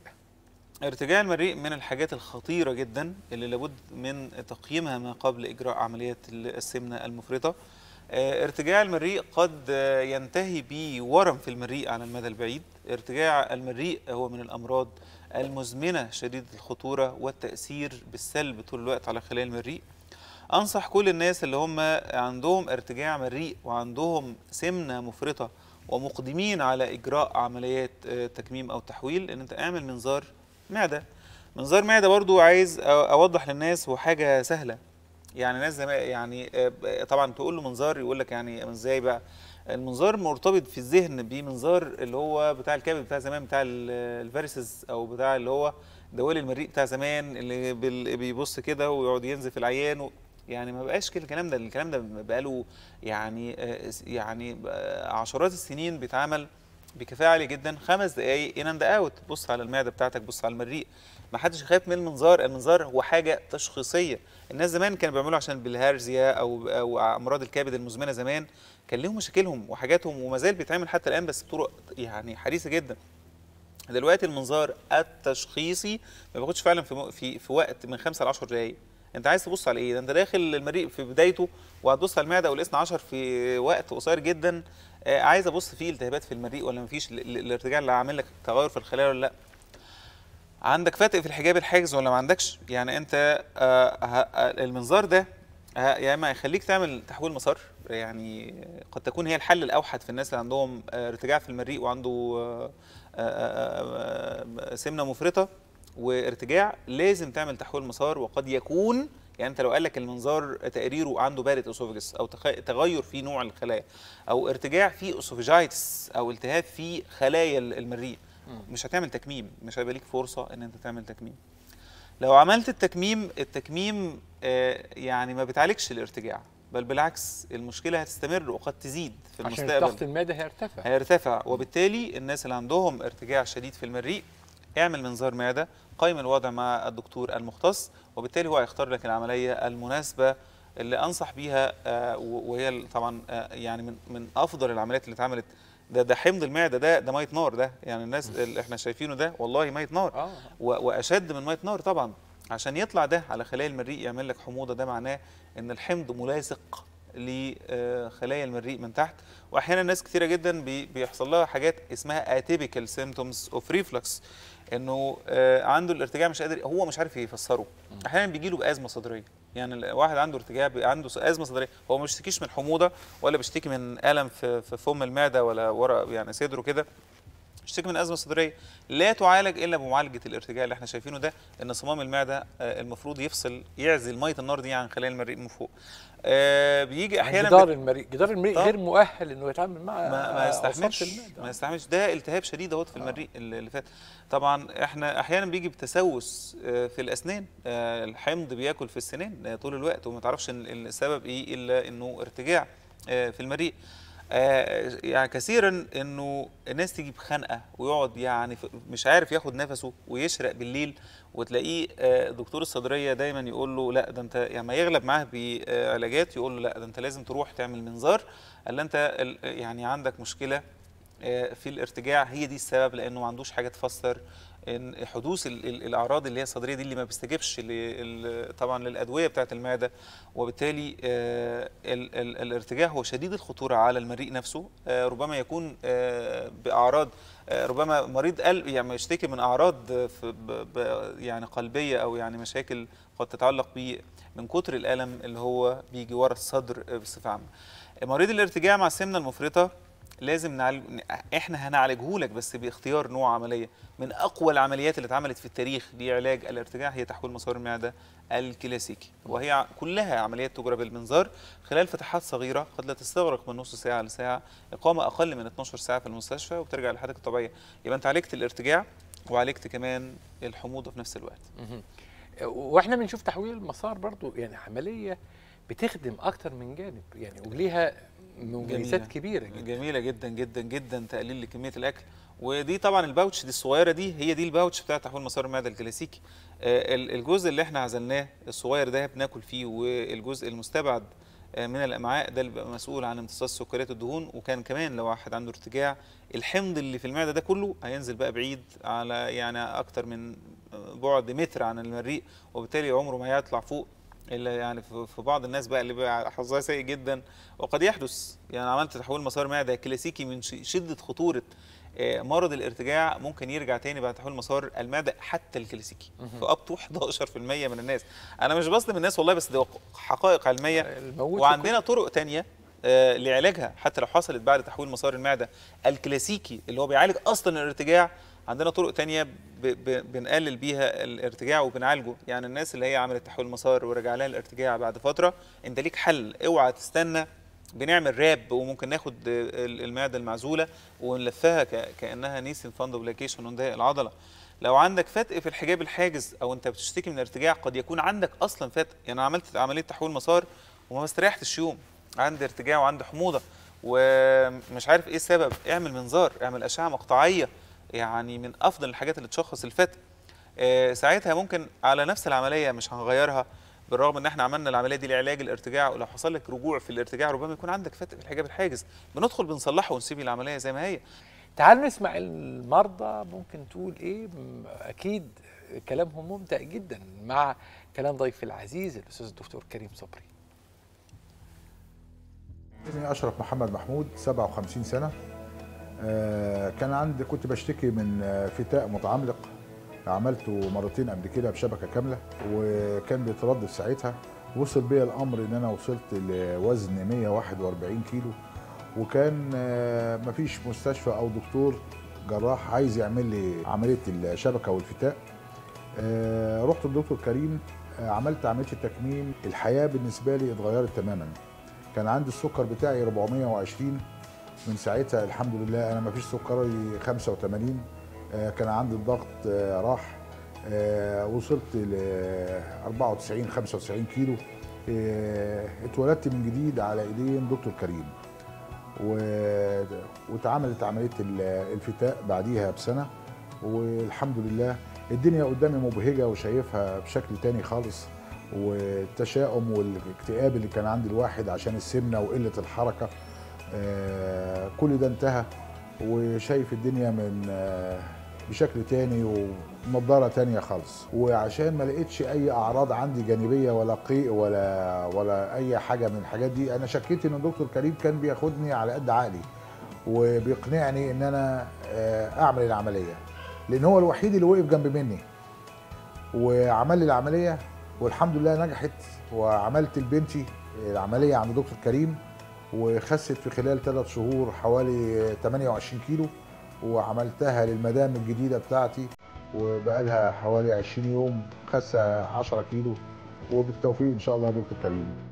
ارتجاع المريء من الحاجات الخطيرة جدا اللي لابد من تقييمها ما قبل إجراء عملية السمنة المفرطة آه، ارتجاع المريء قد ينتهي بورم في المريء على المدى البعيد ارتجاع المريء هو من الأمراض المزمنة شديدة الخطورة والتأثير بالسلب طول الوقت على خلايا المريء أنصح كل الناس اللي هم عندهم ارتجاع مريء وعندهم سمنة مفرطة ومقدمين على إجراء عمليات آه، تكميم أو تحويل أن أنت اعمل منظار معده منظار معده برضو عايز اوضح للناس وحاجه سهله يعني ناس زمان يعني آه، طبعا تقول له منظار يقول لك يعني ازاي بقى المنظار مرتبط في الذهن بمنظار اللي هو بتاع الكبد بتاع زمان بتاع الفارسز او بتاع اللي هو دوال المريء بتاع زمان اللي بيبص كده ويقعد ينزف العيان و يعني ما بقاش كل الكلام ده الكلام ده بقاله يعني آه، يعني آه، عشرات السنين بيتعمل بكفاءه عاليه جدا خمس دقائق ان اند اوت بص على المعده بتاعتك بص على المريء ما حدش خايف من المنظار المنظار هو حاجه تشخيصيه الناس زمان كانوا بيعملوا عشان بالهرزيا او او امراض الكبد المزمنه زمان كان لهم مشاكلهم وحاجاتهم وما زال بيتعمل حتى الان بس بطرق يعني حريصه جدا دلوقتي المنظار التشخيصي ما بياخدش فعلا في, في في وقت من 5 ل 10 دقائق انت عايز تبص على ايه ده انت داخل المريء في بدايته وهتبص على المعده والاسن 10 في وقت قصير جدا آه، عايز ابص فيه التهابات في المريء ولا مفيش الارتجاع اللي عامل لك تغير في الخلايا ولا لا عندك فاتق في الحجاب الحاجز ولا ما عندكش يعني انت آه، آه، المنظار ده يا يعني اما يخليك تعمل تحويل مسار يعني قد تكون هي الحل الاوحد في الناس اللي عندهم ارتجاع في المريء وعنده سمنه مفرطه وارتجاع لازم تعمل تحويل مسار وقد يكون يعني انت لو قال لك المنظار تقريره عنده بارد اسوفجس او تغير في نوع الخلايا او ارتجاع في اسوفجايتس او التهاب في خلايا المريء مش هتعمل تكميم مش هيبقى ليك فرصه ان انت تعمل تكميم لو عملت التكميم التكميم آه، يعني ما بتعالجش الارتجاع بل بالعكس المشكله هتستمر وقد تزيد في المستقبل عشان ضغط المعده هيرتفع هيرتفع وبالتالي الناس اللي عندهم ارتجاع شديد في المريء اعمل منظار معده قيم الوضع مع الدكتور المختص وبالتالي هو هيختار لك العمليه المناسبه اللي انصح بيها آه، وهي طبعا آه، يعني من من افضل العمليات اللي اتعملت ده ده حمض المعده ده ده ميه نار ده يعني الناس اللي احنا شايفينه ده والله ميه نار آه. واشد من ميه نار طبعا عشان يطلع ده على خلايا المريء يعمل لك حموضه ده معناه ان الحمض ملاصق لخلايا المريء من تحت واحيانا ناس كثيره جدا بيحصل لها حاجات اسمها اتيبيكال سيمتومز اوف ريفلكس انه آه، عنده الارتجاع مش قادر هو مش عارف يفسره احيانا بيجي له بازمه صدريه يعني واحد عنده ارتجاع عنده ازمه صدريه هو ما بيشتكيش من حموضه ولا بيشتكي من الم في فم المعده ولا ورا يعني صدره كده بيشتكي من ازمه صدريه لا تعالج الا بمعالجه الارتجاع اللي احنا شايفينه ده ان صمام المعده آه، المفروض يفصل يعزل ميه النار دي عن يعني خلايا المريء من فوق آه بيجي يعني احيانا جدار المريء جدار المريء غير مؤهل انه يتعامل مع ما, ما آه، يستحملش ما يستحملش ده التهاب شديد اهوت في آه. المريء اللي فات طبعا احنا احيانا بيجي بتسوس آه، في الاسنان آه، الحمض بياكل في السنان طول الوقت وما تعرفش السبب ايه الا انه ارتجاع في المريء آه، يعني كثيرا انه الناس تيجي بخنقه ويقعد يعني مش عارف ياخد نفسه ويشرق بالليل وتلاقيه آه، دكتور الصدريه دايما يقول له لا ده انت يعني ما يغلب معاه بعلاجات آه، يقول له لا ده انت لازم تروح تعمل منظار الا انت يعني عندك مشكله في الارتجاع هي دي السبب لانه ما عندوش حاجه تفسر ان حدوث الاعراض اللي هي الصدريه دي اللي ما بيستجبش طبعا للادويه بتاعه المعده وبالتالي آه، الارتجاع هو شديد الخطوره على المريء نفسه آه، ربما يكون آه، باعراض ربما مريض قلب يعني يشتكي من اعراض يعني قلبيه او يعني مشاكل قد تتعلق ب من كتر الالم اللي هو بيجي ورا الصدر بصفه عامه. مريض الارتجاع مع السمنه المفرطه لازم نعالج احنا هنعالجه لك بس باختيار نوع عمليه من اقوى العمليات اللي اتعملت في التاريخ لعلاج الارتجاع هي تحويل مسار المعده الكلاسيكي وهي كلها عمليات تجرى بالمنظار خلال فتحات صغيره قد لا تستغرق من نص ساعه لساعه اقامه اقل من 12 ساعه في المستشفى وبترجع لحالتك الطبيعيه يبقى انت عالجت الارتجاع وعالجت كمان الحموضه في نفس الوقت واحنا بنشوف تحويل المسار برضو يعني عمليه بتخدم اكتر من جانب يعني وليها جميلة. كبيره جدا جميله جدا جدا جدا تقليل لكميه الاكل ودي طبعا الباوتش دي الصغيره دي هي دي الباوتش بتاعت تحويل مسار المعده الكلاسيكي آه، الجزء اللي احنا عزلناه الصغير ده بناكل فيه والجزء المستبعد آه، من الامعاء ده اللي بيبقى مسؤول عن امتصاص سكريات الدهون وكان كمان لو واحد عنده ارتجاع الحمض اللي في المعده ده كله هينزل بقى بعيد على يعني اكتر من بعد متر عن المريء وبالتالي عمره ما هيطلع فوق الا يعني في بعض الناس بقى اللي بقى حظها سيء جدا وقد يحدث يعني عملت تحويل مسار معده كلاسيكي من شده خطوره آه، مرض الارتجاع ممكن يرجع تاني بعد تحويل مسار المعده حتى الكلاسيكي في تو 11% من الناس انا مش بصدم الناس والله بس دي حقائق علميه آه، وعندنا طرق تانية آه، لعلاجها حتى لو حصلت بعد تحويل مسار المعده الكلاسيكي اللي هو بيعالج اصلا الارتجاع عندنا طرق تانية بنقلل بيها الارتجاع وبنعالجه يعني الناس اللي هي عملت تحويل مسار ورجع لها الارتجاع بعد فترة انت ليك حل اوعى تستنى بنعمل راب وممكن ناخد المعده المعزوله ونلفها كانها نيسن فاندوبلاكيشن ونضايق العضله لو عندك فتق في الحجاب الحاجز او انت بتشتكي من ارتجاع قد يكون عندك اصلا فتق يعني عملت عمليه تحويل مسار وما استريحتش يوم عندي ارتجاع وعندي حموضه ومش عارف ايه السبب اعمل منظار اعمل اشعه مقطعيه يعني من افضل الحاجات اللي تشخص الفتق آه، ساعتها ممكن على نفس العمليه مش هنغيرها بالرغم ان احنا عملنا العمليه دي لعلاج الارتجاع ولو حصل لك رجوع في الارتجاع ربما يكون عندك فتق في الحجاب الحاجز بندخل بنصلحه ونسيب العمليه زي ما هي تعالوا نسمع المرضى ممكن تقول ايه اكيد كلامهم ممتع جدا مع كلام ضيفي العزيز الاستاذ الدكتور كريم صبري اسمي اشرف محمد محمود 57 سنه آه، كان عندي كنت بشتكي من آه، فتاء متعملق عملته مرتين قبل كده بشبكه كامله وكان بيتردد ساعتها وصل بيا الامر ان انا وصلت لوزن 141 كيلو وكان آه، مفيش مستشفى او دكتور جراح عايز يعمل لي عمليه الشبكه والفتاء رحت للدكتور كريم عملت عمليه التكميم الحياه بالنسبه لي اتغيرت تماما كان عندي السكر بتاعي 420 من ساعتها الحمد لله انا ما فيش سكري 85 آه، كان عندي الضغط آه، راح آه، وصلت ل 94 95 كيلو اتولدت من جديد على ايدين دكتور كريم واتعملت عمليه الفتاء بعديها بسنه والحمد لله الدنيا قدامي مبهجه وشايفها بشكل تاني خالص والتشاؤم والاكتئاب اللي كان عند الواحد عشان السمنه وقله الحركه آه، كل ده انتهى وشايف الدنيا من آه، بشكل تاني ونضاره تانية خالص وعشان ما لقيتش اي اعراض عندي جانبيه ولا قيء ولا ولا اي حاجه من الحاجات دي انا شكيت ان الدكتور كريم كان بياخدني على قد عقلي وبيقنعني ان انا آه، اعمل العمليه لان هو الوحيد اللي وقف جنب مني وعمل لي العمليه والحمد لله نجحت وعملت لبنتي العمليه عند دكتور كريم وخست في خلال ثلاث شهور حوالي 28 كيلو وعملتها للمدام الجديده بتاعتي وبقالها حوالي 20 يوم خاسه 10 كيلو وبالتوفيق ان شاء الله يا دكتور كريم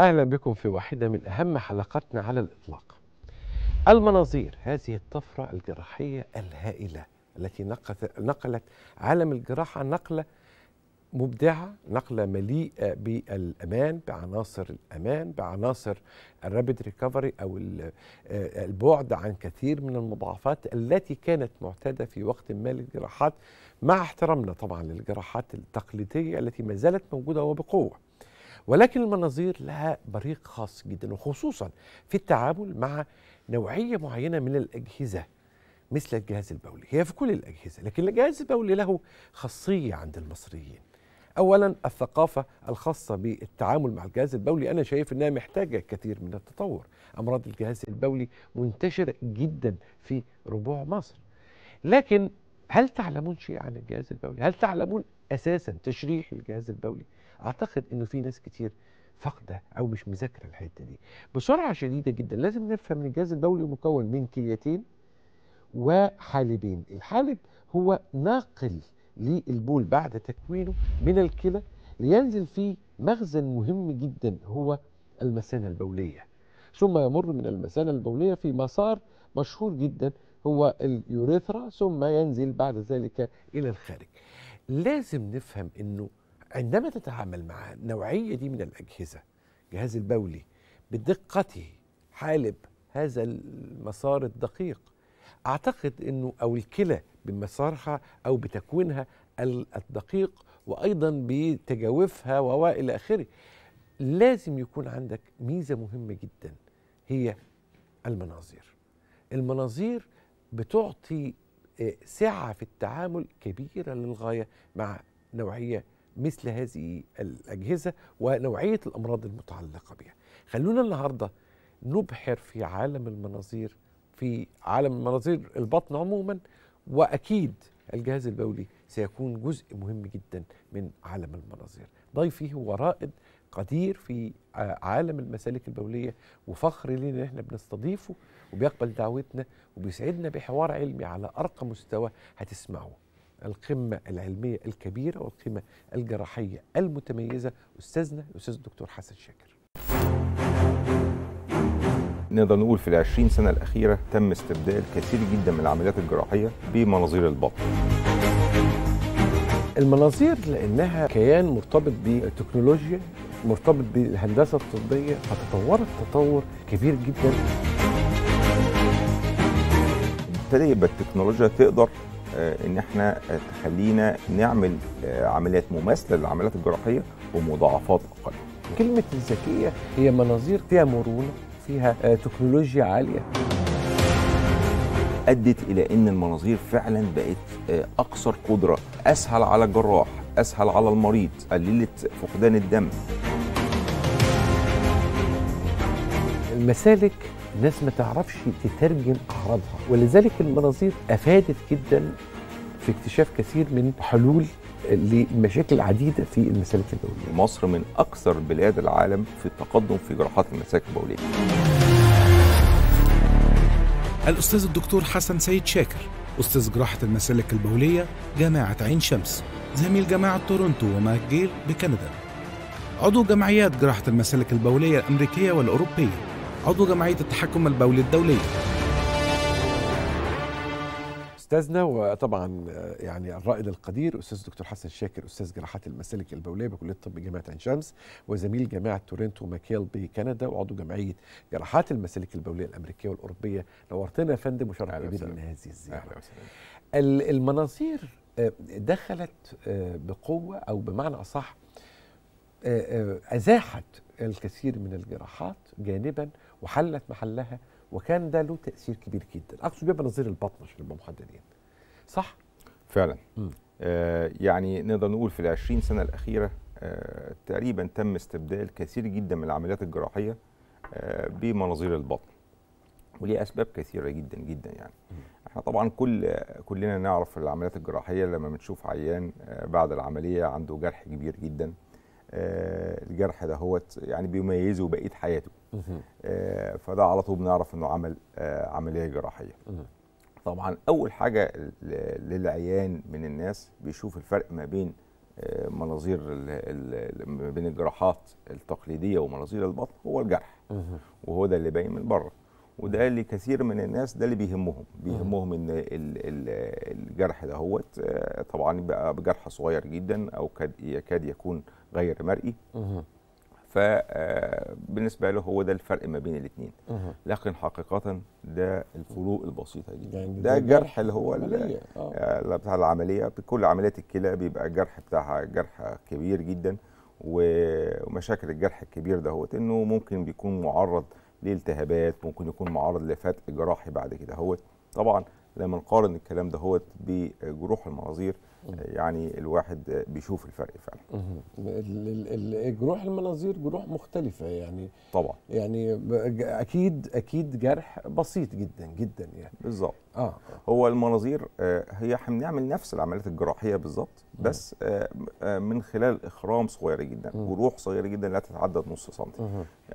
أهلا بكم في واحدة من أهم حلقاتنا على الإطلاق المناظير هذه الطفرة الجراحية الهائلة التي نقلت عالم الجراحة نقلة مبدعة نقلة مليئة بالأمان بعناصر الأمان بعناصر الرابد ريكفري أو آه، البعد عن كثير من المضاعفات التي كانت معتادة في وقت ما للجراحات مع احترامنا طبعا للجراحات التقليدية التي ما زالت موجودة وبقوة ولكن المناظير لها بريق خاص جدا وخصوصا في التعامل مع نوعيه معينه من الاجهزه مثل الجهاز البولي هي في كل الاجهزه لكن الجهاز البولي له خاصيه عند المصريين اولا الثقافه الخاصه بالتعامل مع الجهاز البولي انا شايف انها محتاجه كثير من التطور امراض الجهاز البولي منتشره جدا في ربوع مصر لكن هل تعلمون شيء عن الجهاز البولي هل تعلمون اساسا تشريح الجهاز البولي اعتقد انه في ناس كتير فاقده او مش مذاكره الحته دي بسرعه شديده جدا لازم نفهم ان الجهاز البولي مكون من كليتين وحالبين الحالب هو ناقل للبول بعد تكوينه من الكلى لينزل في مخزن مهم جدا هو المثانه البوليه ثم يمر من المثانه البوليه في مسار مشهور جدا هو اليوريثرا ثم ينزل بعد ذلك الى الخارج لازم نفهم انه عندما تتعامل مع النوعية دي من الأجهزة جهاز البولي بدقته حالب هذا المسار الدقيق أعتقد أنه أو الكلى بمسارها أو بتكوينها الدقيق وأيضا بتجاوفها وإلى آخره لازم يكون عندك ميزة مهمة جدا هي المناظير المناظير بتعطي آه، سعة في التعامل كبيرة للغاية مع نوعية مثل هذه الأجهزة ونوعية الأمراض المتعلقة بها خلونا النهاردة نبحر في عالم المناظير في عالم المناظير البطن عموما وأكيد الجهاز البولي سيكون جزء مهم جدا من عالم المناظير ضيفي هو رائد قدير في عالم المسالك البولية وفخر لنا ان احنا بنستضيفه وبيقبل دعوتنا وبيسعدنا بحوار علمي على أرقى مستوى هتسمعوه القمة العلمية الكبيرة والقمة الجراحية المتميزة أستاذنا الأستاذ الدكتور حسن شاكر نقدر نقول في العشرين سنة الأخيرة تم استبدال كثير جدا من العمليات الجراحية بمناظير البطن المناظير لأنها كيان مرتبط بالتكنولوجيا مرتبط بالهندسة الطبية فتطورت تطور كبير جدا ابتدى يبقى التكنولوجيا تقدر آه، ان احنا تخلينا نعمل آه، عمليات مماثله للعمليات الجراحيه ومضاعفات اقل. كلمه الذكيه هي مناظير فيها مرونه، فيها آه، تكنولوجيا عاليه. ادت الى ان المناظير فعلا بقت اكثر قدره، اسهل على الجراح، اسهل على المريض، قللت فقدان الدم. المسالك الناس ما تعرفش تترجم أعراضها ولذلك المناظير أفادت جدا في اكتشاف كثير من حلول لمشاكل عديدة في المسالك البولية مصر من أكثر بلاد العالم في التقدم في جراحات المسالك البولية الأستاذ الدكتور حسن سيد شاكر أستاذ جراحة المسالك البولية جامعة عين شمس زميل جامعة تورونتو وماكجيل بكندا عضو جمعيات جراحة المسالك البولية الأمريكية والأوروبية عضو جمعية التحكم البولي الدولية استاذنا وطبعا يعني الرائد القدير استاذ الدكتور حسن شاكر استاذ جراحات المسالك البوليه بكليه الطب جامعه عين شمس وزميل جامعه تورنتو ماكيل بكندا وعضو جمعيه جراحات المسالك البوليه الامريكيه والاوروبيه نورتنا يا فندم وشرف كبير من هذه الزياره المناظير آه، دخلت آه، بقوه او بمعنى اصح آه، ازاحت الكثير من الجراحات جانبا وحلت محلها وكان ده له تاثير كبير جدا اقصد بيه بنظير البطن عشان نبقى محددين صح فعلا آه يعني نقدر نقول في العشرين سنه الاخيره آه تقريبا تم استبدال كثير جدا من العمليات الجراحيه آه بمناظير البطن وليه اسباب كثيره جدا جدا يعني م. احنا طبعا كل كلنا نعرف العمليات الجراحيه لما بنشوف عيان آه، بعد العمليه عنده جرح كبير جدا آه، الجرح ده هو يعني بيميزه بقيه حياته آه، فده على طول بنعرف انه عمل آه، عمليه جراحيه طبعا اول حاجه للعيان من الناس بيشوف الفرق ما بين مناظير ما بين الجراحات التقليديه ومناظير البطن هو الجرح وهو ده اللي باين من بره وده اللي كثير من الناس ده اللي بيهمهم بيهمهم ان الجرح ده هو طبعا بقى بجرح صغير جدا او يكاد يكون غير مرئي فبالنسبه آه، له هو ده الفرق ما بين الاثنين لكن حقيقه ده الفروق البسيطه دي يعني ده الجرح اللي هو اللي آه. آه، بتاع العمليه كل عمليات الكلى بيبقى الجرح بتاعها جرح كبير جدا ومشاكل الجرح الكبير ده هو انه ممكن بيكون معرض لالتهابات ممكن يكون معرض لفتق جراحي بعد كده هوت طبعا لما نقارن الكلام ده هو بجروح المناظير يعني الواحد بيشوف الفرق فعلا جروح المناظير جروح مختلفه يعني طبعا يعني اكيد اكيد جرح بسيط جدا جدا يعني بالظبط اه هو المناظير آه، هي احنا بنعمل نفس العمليات الجراحيه بالظبط بس آه، آه، من خلال اخرام صغيره جدا جروح صغيره جدا لا تتعدى نص سم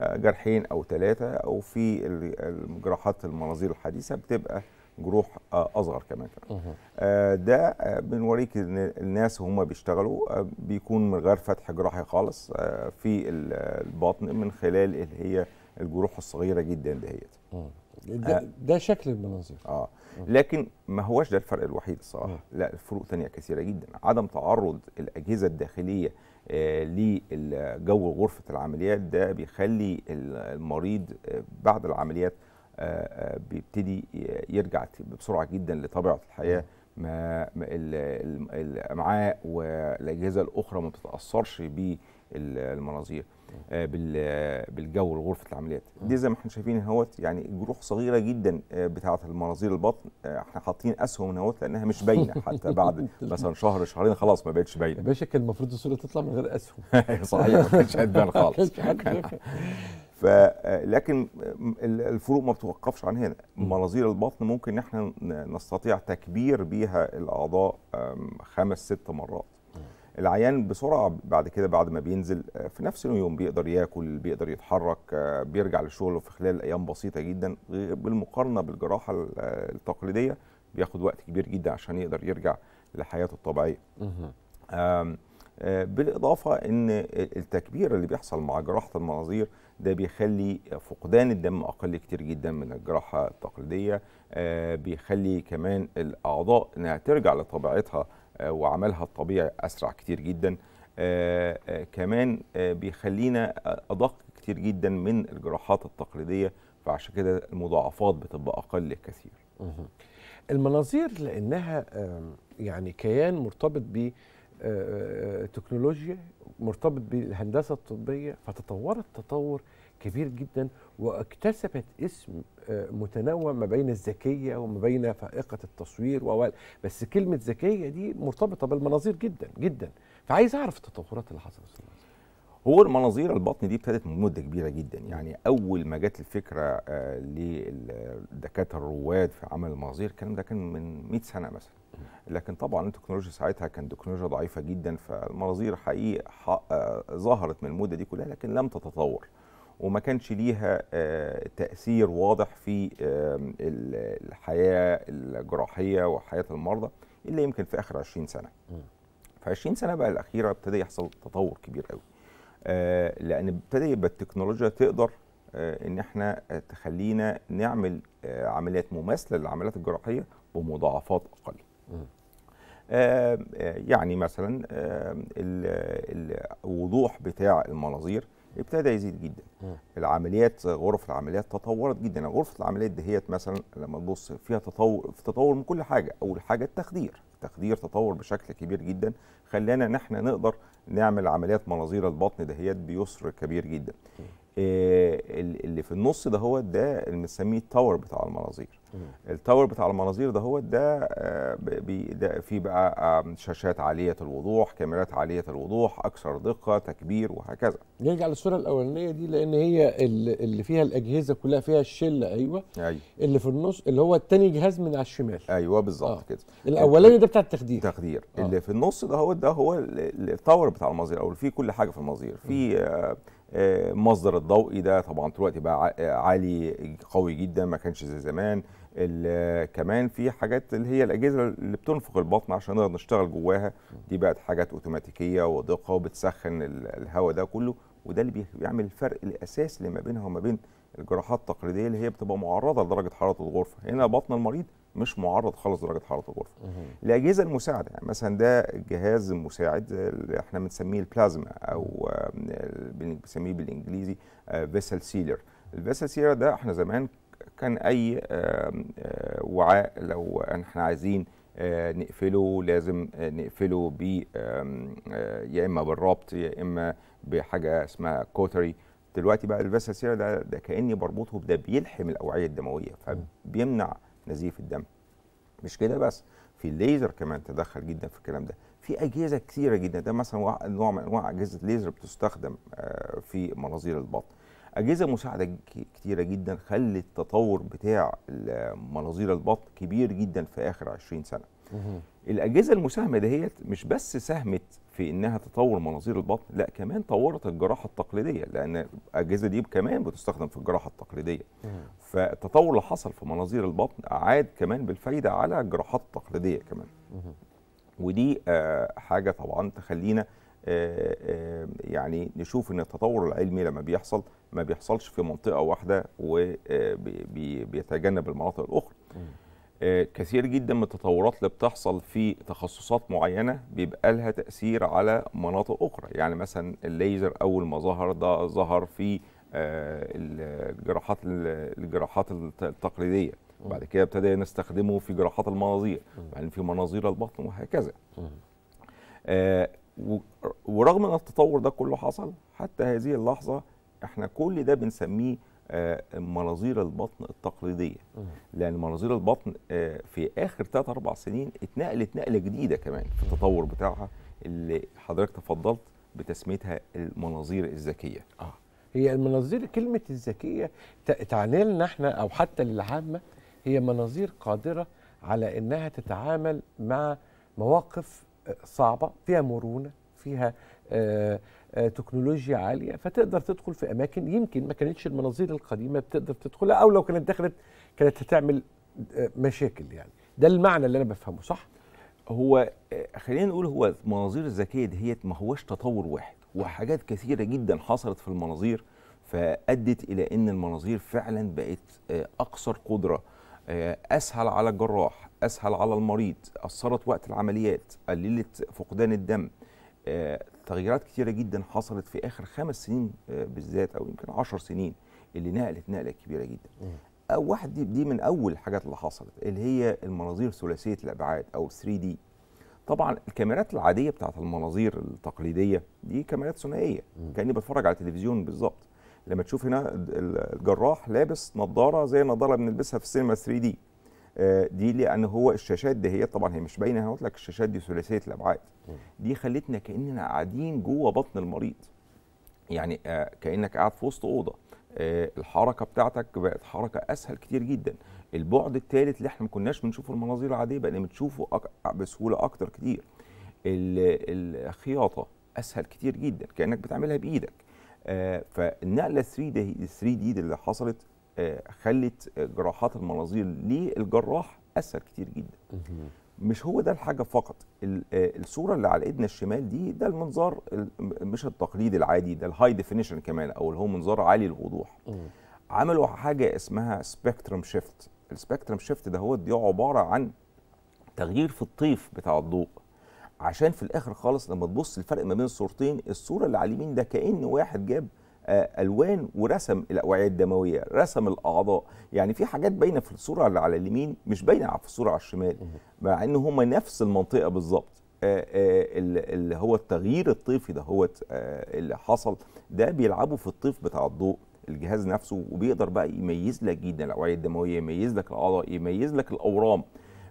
جرحين او ثلاثه او في الجراحات المناظير الحديثه بتبقى جروح آه، اصغر كمان كمان آه، ده آه، بنوريك ان الناس هم بيشتغلوا بيكون من غير فتح جراحي خالص في البطن من خلال اللي هي الجروح الصغيره جدا دهيت ده, ده شكل المناظير اه لكن ما هوش ده الفرق الوحيد الصراحه لا الفروق ثانيه كثيره جدا عدم تعرض الاجهزه الداخليه آه للجو غرفه العمليات ده بيخلي المريض بعد العمليات آه، آه، بيبتدي يرجع بسرعه جدا لطبيعه الحياه ما الامعاء والاجهزه الاخرى ما بتتاثرش بالمناظير آه، بالجو لغرفه العمليات دي زي ما احنا شايفين اهوت يعني جروح صغيره جدا بتاعه المناظير البطن احنا حاطين اسهم اهوت لانها مش باينه حتى بعد (laughs) مثلا شهر شهرين خلاص ما بقتش باينه يا باشا كان المفروض الصوره تطلع من غير اسهم (laughs) صحيح ما كانش هتبان (laughs) خالص ف لكن الفروق ما بتوقفش عن هنا مناظير البطن ممكن احنا نستطيع تكبير بيها الاعضاء خمس ست مرات العيان بسرعه بعد كده بعد ما بينزل آه، في نفس اليوم بيقدر ياكل بيقدر يتحرك آه، بيرجع لشغله في خلال ايام بسيطه جدا بالمقارنه بالجراحه التقليديه بياخد وقت كبير جدا عشان يقدر يرجع لحياته الطبيعيه آه، بالاضافه ان التكبير اللي بيحصل مع جراحه المناظير ده بيخلي فقدان الدم اقل كتير جدا من الجراحه التقليديه آه، بيخلي كمان الاعضاء انها ترجع لطبيعتها آه، وعملها الطبيعي اسرع كتير جدا آه، كمان بيخلينا ادق كتير جدا من الجراحات التقليديه فعشان كده المضاعفات بتبقى اقل كثير المناظير لانها يعني كيان مرتبط ب آه، آه، آه، تكنولوجيا مرتبط بالهندسه الطبيه فتطورت تطور كبير جدا واكتسبت اسم متنوع ما بين الذكيه وما بين فائقه التصوير و بس كلمه ذكيه دي مرتبطه بالمناظير جدا جدا فعايز اعرف التطورات اللي حصلت في المناظير هو المناظير البطن دي ابتدت من مده كبيره جدا يعني اول ما جت الفكره للدكاتره الرواد في عمل المناظير الكلام ده كان من 100 سنه مثلا لكن طبعا التكنولوجيا ساعتها كانت تكنولوجيا ضعيفه جدا فالمناظير حقيقي آه، ظهرت من المده دي كلها لكن لم تتطور وما كانش ليها آه، تاثير واضح في الحياه الجراحيه وحياه المرضى الا يمكن في اخر 20 سنه في 20 سنه بقى الاخيره ابتدى يحصل تطور كبير قوي آه، لان ابتدى يبقى التكنولوجيا تقدر ان احنا تخلينا نعمل عمليات مماثله للعمليات الجراحيه بمضاعفات اقل آه، آه، يعني مثلا آه، الوضوح بتاع المناظير ابتدى يزيد جدا العمليات غرف العمليات تطورت جدا يعني غرفه العمليات دهيت مثلا لما تبص فيها تطور في تطور من كل حاجه اول حاجه التخدير التخدير تطور بشكل كبير جدا خلانا ان احنا نقدر نعمل عمليات مناظير البطن دهيت بيسر كبير جدا آه، اللي في النص ده هو ده اللي بنسميه التاور بتاع المناظير التاور بتاع المناظير ده هو ده, آه، ده في بقى آه، شاشات عاليه الوضوح كاميرات عاليه الوضوح اكثر دقه تكبير وهكذا نرجع للصوره الاولانيه دي لان هي اللي فيها الاجهزه كلها فيها الشله ايوه, أيوة. اللي في النص اللي هو الثاني جهاز من على الشمال ايوه بالظبط آه. كده الاولاني ده بتاع التخدير تخدير آه. اللي في النص ده هو ده هو التاور بتاع المناظير او في كل حاجه في المناظير في المصدر آه، الضوئي ده طبعا دلوقتي بقى آه، عالي قوي جدا ما كانش زي زمان كمان في حاجات اللي هي الاجهزه اللي بتنفخ البطن عشان نقدر نشتغل جواها دي بقت حاجات اوتوماتيكيه ودقه وبتسخن الهواء ده كله وده اللي بيعمل الفرق الاساسي اللي ما بينها وما بين الجراحات التقليديه اللي هي بتبقى معرضه لدرجه حراره الغرفه هنا بطن المريض مش معرض خالص لدرجه حراره الغرفه. الاجهزه المساعده يعني مثلا ده جهاز مساعد اللي احنا بنسميه البلازما او بنسميه بالانجليزي فيسل سيلر. الفيسل سيلر ده احنا زمان كان اي آه، وعاء لو احنا عايزين آه، نقفله لازم آه، نقفله ب يا اما بالربط يا اما بحاجه اسمها كوتري دلوقتي بقى الفيسل سيلر ده ده كاني بربطه ده بيلحم الاوعيه الدمويه فبيمنع نزيف الدم مش كده بس في الليزر كمان تدخل جدا في الكلام ده في اجهزه كثيره جدا ده مثلا نوع من انواع اجهزه الليزر بتستخدم آه، في مناظير البطن اجهزه مساعده كثيره جدا خلت التطور بتاع مناظير البطن كبير جدا في اخر 20 سنه الاجهزه المساهمه دهيت مش بس ساهمت في انها تطور مناظير البطن لا كمان طورت الجراحه التقليديه لان الاجهزه دي كمان بتستخدم في الجراحه التقليديه فالتطور اللي حصل في مناظير البطن عاد كمان بالفايده على الجراحات التقليديه كمان ودي آه، حاجه طبعا تخلينا آه، آه، يعني نشوف ان التطور العلمي لما بيحصل ما بيحصلش في منطقه واحده وبيتجنب المناطق الاخرى آه، كثير جدا من التطورات اللي بتحصل في تخصصات معينه بيبقى لها تاثير على مناطق اخرى يعني مثلا الليزر اول ما ظهر ده ظهر في آه، الجراحات الجراحات التقليديه بعد كده ابتدى نستخدمه في جراحات المناظير يعني في مناظير البطن وهكذا آه، ورغم ان التطور ده كله حصل حتى هذه اللحظه احنا كل ده بنسميه آه، مناظير البطن التقليديه لان مناظير البطن آه، في اخر 3 4 سنين اتنقلت نقله جديده كمان في التطور بتاعها اللي حضرتك تفضلت بتسميتها المناظير الذكيه اه هي المناظير كلمه الذكيه تعني لنا احنا او حتى للعامه هي مناظير قادره على انها تتعامل مع مواقف آه، صعبه فيها مرونه فيها آه آه، تكنولوجيا عاليه فتقدر تدخل في اماكن يمكن ما كانتش المناظير القديمه بتقدر تدخلها او لو كانت دخلت كانت هتعمل آه، مشاكل يعني ده المعنى اللي انا بفهمه صح هو آه، خلينا نقول هو المناظير الذكيه ديت ما هوش تطور واحد وحاجات كثيره جدا حصلت في المناظير فادت الى ان المناظير فعلا بقت اقصر قدره اسهل على الجراح اسهل على المريض اثرت وقت العمليات قللت فقدان الدم تغييرات كتيره جدا حصلت في اخر خمس سنين آه، بالذات او يمكن 10 سنين اللي نقلت نقله كبيره جدا او واحد دي, دي من اول الحاجات اللي حصلت اللي هي المناظير ثلاثيه الابعاد او 3 دي طبعا الكاميرات العاديه بتاعت المناظير التقليديه دي كاميرات ثنائيه كاني بتفرج على التلفزيون بالظبط لما تشوف هنا الجراح لابس نظاره زي النظاره اللي بنلبسها في السينما 3 دي آه، دي لان هو الشاشات دي هي طبعا هي مش باينه انا قلت لك الشاشات دي ثلاثيه الابعاد دي خلتنا كاننا قاعدين جوه بطن المريض يعني آه، كانك قاعد في وسط اوضه آه، الحركه بتاعتك بقت حركه اسهل كتير جدا البعد الثالث اللي احنا ما كناش بنشوفه المناظير العاديه بقينا بنشوفه بسهوله اكتر كتير الخياطه اسهل كتير جدا كانك بتعملها بايدك فالنقله 3 دي 3 دي اللي حصلت آه، خلت جراحات المناظير للجراح اسهل كتير جدا مش هو ده الحاجه فقط آه، الصوره اللي على ايدنا الشمال دي ده المنظار مش التقليدي العادي ده الهاي ديفينيشن كمان او اللي هو منظار عالي الوضوح عملوا حاجه اسمها سبيكترم شيفت السبيكترم شيفت ده هو دي عباره عن تغيير في الطيف بتاع الضوء عشان في الاخر خالص لما تبص الفرق ما بين الصورتين الصوره اللي على اليمين ده كان واحد جاب آه، الوان ورسم الاوعيه الدمويه رسم الاعضاء يعني في حاجات باينه في الصوره اللي على اليمين مش باينه في الصوره على الشمال مع ان هم نفس المنطقه بالظبط آه، آه، اللي هو التغيير الطيفي ده هو اللي حصل ده بيلعبوا في الطيف بتاع الضوء الجهاز نفسه وبيقدر بقى يميز لك جدا الاوعيه الدمويه يميز لك الاعضاء يميز لك الاورام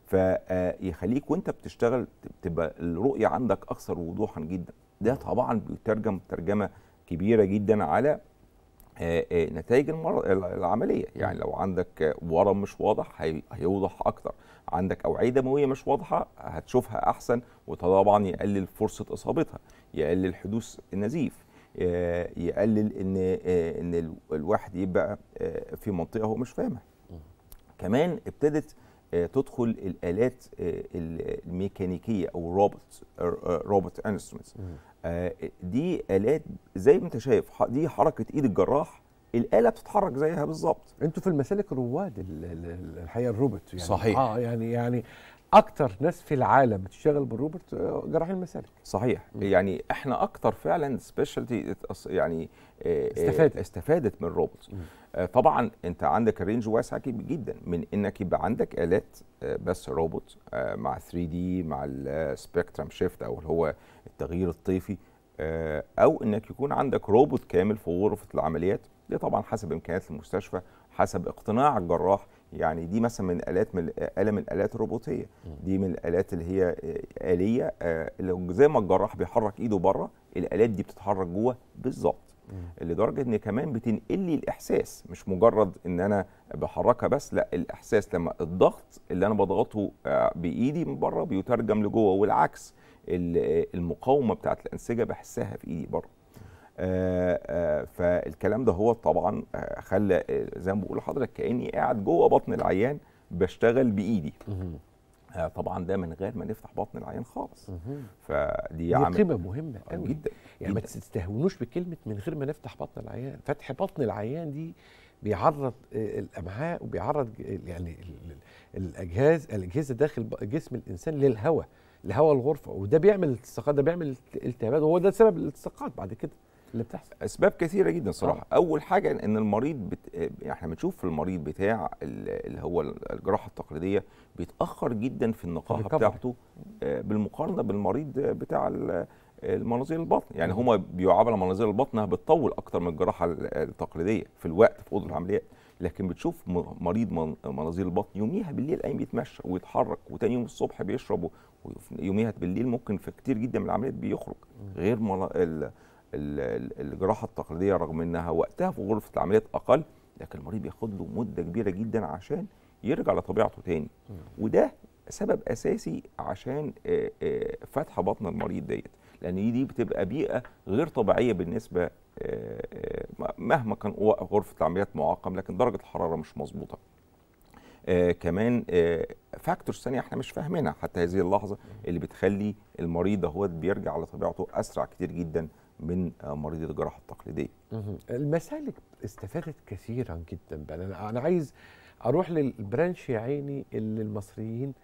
فيخليك وانت بتشتغل تبقى الرؤيه عندك اكثر وضوحا جدا ده طبعا بيترجم ترجمه كبيره جدا على آه، آه، نتائج العمليه يعني لو عندك ورم مش واضح هيوضح اكتر عندك اوعيه دمويه مش واضحه هتشوفها احسن وطبعا يقلل فرصه اصابتها يقلل حدوث النزيف آه، يقلل ان ان الواحد يبقى في منطقه هو مش فاهمها كمان ابتدت تدخل الالات الميكانيكيه او روبوت روبوت انسترومنتس آه، دي الات زي ما انت شايف دي حركه ايد الجراح الاله بتتحرك زيها بالظبط انتوا في المسالك رواد الحقيقه الروبوت يعني صحيح اه يعني يعني اكتر ناس في العالم بتشتغل بالروبوت آه، جراحين المسالك صحيح م. يعني احنا اكتر فعلا سبيشالتي يعني آه، آه، استفادت استفادت من الروبوت طبعا انت عندك رينج واسع جدا من انك يبقى عندك الات بس روبوت مع 3 دي مع السبيكترم شيفت او اللي هو التغيير الطيفي او انك يكون عندك روبوت كامل في غرفه العمليات ده طبعا حسب امكانيات المستشفى حسب اقتناع الجراح يعني دي مثلا من الات من اله من الالات الروبوتيه دي من الالات اللي هي اليه اللي زي ما الجراح بيحرك ايده بره الالات دي بتتحرك جوه بالظبط لدرجه ان كمان بتنقل لي الاحساس مش مجرد ان انا بحركها بس لا الاحساس لما الضغط اللي انا بضغطه بايدي من بره بيترجم لجوه والعكس المقاومه بتاعت الانسجه بحسها في ايدي بره آه، آه، فالكلام ده هو طبعا آه، خلى زي ما بقول لحضرتك كاني قاعد جوه بطن العيان بشتغل بايدي طبعا ده من غير ما نفتح بطن العيان خالص فدي عامل قيمه مهمه قوي جدا يعني ما تستهونوش بكلمه من غير ما نفتح بطن العيان فتح بطن العيان دي بيعرض الامعاء وبيعرض يعني الاجهاز الاجهزه داخل جسم الانسان للهواء لهواء الغرفه وده بيعمل التصاقات ده بيعمل التهابات وهو ده سبب الالتصاقات بعد كده اللي بتحصل اسباب كثيره جدا صراحه آه. اول حاجه ان المريض بت... احنا بنشوف في المريض بتاع اللي هو الجراحه التقليديه بيتاخر جدا في النقاهه بيكبر. بتاعته آه، بالمقارنه بالمريض بتاع المناظير البطن يعني هما بيقعوا على مناظير البطن بتطول اكتر من الجراحه التقليديه في الوقت في اوضه العمليات لكن بتشوف مريض مناظير البطن يوميها بالليل قايم بيتمشى ويتحرك وتاني يوم الصبح بيشرب ويوميها بالليل ممكن في كتير جدا من العمليات بيخرج غير الجراحه التقليديه رغم انها وقتها في غرفه العمليات اقل لكن المريض بياخد له مده كبيره جدا عشان يرجع لطبيعته تاني وده سبب اساسي عشان فتح بطن المريض ديت لان دي بتبقى بيئه غير طبيعيه بالنسبه مهما كان غرفه العمليات معقم لكن درجه الحراره مش مظبوطه آه كمان آه فاكتورز ثانيه احنا مش فاهمينها حتى هذه اللحظه اللي بتخلي المريض اهوت بيرجع لطبيعته اسرع كتير جدا من مريض الجراحه التقليديه. المسالك استفادت كثيرا جدا بقى انا عايز اروح للبرانش يا عيني اللي المصريين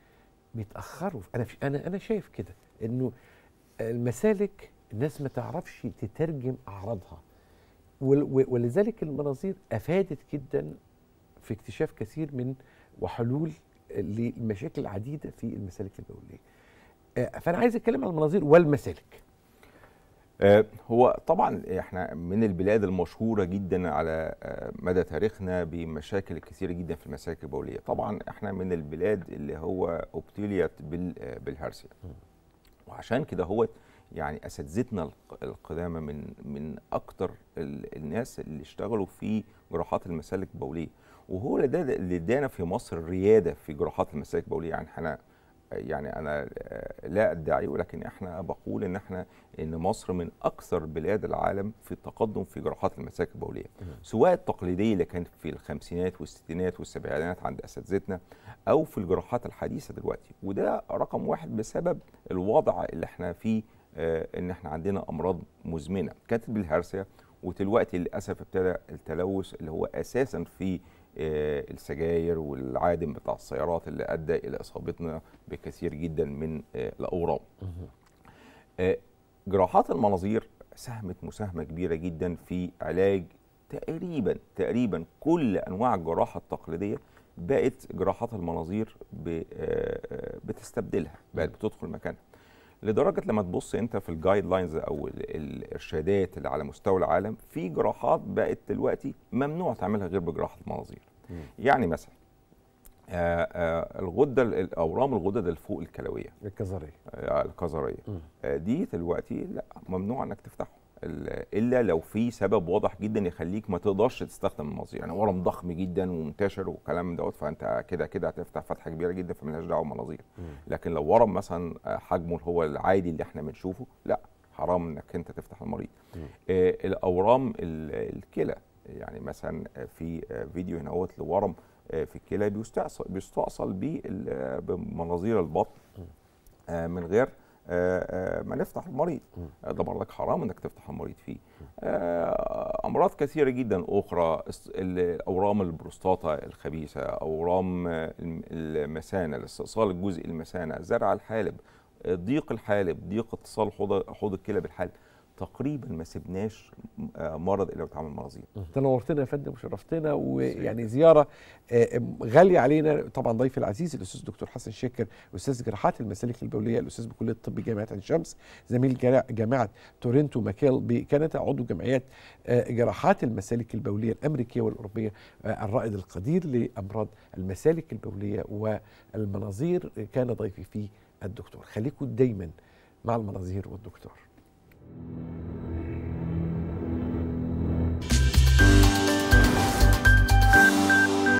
بيتاخروا انا انا انا شايف كده انه المسالك الناس ما تعرفش تترجم اعراضها ولذلك المناظير افادت جدا في اكتشاف كثير من وحلول لمشاكل عديده في المسالك البوليه. فانا عايز اتكلم عن المناظير والمسالك. آه، هو طبعا احنا من البلاد المشهوره جدا على آه، مدى تاريخنا بمشاكل كثيره جدا في المساكن البوليه طبعا احنا من البلاد اللي هو ابتليت آه، بالهرسيا وعشان كده هو يعني اساتذتنا القدامى من من اكثر الناس اللي اشتغلوا في جراحات المسالك البوليه وهو ده اللي ادانا في مصر الرياده في جراحات المسالك البوليه يعني احنا يعني انا آه، لا ادعي ولكن احنا بقول ان احنا ان مصر من اكثر بلاد العالم في التقدم في جراحات المساك البوليه سواء التقليديه اللي كانت في الخمسينات والستينات والسبعينات عند اساتذتنا او في الجراحات الحديثه دلوقتي وده رقم واحد بسبب الوضع اللي احنا فيه آه، ان احنا عندنا امراض مزمنه كانت بالهرسيا ودلوقتي للاسف ابتدى التلوث اللي هو اساسا في آه، السجاير والعادم بتاع السيارات اللي ادى الى اصابتنا بكثير جدا من آه، الاورام. آه، جراحات المناظير ساهمت مساهمه كبيره جدا في علاج تقريبا تقريبا كل انواع الجراحه التقليديه بقت جراحات المناظير بتستبدلها بقت بتدخل مكانها لدرجه لما تبص انت في الجايد لاينز او الارشادات اللي على مستوى العالم في جراحات بقت دلوقتي ممنوع تعملها غير بجراحه المناظير يعني مثلا آآ آه، آآ آه، الغده اورام الغدد الفوق الكلويه الكظريه آه، الكظريه دي دلوقتي لا ممنوع انك تفتحها الا لو في سبب واضح جدا يخليك ما تقدرش تستخدم المناظير يعني ورم ضخم جدا ومنتشر والكلام دوت فانت كده كده هتفتح فتحه كبيره جدا فمالهاش دعوه بالمناظير لكن لو ورم مثلا حجمه اللي هو العادي اللي احنا بنشوفه لا حرام انك انت تفتح المريض آه الاورام الكلى يعني مثلا في فيديو هنا اهوت لورم آه، في الكلى بيستأصل بيستأصل بمناظير البطن آه، من غير آه، آه، ما نفتح المريض ده آه، برضك حرام انك تفتح المريض فيه امراض كثيره جدا اخرى اورام البروستاتا الخبيثه اورام المثانه الاستئصال الجزء المثانه زرع الحالب ضيق الحالب ضيق اتصال حوض الكلى بالحالب تقريبا ما سبناش آه، مرض الا وتعامل مرضيه. تنورتنا يا فندم وشرفتنا ويعني زياره آه، غاليه علينا طبعا ضيفي العزيز الاستاذ دكتور حسن شاكر استاذ جراحات المسالك البوليه الاستاذ بكليه الطب جامعه عين شمس زميل جامعه تورنتو ماكيل بكندا عضو جمعيات آه، جراحات المسالك البوليه الامريكيه والاوروبيه الرائد القدير لامراض المسالك البوليه والمناظير كان ضيفي فيه الدكتور خليكم دايما مع المناظير والدكتور あ。